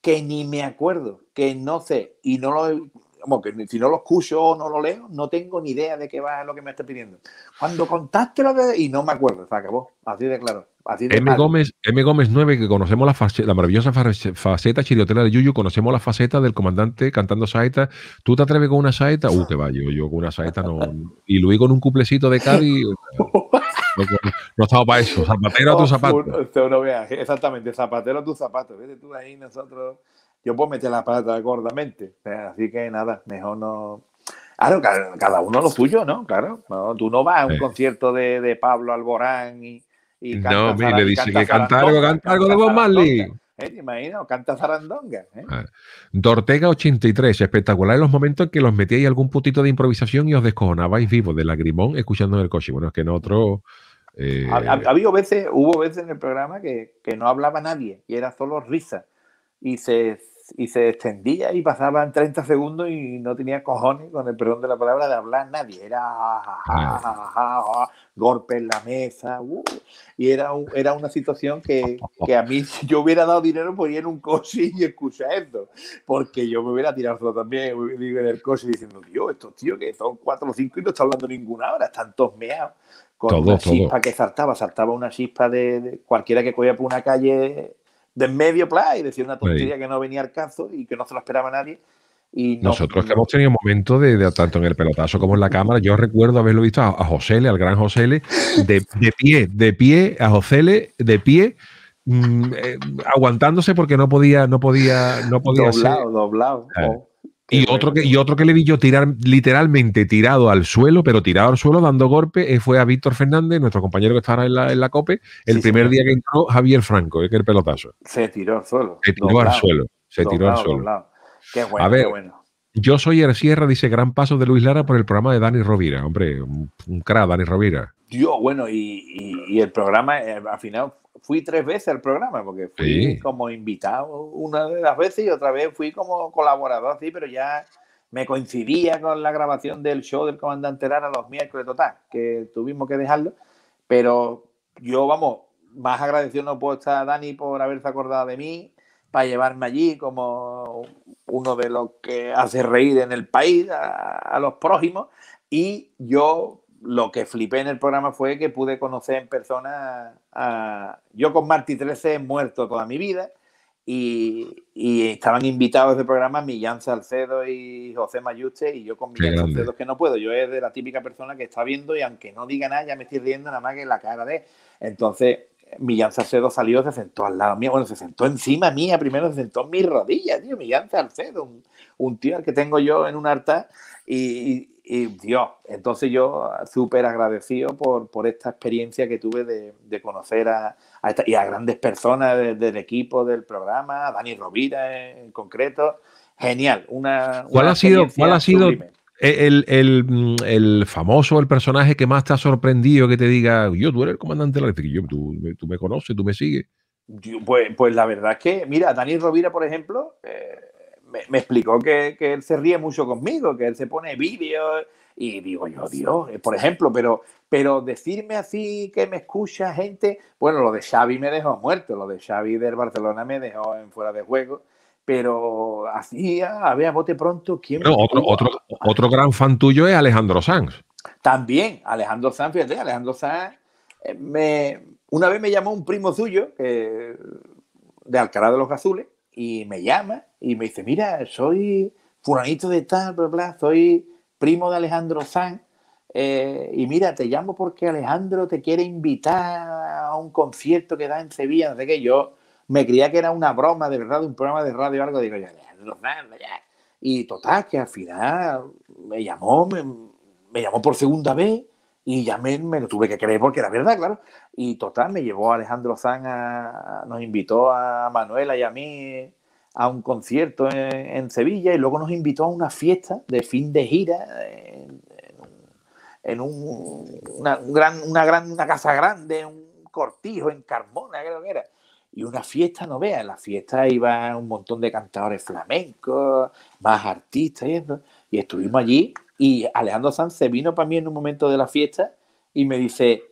que ni me acuerdo, que no sé, y no lo he como que si no lo escucho o no lo leo, no tengo ni idea de qué va lo que me está pidiendo. Cuando contaste lo de, y no me acuerdo, se acabó, así de claro. M. Gómez, M. Gómez 9, que conocemos la, la maravillosa faceta chiriotera de Yuyu, conocemos la faceta del comandante cantando saeta. ¿Tú te atreves con una saeta? Uh, que va, yo, con una saeta no. y Luis con un cuplecito de Cali. No, estaba para eso. Zapatero a tu oh, zapato. exactamente, zapatero a tu zapato. Vete tú ahí, nosotros yo puedo meter la pata gordamente. Así que nada, mejor no. Claro, cada, uno lo suyo, ¿no? Claro, tú no vas a un concierto de, Pablo Alborán y. no, mire, le dice que canta algo, canta algo de Bob Marley. ¿Eh? ¿Te Canta zarandonga. ¿eh? Ah, Dortega 83, espectacular en los momentos en que los metíais algún putito de improvisación y os descojonabais vivos de lagrimón escuchando el coche. Bueno, es que en otro... Eh, habido veces, hubo veces en el programa que, que, no hablaba nadie y era solo risa. Y se, y se extendía y pasaban 30 segundos y no tenía cojones, con el perdón de la palabra, de hablar nadie. Era ah. golpe en la mesa. Uh, y era, era una situación que, que, a mí, si yo hubiera dado dinero, por ir en un coche y escuchar esto. Porque yo me hubiera tirado también en el coche diciendo, Dios, estos tíos que son 4 o 5 y no están hablando ninguna hora, están todos Con una chispa que saltaba, saltaba una chispa de, cualquiera que cogía por una calle de medio play, decir una tontería que no venía al caso y que no se lo esperaba nadie. Y Nosotros que hemos tenido momentos de, tanto en el pelotazo como en la cámara, yo recuerdo haberlo visto a, Josele al gran Josele de, de, pie, de pie, a José, de pie, mm, eh, aguantándose porque no podía, no podía, no podía Doblado, doblado. Oh. Y otro, que, y otro que le vi yo tirar literalmente tirado al suelo, pero tirado al suelo dando golpe, eh, fue a Víctor Fernández, nuestro compañero que estaba en la, en la COPE, el primer día que entró Javier Franco, eh, que el pelotazo. Se tiró al suelo. Se tiró al suelo. Se tiró al suelo. a ver, Yo soy el Sierra, dice Gran Paso de Luis Lara por el programa de Dani Rovira. Hombre, un, un Dani Rovira. Yo, bueno, y, el programa eh, al final fui tres veces al programa, porque fui como invitado una de las veces y otra vez fui como colaborador, sí, pero ya me coincidía con la grabación del show del comandante Lara los miércoles, total, que tuvimos que dejarlo. Pero yo, vamos, más agradecido no puedo estar a Dani por haberse acordado de mí, para llevarme allí como uno de los que hace reír en el país a, a los prójimos. Y yo lo que flipé en el programa fue que pude conocer en persona a... Yo con Marty 13 he muerto toda mi vida y, estaban invitados de programa Millán Salcedo y José Mayuste y yo con Millán Salcedo que no puedo. Yo es de la típica persona que está viendo y aunque no diga nada ya me estoy riendo nada más que la cara de... Entonces Millán Salcedo salió, se sentó al lado mío, bueno, se sentó encima mía, primero se sentó en mis rodillas, tío, Millán Salcedo, un, tío al que tengo yo en un harta y y Dios, entonces yo súper agradecido por, por, esta experiencia que tuve de, conocer a, grandes personas del equipo, del programa, a Dani Rovira en, concreto. Genial. Una, ¿Cuál ha sido, cuál ha sido El, famoso, el personaje que más te ha sorprendido que te diga, yo, tú eres el comandante de la yo, tú, me conoces, tú me sigues? pues, pues la verdad es que, mira, Dani Rovira, por ejemplo, eh, me, explicó que, él se ríe mucho conmigo, que él se pone vídeos y digo yo, Dios, eh, por ejemplo, pero, pero decirme así que me escucha gente, bueno, lo de Xavi me dejó muerto, lo de Xavi del Barcelona me dejó en fuera de juego, pero así, a ah, ver, a bote pronto, ¿quién? otro, otro, otro, gran fan tuyo es Alejandro Sanz. También, Alejandro Sanz, fíjate, Alejandro Sanz, eh, me, una vez me llamó un primo suyo, de Alcalá de los Azules, y me llama y me dice, mira, soy fulanito de tal, bla, bla, soy primo de Alejandro Zan eh, y mira, te llamo porque Alejandro te quiere invitar a un concierto que da en Sevilla, no sé qué. Yo me creía que era una broma, de verdad, un programa de radio o algo. Y total, que al final me llamó, me llamó por segunda vez y ya me, lo tuve que creer porque era verdad, claro. Y total, me llevó Alejandro Zan, nos invitó a Manuela y a mí a un concierto en, Sevilla y luego nos invitó a una fiesta de fin de gira en, un, una, gran, una, gran, casa grande, un cortijo en Carmona, creo que era. Y una fiesta, no veas, la fiesta iba un montón de cantadores flamencos, más artistas y Y estuvimos allí y Alejandro Sanz se vino para mí en un momento de la fiesta y me dice,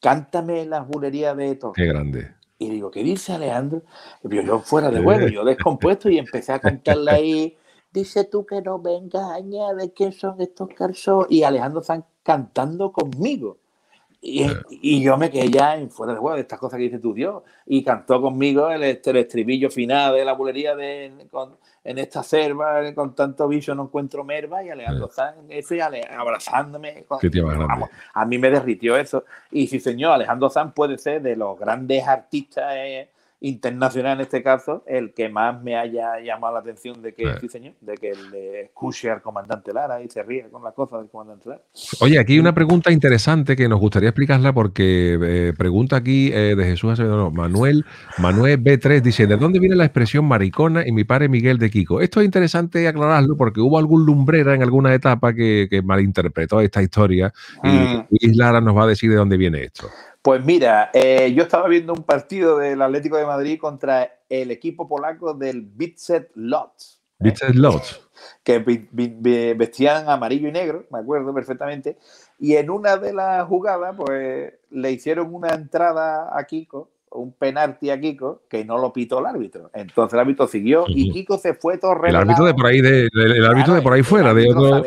cántame la bulerías de estos Qué grande. Y digo, ¿qué dice Alejandro? Yo, yo fuera de huevo, yo descompuesto y empecé a <laughs> cantarle ahí. Dice tú que no me añade de son estos calzones. Y Alejandro Sanz cantando conmigo. Y, yo me quedé ya en fuera de juego de estas cosas que dice tu Dios. Y cantó conmigo el, estribillo final de la bulería de, en esta selva, con tanto bicho no encuentro merva. Y Alejandro Zan, Sanz, ese abrazándome. Con, a mí me derritió eso. Y sí, señor, Alejandro Sanz puede ser de los grandes artistas. Eh, internacional en este caso, el que más me haya llamado la atención de que, sí, señor, de que le escuche al comandante Lara y se ríe con las cosas del comandante Lara. Oye, aquí hay una pregunta interesante que nos gustaría explicarla porque eh, pregunta aquí eh, de Jesús Acevedo, Manuel, Manuel B3 dice, ¿de dónde viene la expresión maricona y mi padre Miguel de Kiko? Esto es interesante aclararlo porque hubo algún lumbrera en alguna etapa que, malinterpretó esta historia y Luis mm. Lara nos va a decir de dónde viene esto. Pues mira, eh, yo estaba viendo un partido del Atlético de Madrid contra el equipo polaco del Bitset Lodz. Bitset Lodz. Que vestían amarillo y negro, me acuerdo perfectamente. Y en una de las jugadas, pues le hicieron una entrada a Kiko un penalti a Kiko que no lo pitó el árbitro. Entonces el árbitro siguió y Kiko se fue todo revelado. El árbitro de por ahí, de, el, árbitro de por ahí fuera, de otro,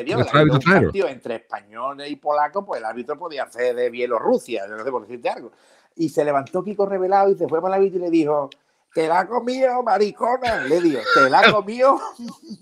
Entre españoles y polacos, pues el árbitro podía ser de Bielorrusia, no sé por decirte algo. Y se levantó Kiko revelado y se fue para el árbitro y le dijo, te la ha comido maricona, le digo, te la ha <laughs> comido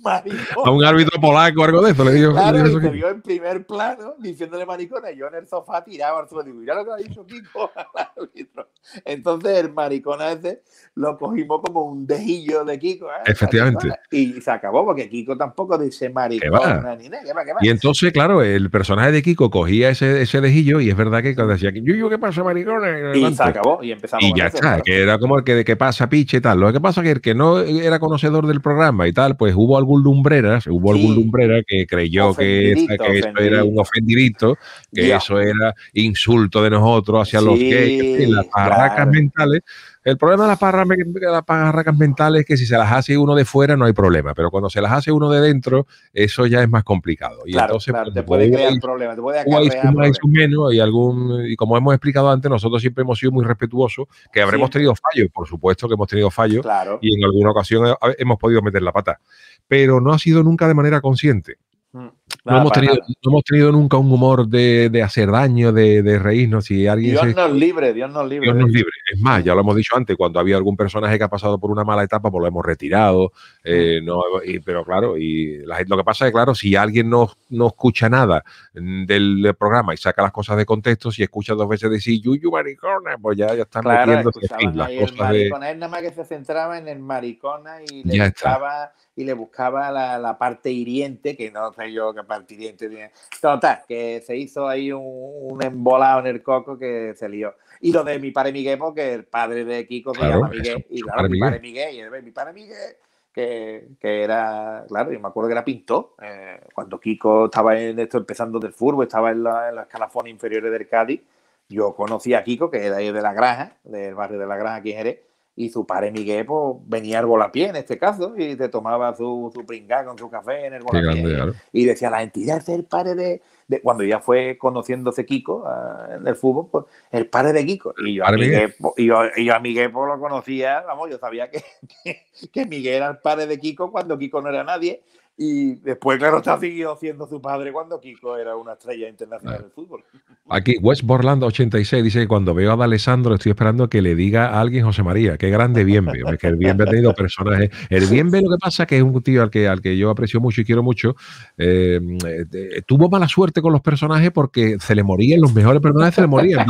maricona. A un árbitro polaco o algo de eso, le digo. Claro, le vio en primer plano diciéndole maricona, y yo en el sofá tiraba al suelo, digo, ya lo que ha dicho Kiko <laughs> al árbitro. Entonces el maricona ese lo cogimos como un dejillo de Kiko. ¿eh? Efectivamente. Y se acabó, porque Kiko tampoco dice maricona ni nada. Y entonces, claro, el personaje de Kiko cogía ese, ese dejillo y es verdad que cuando decía, yo, yo, ¿qué pasa, maricona? Y, se pues, acabó, y empezamos. Y ya está, que era como el que, que pasa, pillo lo que pasa es que el que no era conocedor del programa y tal, pues hubo algún lumbrera, hubo algún lumbrera que creyó que, eso era un ofendidito, que eso era insulto de nosotros hacia los que las barracas mentales. El problema de las, parras, mentales es que si se las hace uno de fuera no hay problema, pero cuando se las hace uno de dentro, eso ya es más complicado. Y entonces, pues, te puede crear problemas, y, algún, y como hemos explicado antes, nosotros siempre hemos sido muy respetuosos, que habremos tenido fallos, por supuesto que hemos tenido fallos, y en alguna ocasión eh, hemos podido meter la pata, pero no ha sido nunca de manera consciente. Mm no, hemos tenido, no, hemos tenido, nunca un humor de, de hacer daño, de, de, reírnos. Si alguien Dios nos libre, Dios nos libre. Dios nos libre. Es más, ya lo hemos dicho antes, cuando había algún personaje que ha pasado por una mala etapa, pues lo hemos retirado. Eh, mm. no, pero claro, y la lo que pasa es que, claro, si alguien no, no escucha nada mm, del programa y saca las cosas de contexto, si escucha dos veces decir Yuyu maricona, pues ya, ya están las cosas de... Él nada más que se centraba en el maricona y le, y le buscaba la, la parte hiriente, que no sé yo partidiente Total, que se hizo ahí un, embolado en el coco que se lió. Y lo de mi padre Miguel, porque el padre de Kiko se Miguel. y mi padre Miguel, mi padre Miguel. Que, era, claro, yo me acuerdo que era pintor. Eh, cuando Kiko estaba en esto empezando del fútbol, estaba en, la, en inferiores del Cádiz, yo conocí a Kiko, que era de la granja, del barrio de la granja, aquí en Jerez, y su padre Miguel pues, venía al volapié en este caso y te tomaba su, su pringá con su café en el volapié. Y decía, la entidad es el padre de, Cuando ya fue conociéndose Kiko ah, en el fútbol, pues, el padre de Kiko. Y yo, a Miguel, pues, y, yo, yo, Miguel, pues, lo conocía, vamos, yo sabía que, <laughs> que, que, Miguel era el padre de Kiko cuando Kiko no era nadie y después, claro, está siguiendo siendo su padre cuando Kiko era una estrella internacional eh. del fútbol. Aquí, West Borland 86 dice que cuando veo a Alessandro estoy esperando que le diga a alguien José María, qué grande Bienve, que el Bienve ha tenido personajes. El Bienve lo que pasa que es un tío al que, al que yo aprecio mucho y quiero mucho. Em, eh, eh, tuvo mala suerte con los personajes porque se le morían, los mejores personajes se le morían.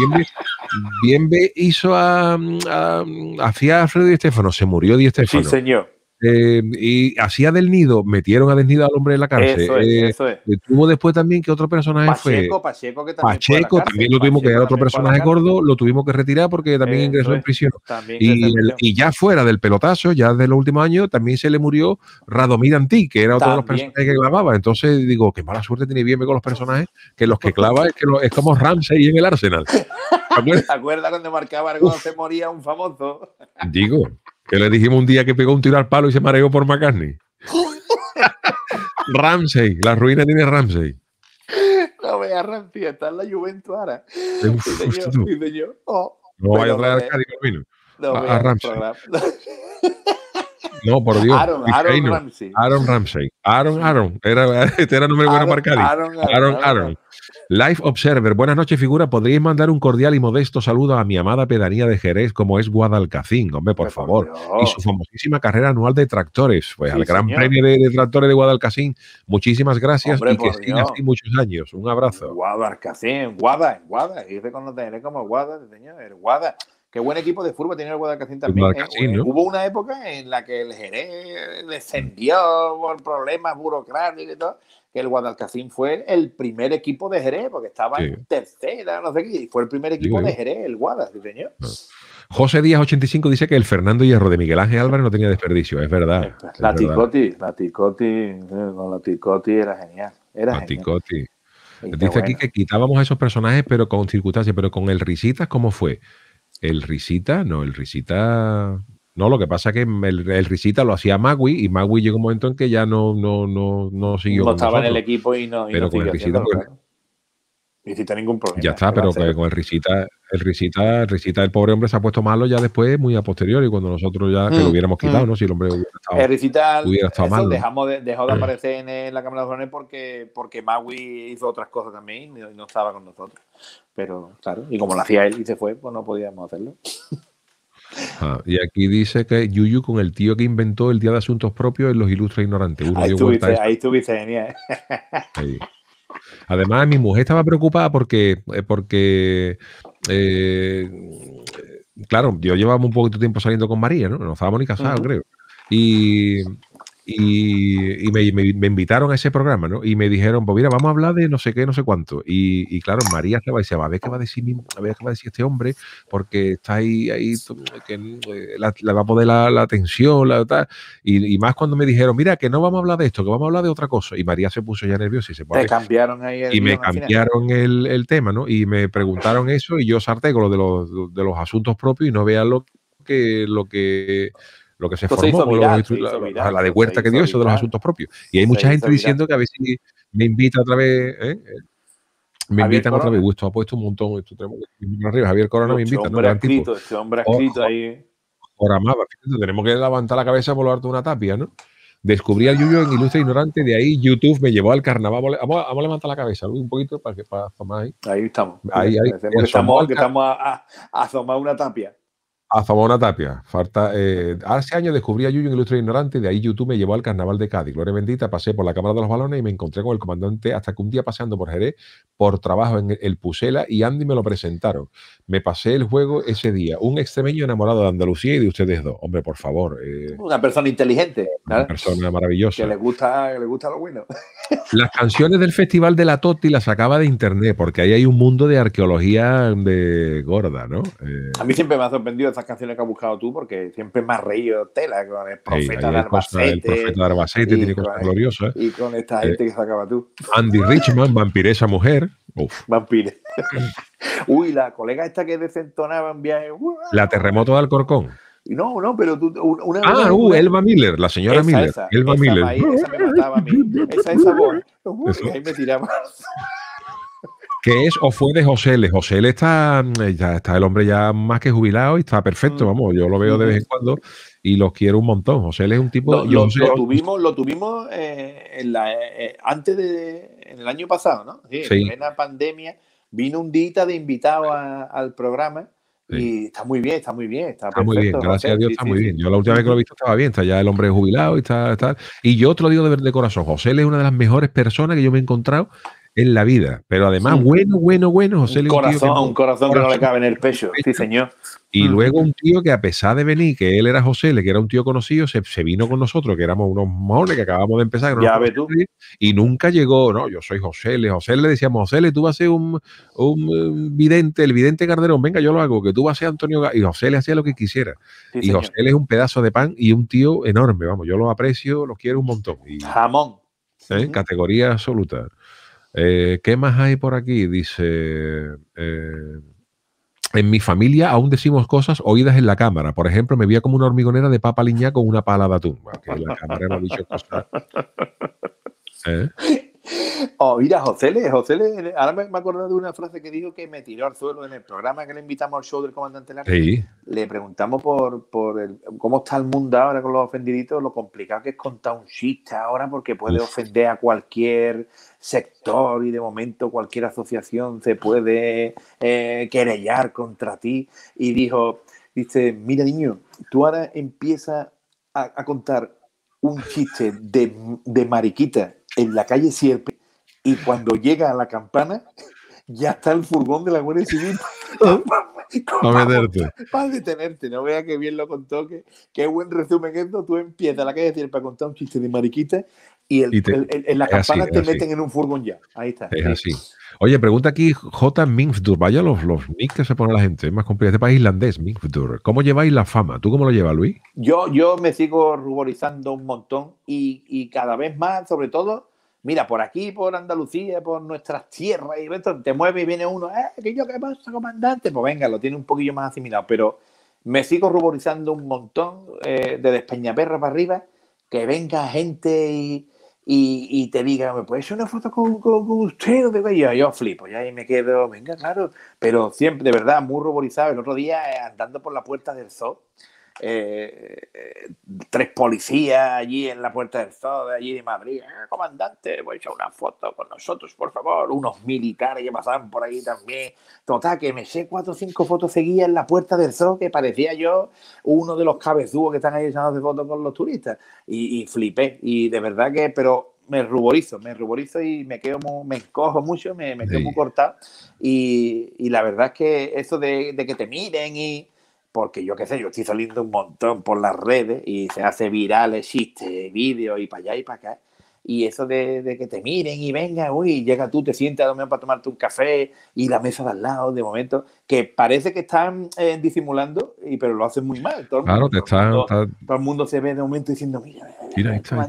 Bienve, hizo a, a, hacia Alfredo Estefano, se murió Di Estefano. Sí, señor. Eh, y hacía del nido, metieron a desnido al hombre en la cárcel. Eso es, eh, eso es. Eh, tuvo después también que otro personaje fue. Pacheco, Pacheco que también. Pacheco también lo tuvimos que otro personaje gordo, lo tuvimos que retirar porque también ingresó en prisión. Y, y, ya fuera del pelotazo, ya de los últimos años, también se le murió Radomir Antí, que era otro de los personajes que clavaba. Entonces digo, qué mala suerte tiene bien con los personajes, que los que clava es, que es como Ramsey en el Arsenal. ¿Te acuerdas? <laughs> cuando marcaba algo se moría un famoso? Digo, que le dijimos un día que pegó un tiro al palo y se mareó por McCartney. <laughs> Ramsey, la ruina tiene Ramsey. No vea Ramsey, está en la Juventud ahora. Oh, no vaya a traer a Cádiz, No, a Ramsey. <laughs> <laughs> No, por Dios. Aaron, Ramsey. Aaron Ramsey. Aaron, Aaron. Era, este era el nombre bueno para Cádiz. Aaron, Aaron, Aaron. Life Observer. Buenas noches, figura. ¿Podríais mandar un cordial y modesto saludo a mi amada pedanía de Jerez, como es Guadalcacín? Hombre, por favor. y su famosísima carrera anual de tractores. Pues al Gran Premio de, Tractores de Guadalcacín. Muchísimas gracias y que muchos años. Un abrazo. Guadalcacín, Guada, Guada. Y reconoceré como Guada, señor. Guada. Qué buen equipo de fútbol tenía el Guadalcacín también. ¿eh? Eh, hubo una época en la que el Jerez descendió por problemas burocráticos y todo, que el Guadalcacín fue el primer equipo de Jerez, porque estaba en tercera, no sé qué, y fue el primer equipo de Jerez, el Guadalcacín, señor. Ah. José Díaz 85 dice que el Fernando Hierro de Miguel Ángel Álvarez no tenía desperdicio, es verdad. la, ticoti, la Ticoti, la era genial. la Dice aquí que quitábamos a esos personajes, pero con circunstancias, pero con el Risitas, ¿cómo fue? el Risita, no, el Risita. No, lo que pasa es que el, Risita lo hacía Magui y Magui llegó un momento en que ya no, no, no, no siguió. No estaba en el equipo y no. Pero ningún problema. Ya está, pero con el risita, el risita, el pobre hombre se ha puesto malo ya después, muy a posteriori, cuando nosotros ya lo mm, hubiéramos mm. quitado, ¿no? Si el hombre hubiera estado, risita, hubiera estado malo. Dejamos de, mm. aparecer en, la Cámara de drones porque, porque Maui hizo otras cosas también y no estaba con nosotros. Pero, claro, y como lo hacía él y se fue, pues no podíamos hacerlo. Ah, y aquí dice que Yuyu con el tío que inventó el Día de Asuntos Propios en los Ilustres e Ignorantes. ahí, estuviste, ahí estuviste, ¿eh? Además, mi mujer estaba preocupada porque, eh, porque eh, claro, yo llevaba un poquito de tiempo saliendo con María, ¿no? No estábamos ni casados, creo. Y, y, me, invitaron a ese programa, ¿no? Y me dijeron, pues mira, vamos a hablar de no sé qué, no sé cuánto. Y, claro, María se va y va a ver qué va a decir, a ver qué va a decir este hombre, porque está ahí, ahí, que eh, la, va a poder la, la tensión, la tal. Y, más cuando me dijeron, mira, que no vamos a hablar de esto, que vamos a hablar de otra cosa. Y María se puso ya nerviosa y se Te cambiaron ahí Y me cambiaron el, tema, ¿no? Y me preguntaron eso y yo sarté con lo de los, de los asuntos propios y no vean lo que, lo que lo que se Entonces formó, la, de Huerta que dio, eso de los asuntos propios. Y hay mucha gente diciendo que a veces me invita otra vez, ¿eh? eh me invitan otra vez, Gusto ha puesto un montón, esto arriba, Javier Corona me este invita. Hombre escrito, este hombre ha escrito ahí. Ahora tenemos que levantar la cabeza a volar toda una tapia, ¿no? Descubrí al Yuyo en Ilustre Ignorante, de ahí YouTube me llevó al carnaval. Vamos, a levantar la cabeza, un poquito para que para, ahí. Ahí estamos. Ahí, estamos, que estamos a, a, a una tapia. A una Tapia. Falta, eh, hace años descubrí a Yuyu en Ilustre Ignorante de ahí YouTube me llevó al Carnaval de Cádiz. Gloria bendita, pasé por la Cámara de los Balones y me encontré con el comandante hasta que un día paseando por Jerez por trabajo en el Pusela y Andy me lo presentaron. Me pasé el juego ese día. Un extremeño enamorado de Andalucía y de ustedes dos. Hombre, por favor. Eh. una persona inteligente. Una persona maravillosa. Que le gusta, le gusta lo bueno. <laughs> Las canciones del Festival de la Toti las sacaba de internet porque ahí hay un mundo de arqueología de gorda, ¿no? Eh. a mí siempre me ha sorprendido esta canciones que has buscado tú, porque siempre me has reído tela con el profeta de Albacete. el profeta de tiene cosas gloriosas. ¿eh? Y con esta eh, gente que sacaba tú. Andy Richman, vampiresa mujer. Uf. Vampire. <laughs> Uy, la colega esta que desentonaba en viaje. La terremoto de Alcorcón. No, no, pero tú. Una, ah, uh, Elba Miller, la señora Miller. Elba Miller. esa me mataba Esa, que es o fue de José L. José está, mm, ya está el hombre ya más que jubilado y está perfecto, mm. vamos, yo lo veo de vez en cuando y los quiero un montón. José es un tipo... Lo, tuvimos, lo tuvimos eh, eh, eh, antes de, en el año pasado, ¿no? Sí, En plena pandemia vino un día de invitado al programa. Y está muy bien, está muy bien. Está, muy bien, gracias a Dios está muy bien. Yo la última vez que lo he visto estaba bien, está ya el hombre jubilado y está, está. Y yo te lo digo de, de corazón, José es una de las mejores personas que yo me he encontrado en la vida. Pero además, bueno, bueno, bueno, José un Corazón, un, corazón, que no le cabe en el pecho, sí, señor. Y mm. luego un tío que, a pesar de venir, que él era José, que era un tío conocido, se, vino con nosotros, que éramos unos moles que acabamos de empezar. y nunca llegó, no, yo soy José Le. José le decíamos, José tú vas a ser un, un vidente, el vidente Carderón, venga, yo lo hago, que tú vas a ser Antonio. y José le hacía lo que quisiera. y José es un pedazo de pan y un tío enorme, vamos, yo lo aprecio, lo quiero un montón. Jamón. ¿Eh? Categoría absoluta. Eh, ¿Qué más hay por aquí? Dice... Eh, en mi familia aún decimos cosas oídas en la cámara. Por ejemplo, me veía como una hormigonera de papa liñá con una pala de atún. la cámara ha dicho cosas. ¿eh? <laughs> O oh, mira, José ahora me, me acordado de una frase que dijo que me tiró al suelo en el programa que le invitamos al show del comandante Lara. Le preguntamos por, cómo está el mundo ahora con los ofendiditos, lo complicado que es contar un chiste ahora porque puede ofender a cualquier sector y de momento cualquier asociación se puede eh, querellar contra ti. Y dijo, dice, mira niño, tú ahora empiezas a, contar un chiste de, de mariquita en la calle Sierpe y cuando llega a la campana ya está el furgón de la Guardia Civil. <laughs> para, para detenerte, no vea que bien lo contó, que, qué buen resumen esto. Tú empiezas la calle Sierpe a contar un chiste de mariquita y, en la campana te meten en un furgón ya. Ahí está. Es así. Oye, pregunta aquí J. Minfdur. Vaya los, los que se pone la gente. Es más complicado. Este país islandés, Minfdur. ¿Cómo lleváis la fama? ¿Tú cómo lo llevas, Luis? Yo, yo me sigo ruborizando un montón y, cada vez más, sobre todo, mira, por aquí, por Andalucía, por nuestras tierras, y te mueve y viene uno, eh, que yo qué pasa, comandante. Pues venga, lo tiene un poquillo más asimilado, pero me sigo ruborizando un montón eh, de Despeñaperra para arriba, que venga gente y y, y, te diga, ¿me puedes una foto con, con, con usted? Yo, yo flipo, ya ahí me quedo, venga, claro, pero siempre, de verdad, muy ruborizado. El otro día, eh, andando por la puerta del zoo, eh, tres policías allí en la Puerta del de allí de Madrid. Ah, comandante, voy a echar una foto con nosotros, por favor. Unos militares que pasaban por ahí también. Total, que me sé cuatro o cinco fotos seguidas en la Puerta del zoo que parecía yo uno de los cabezudos que están ahí echando fotos con los turistas. Y, flipé. Y de verdad que, pero me ruborizo, me ruborizo y me quedo me mucho, me, quedo muy cortado. Y, la verdad es que eso de que te miren y porque yo qué sé, yo estoy saliendo un montón por las redes y se hace viral, existe vídeo y para allá y para acá y eso de, de, que te miren y venga, uy, llega tú, te sientas a dormir para tomarte un café y la mesa de al lado, de momento, que parece que están eh, disimulando, y, pero lo hacen muy mal. Todo claro, te está, todo, el mundo se ve de momento diciendo, mira, mira, saca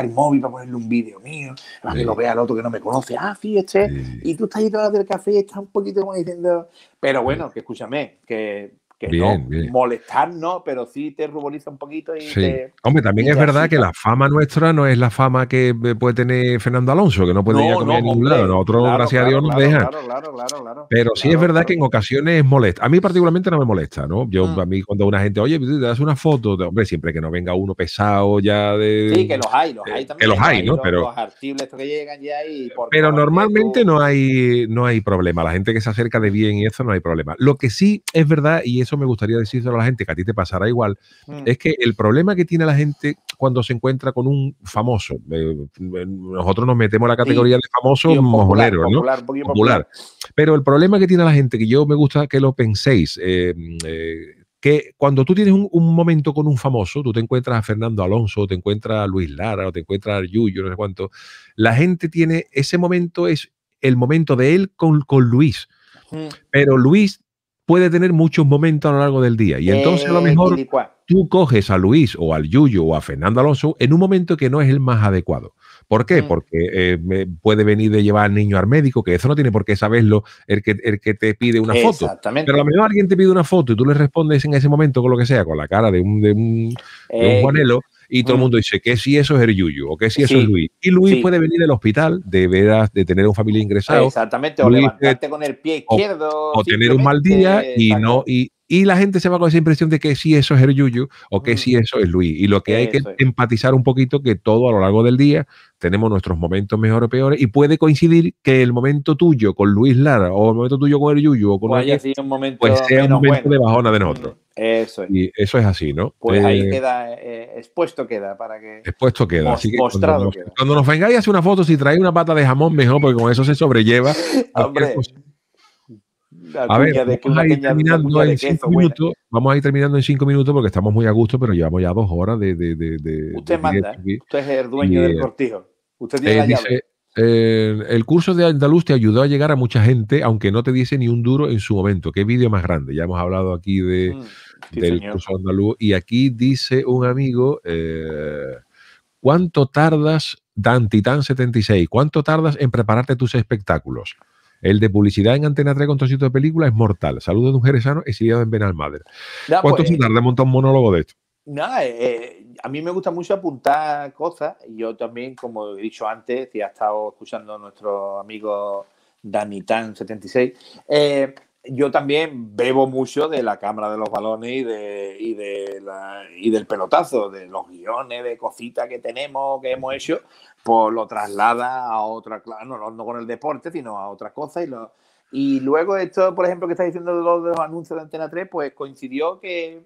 el móvil para ponerle un vídeo mío, para que lo vea el otro que no me conoce, ah, fíjate, este, y tú estás ahí detrás del café y estás un poquito como diciendo, pero bueno, que escúchame, que que bien, no molestar, no, pero sí te ruboriza un poquito. Y sí. Hombre, también es verdad que la fama nuestra no es la fama que eh, puede tener Fernando Alonso, que no puede ir a comer en ningún lado. Nosotros, gracias a Dios, nos claro, claro. pero sí es verdad que en ocasiones molesta. A mí particularmente no me molesta, ¿no? Yo, mm. a mí cuando una gente, oye, te das una foto, de hombre, siempre que no venga uno pesado ya de... Sí, que los hay, los hay eh, también. Que los hay, ¿no? pero, Pero normalmente no hay, no hay problema. La gente que se acerca de bien y eso no hay problema. Lo que sí es verdad, y eso me gustaría decírselo a la gente, que a ti te pasará igual, mm. es que el problema que tiene la gente cuando se encuentra con un famoso, eh, nosotros nos metemos en la categoría de famoso popular, ¿no? Popular, Pero el problema que tiene la gente, que yo me gusta que lo penséis, eh, eh, que cuando tú tienes un, momento con un famoso, tú te encuentras a Fernando Alonso, te encuentras a Luis Lara, o te encuentras a Yuyo, no sé cuánto, la gente tiene, ese momento es el momento de él con, con Luis. Mm. Pero Luis puede tener muchos momentos a lo largo del día. Y eh, entonces a lo mejor tú coges a Luis o al Yuyo o a Fernando Alonso en un momento que no es el más adecuado. ¿Por qué? Mm. Porque eh, puede venir de llevar al niño al médico, que eso no tiene por qué saberlo el que, el que te pide una foto. Pero a lo mejor alguien te pide una foto y tú le respondes en ese momento con lo que sea, con la cara de un, de un, de un eh, Juanelo, y todo el mm. mundo dice que si eso es el Yuyu o que si eso es Luis. Y Luis puede venir al hospital de veras, de tener un familia ingresado. Exactamente, o levantarte con el pie izquierdo. O, tener un mal día y no, y la gente se va con esa impresión de que si sí, eso es el Yuyu o que si mm. eso es Luis. Y lo que hay que empatizar un poquito que todo a lo largo del día tenemos nuestros momentos mejores o peores y puede coincidir que el momento tuyo con Luis Lara o el momento tuyo con el Yuyu o con pues, sea un momento de bajona de nosotros. Mm, eso es. Y eso es así, ¿no? Pues ahí eh, queda, eh, expuesto queda para que. Expuesto queda. mostrado cuando, nos, queda. Cuando nos vengáis a hacer una foto, si traéis una pata de jamón, mejor, porque con eso se sobrelleva. <laughs> vamos, a ir terminando en cinco minutos, porque estamos muy a gusto, pero llevamos ya dos horas de. usted manda, usted es el dueño del eh, cortijo. Usted tiene eh, la el curso de Andaluz te ayudó a llegar a mucha gente, aunque no te diese ni un duro en su momento. Qué vídeo más grande. Ya hemos hablado aquí mm, del curso de andaluz. Y aquí dice un amigo, eh, ¿cuánto tardas, Dan Titán 76, cuánto tardas en prepararte tus espectáculos? El de publicidad en Antena 3 con trocitos de película es mortal. Saludos de sanos jerezano exiliado en Benalmádena. madre. ¿Cuánto pues, se tarda montar un monólogo de esto? Nada, eh, eh, a mí me gusta mucho apuntar cosas. y Yo también, como he dicho antes, y ha estado escuchando a nuestro amigo danitán 76 eh, yo también bebo mucho de la cámara de los balones y, de, y, del pelotazo, de los guiones, de cositas que tenemos, que hemos hecho, pues lo traslada a otra, no, no con el deporte, sino a otras cosas. Y, luego esto, por ejemplo, que está diciendo de los, anuncios de Antena 3, pues coincidió que,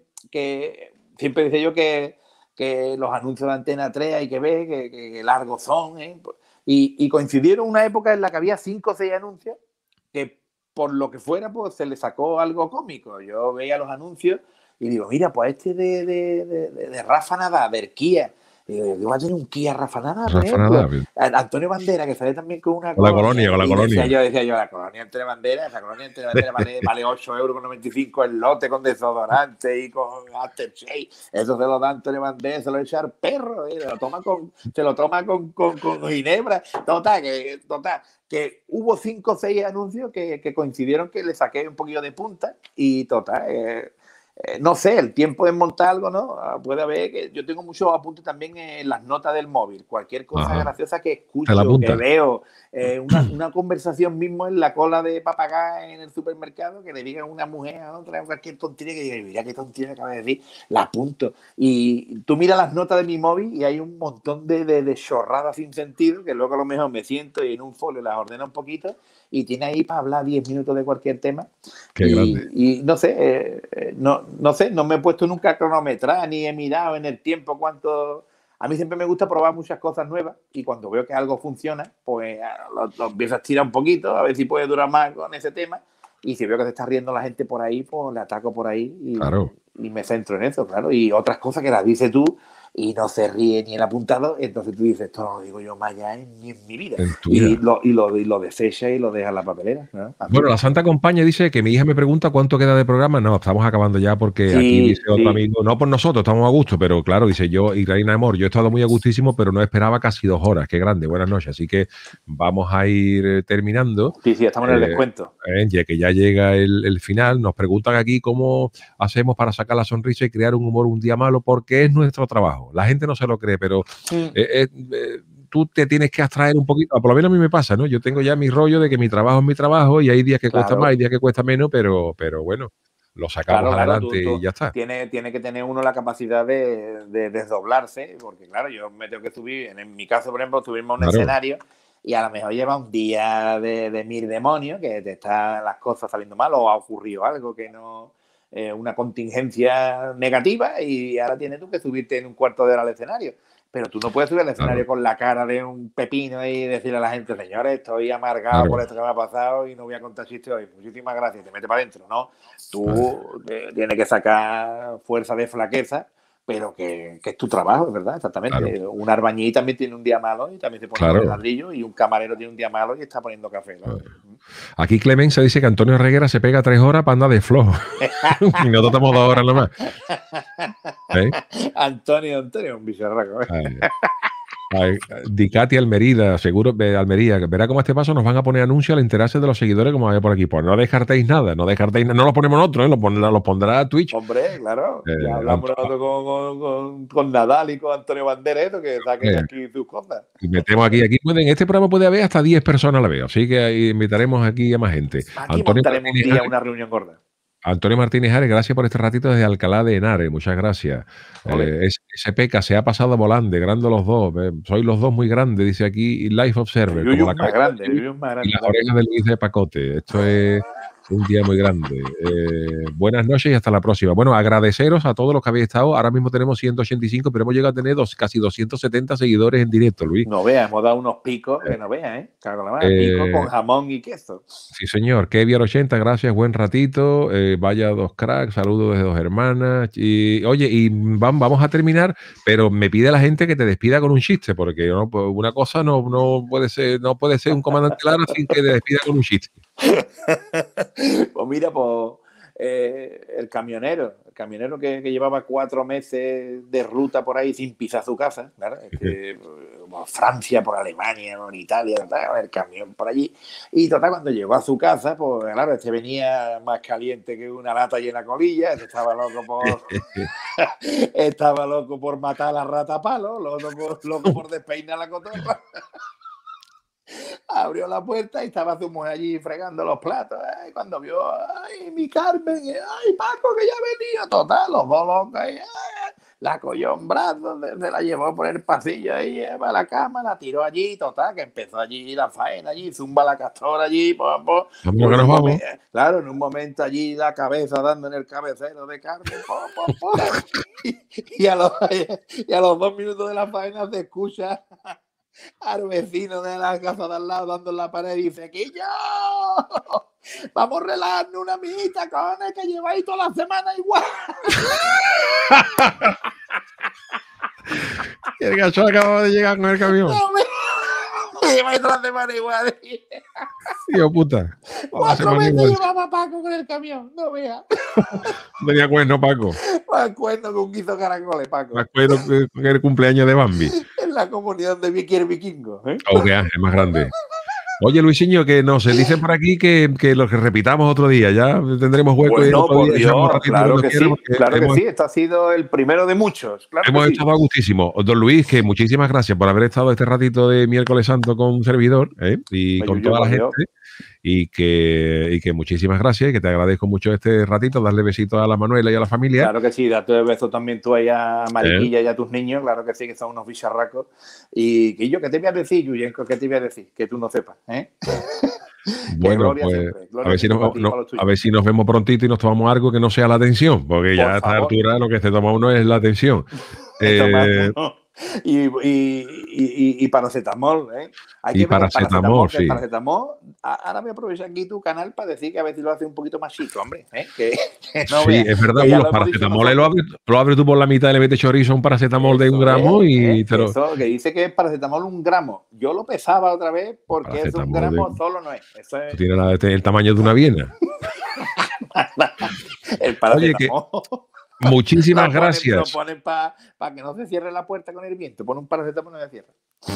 siempre dice yo que, los anuncios de Antena 3 hay que ver, que, largos son, ¿eh? y, coincidieron una época en la que había cinco o seis anuncios que por lo que fuera, pues se le sacó algo cómico. Yo veía los anuncios y digo, mira, pues este de, de, de, de Rafa Nadal, Digo, a tener un Kia Rafa Rafa ¿eh? pues, Antonio Bandera, que sale también con una. la colonia, con la colonia. Decía yo, decía yo, la colonia Antonio Bandera, esa colonia Antonio Bandera vale, <laughs> vale euros el lote con desodorante y con aftershave. Eso se lo da Antonio Bandera, se lo echa al perro, eh, lo toma con, se lo toma con, con, con ginebra. Total, que, total, que hubo 5 o 6 anuncios que, que, coincidieron que le saqué un poquillo de punta y total. Eh, eh, no sé, el tiempo de montar algo, ¿no? Ah, puede haber que yo tengo muchos apuntes también en las notas del móvil, cualquier cosa graciosa que escucho, que veo, eh, <clears throat> una, conversación mismo en la cola de papagá en el supermercado, que le diga una mujer a otra, cualquier tontería que diga, mira qué tontería acaba de decir, la apunto. Y tú miras las notas de mi móvil y hay un montón de, de, de chorradas sin sentido, que luego a lo mejor me siento y en un folio las ordeno un poquito y tiene ahí para hablar 10 minutos de cualquier tema. Qué y, grande. y, no sé, eh, eh, no, no sé, no me he puesto nunca a cronometrar ni he mirado en el tiempo cuánto. A mí siempre me gusta probar muchas cosas nuevas y cuando veo que algo funciona, pues eh, lo, empiezo a estirar un poquito, a ver si puede durar más con ese tema. Y si veo que se está riendo la gente por ahí, pues le ataco por ahí y me centro en eso, claro. Y otras cosas que las dices tú, y no se ríe ni el apuntado entonces tú dices, esto no lo digo yo más allá en mi vida. y, lo, y, y lo desecha y lo deja en la papelera. Bueno, la Santa Compañía dice que mi hija me pregunta cuánto queda de programa. No, estamos acabando ya porque aquí dice otro amigo, no por nosotros, estamos a gusto, pero claro, dice yo, y Reina Amor, yo he estado muy a gustísimo, pero no esperaba casi dos horas. Qué grande, buenas noches. Así que vamos a ir eh, terminando. Sí, sí, estamos en el eh, descuento. Eh, ya que ya llega el final, nos preguntan aquí cómo hacemos para sacar la sonrisa y crear un humor un día malo, porque es nuestro trabajo. La gente no se lo cree, pero eh, eh, eh, tú te tienes que abstraer un poquito. Ah, por lo menos a mí me pasa, ¿no? Yo tengo ya mi rollo de que mi trabajo es mi trabajo y hay días que cuesta más y días que cuesta menos, pero, pero bueno lo sacamos adelante y ya está. Tiene, tiene que tener uno la capacidad de, desdoblarse, porque claro, yo me tengo que subir, en, mi caso, por ejemplo, tuvimos un escenario y a lo mejor lleva un día de, de mil demonios que te están las cosas saliendo mal o ha ocurrido algo que no, eh, una contingencia negativa y ahora tienes tú que subirte en un cuarto de hora al escenario. Pero tú no puedes subir al escenario con la cara de un pepino y decirle a la gente, señores, estoy amargado por esto que me ha pasado y no voy a contar chistes hoy. Muchísimas gracias, te mete para adentro, ¿no? Tú eh, tienes que sacar fuerza de flaqueza pero que, que, es tu trabajo, ¿verdad? Exactamente. Un arbañí también tiene un día malo y también te pone claro. ladrillo y un camarero tiene un día malo y está poniendo café. Aquí Clemenza dice que Antonio Reguera se pega tres horas para andar de flojo. <laughs> y nosotros estamos dos horas nomás. ¿Eh? Antonio, Antonio, un bicharraco. Dicati Almerida, seguro de Almería, verá cómo este paso nos van a poner anuncios al interés de los seguidores como había por aquí. Pues no descartéis nada, no descartéis no lo ponemos nosotros, ¿eh? lo, pondrá Twitch. Hombre, claro, eh, ya hablamos con, con, Nadal y con Antonio Bandereto ¿eh? que saquen eh. aquí sus cosas. Y metemos aquí, aquí este programa puede haber hasta 10 personas la veo, así que invitaremos aquí a más gente. Aquí Antonio montaremos un día una reunión gorda. Antonio Martínez Ares, gracias por este ratito desde Alcalá de Henares, muchas gracias. Eh, ese peca se ha pasado volando, grande los dos, eh, Soy sois los dos muy grandes, dice aquí Life Observer. Yo, la más grande, de Luis de Pacote, esto es un día muy grande. Eh, buenas noches y hasta la próxima. Bueno, agradeceros a todos los que habéis estado. Ahora mismo tenemos 185, pero hemos llegado a tener casi 270 seguidores en directo, Luis. No veas, hemos dado unos picos que eh. no veas, ¿eh? Claro, pico eh. con jamón y queso. Sí, señor. Kevin 80 gracias, buen ratito. vaya dos cracks, saludos desde dos hermanas. Y, oye, y vamos a terminar, pero me pide la gente que te despida con un chiste, porque una cosa no, no puede ser, no puede ser un comandante Lara sin que te despida con un chiste. <laughs> pues mira, pues eh, el camionero, el camionero que, llevaba cuatro meses de ruta por ahí sin pisar su casa, por eh, Francia, por Alemania, por Italia, el camión por allí. Y total, cuando llegó a su casa, pues claro, este venía más caliente que una lata llena colilla, este estaba loco por <laughs> estaba loco por matar a la rata palo, loco por, loco por despeinar la cotorra abrió la puerta y estaba su mujer allí fregando los platos. Eh, cuando vio, ay, mi Carmen, eh, ay, Paco, que ya venía, total, los dos locos eh, la cogió en brazos, se, la llevó por el pasillo y lleva la cama, la tiró allí, total, que empezó allí la faena, allí, zumba la castora allí, po, po, claro, en un momento allí la cabeza dando en el cabecero de Carmen, po, y, <laughs> y, a los, y a los dos minutos de la faena se escucha al vecino de la casa de al lado dando la pared y dice, yo Vamos a una una amiguita, cojones, que lleváis toda la semana igual. <laughs> el cachorro acaba de llegar con el camión. lleváis toda la semana igual. yo <laughs> puta. Cuatro veces llevaba Paco con el camión, no veas. <laughs> Tenía cuerno, Paco. Me cuerno que un guiso caracoles, Paco. Más cuerno que el cumpleaños de Bambi la comunidad de el Vikingo. ¿eh? Oh, es más grande. Oye, Luisinho, que no se dicen por aquí que, que los que repitamos otro día, ya tendremos hueco. claro que, sí, claro que sí, esto ha sido el primero de muchos. hemos estado a gustísimo. Don Luis, que muchísimas gracias por haber estado este ratito de miércoles santo con un servidor ¿eh? y con toda la gente y que, muchísimas gracias y que te agradezco mucho este ratito, darle besitos a la Manuela y a la familia. Claro que sí, date beso también tú ahí a Mariquilla ¿Eh? y a tus niños, claro que sí, que son unos bicharracos. Y que yo, ¿qué te voy a decir, Yuyenko? ¿Qué te voy a decir? Que tú no sepas, ¿eh? <laughs> Bueno, pues, a, ver si nos, a ver si nos vemos prontito y nos tomamos algo que no sea la atención porque ya a esta altura lo que se toma uno es la atención <laughs> <laughs> y, y, y, paracetamol, ¿eh? Hay y que paracetamol, sí. Paracetamol, ahora voy a aprovechar aquí tu canal para decir que a veces lo hace un poquito más chico, hombre. ¿eh? <laughs> sí, es verdad, los paracetamoles ¿eh? lo abres, lo tú por la mitad y le metes chorizo un paracetamol de un gramo y ¿eh? que dice que es paracetamol un gramo. Yo lo pesaba otra vez porque es un gramo solo no es. Tiene este, el tamaño de una viena. <laughs> el paracetamol... <laughs> Muchísimas gracias. para que no se cierre la puerta con el viento. Pon un paracetamol y no se cierra.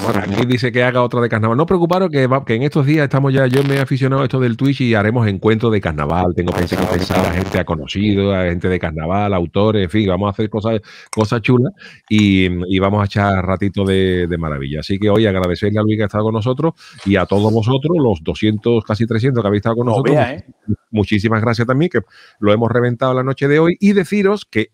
Bueno, aquí dice que haga otra de carnaval. No preocuparos que, en estos días estamos ya, yo me he aficionado a esto del Twitch y haremos encuentros de carnaval. Tengo pensado pensar a gente a conocido, a gente de carnaval, autores, en fin, vamos a hacer cosas, cosas chulas y, vamos a echar ratito de, maravilla. Así que hoy agradecerle a Luis que ha estado con nosotros y a todos vosotros, los 200, casi 300 que habéis estado con nosotros. ¿eh? Muchísimas gracias también, que lo hemos reventado la noche de hoy. Y deciros que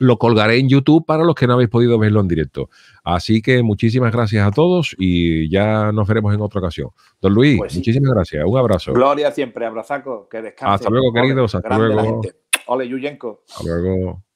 lo colgaré en YouTube para los que no habéis podido verlo en directo. Así que muchísimas gracias a todos y ya nos veremos en otra ocasión. Don Luis, pues muchísimas gracias. Un abrazo. Gloria siempre, abrazaco, que descansen. Hasta luego, queridos. Hasta luego. Hola, Yuyenko. Hasta luego.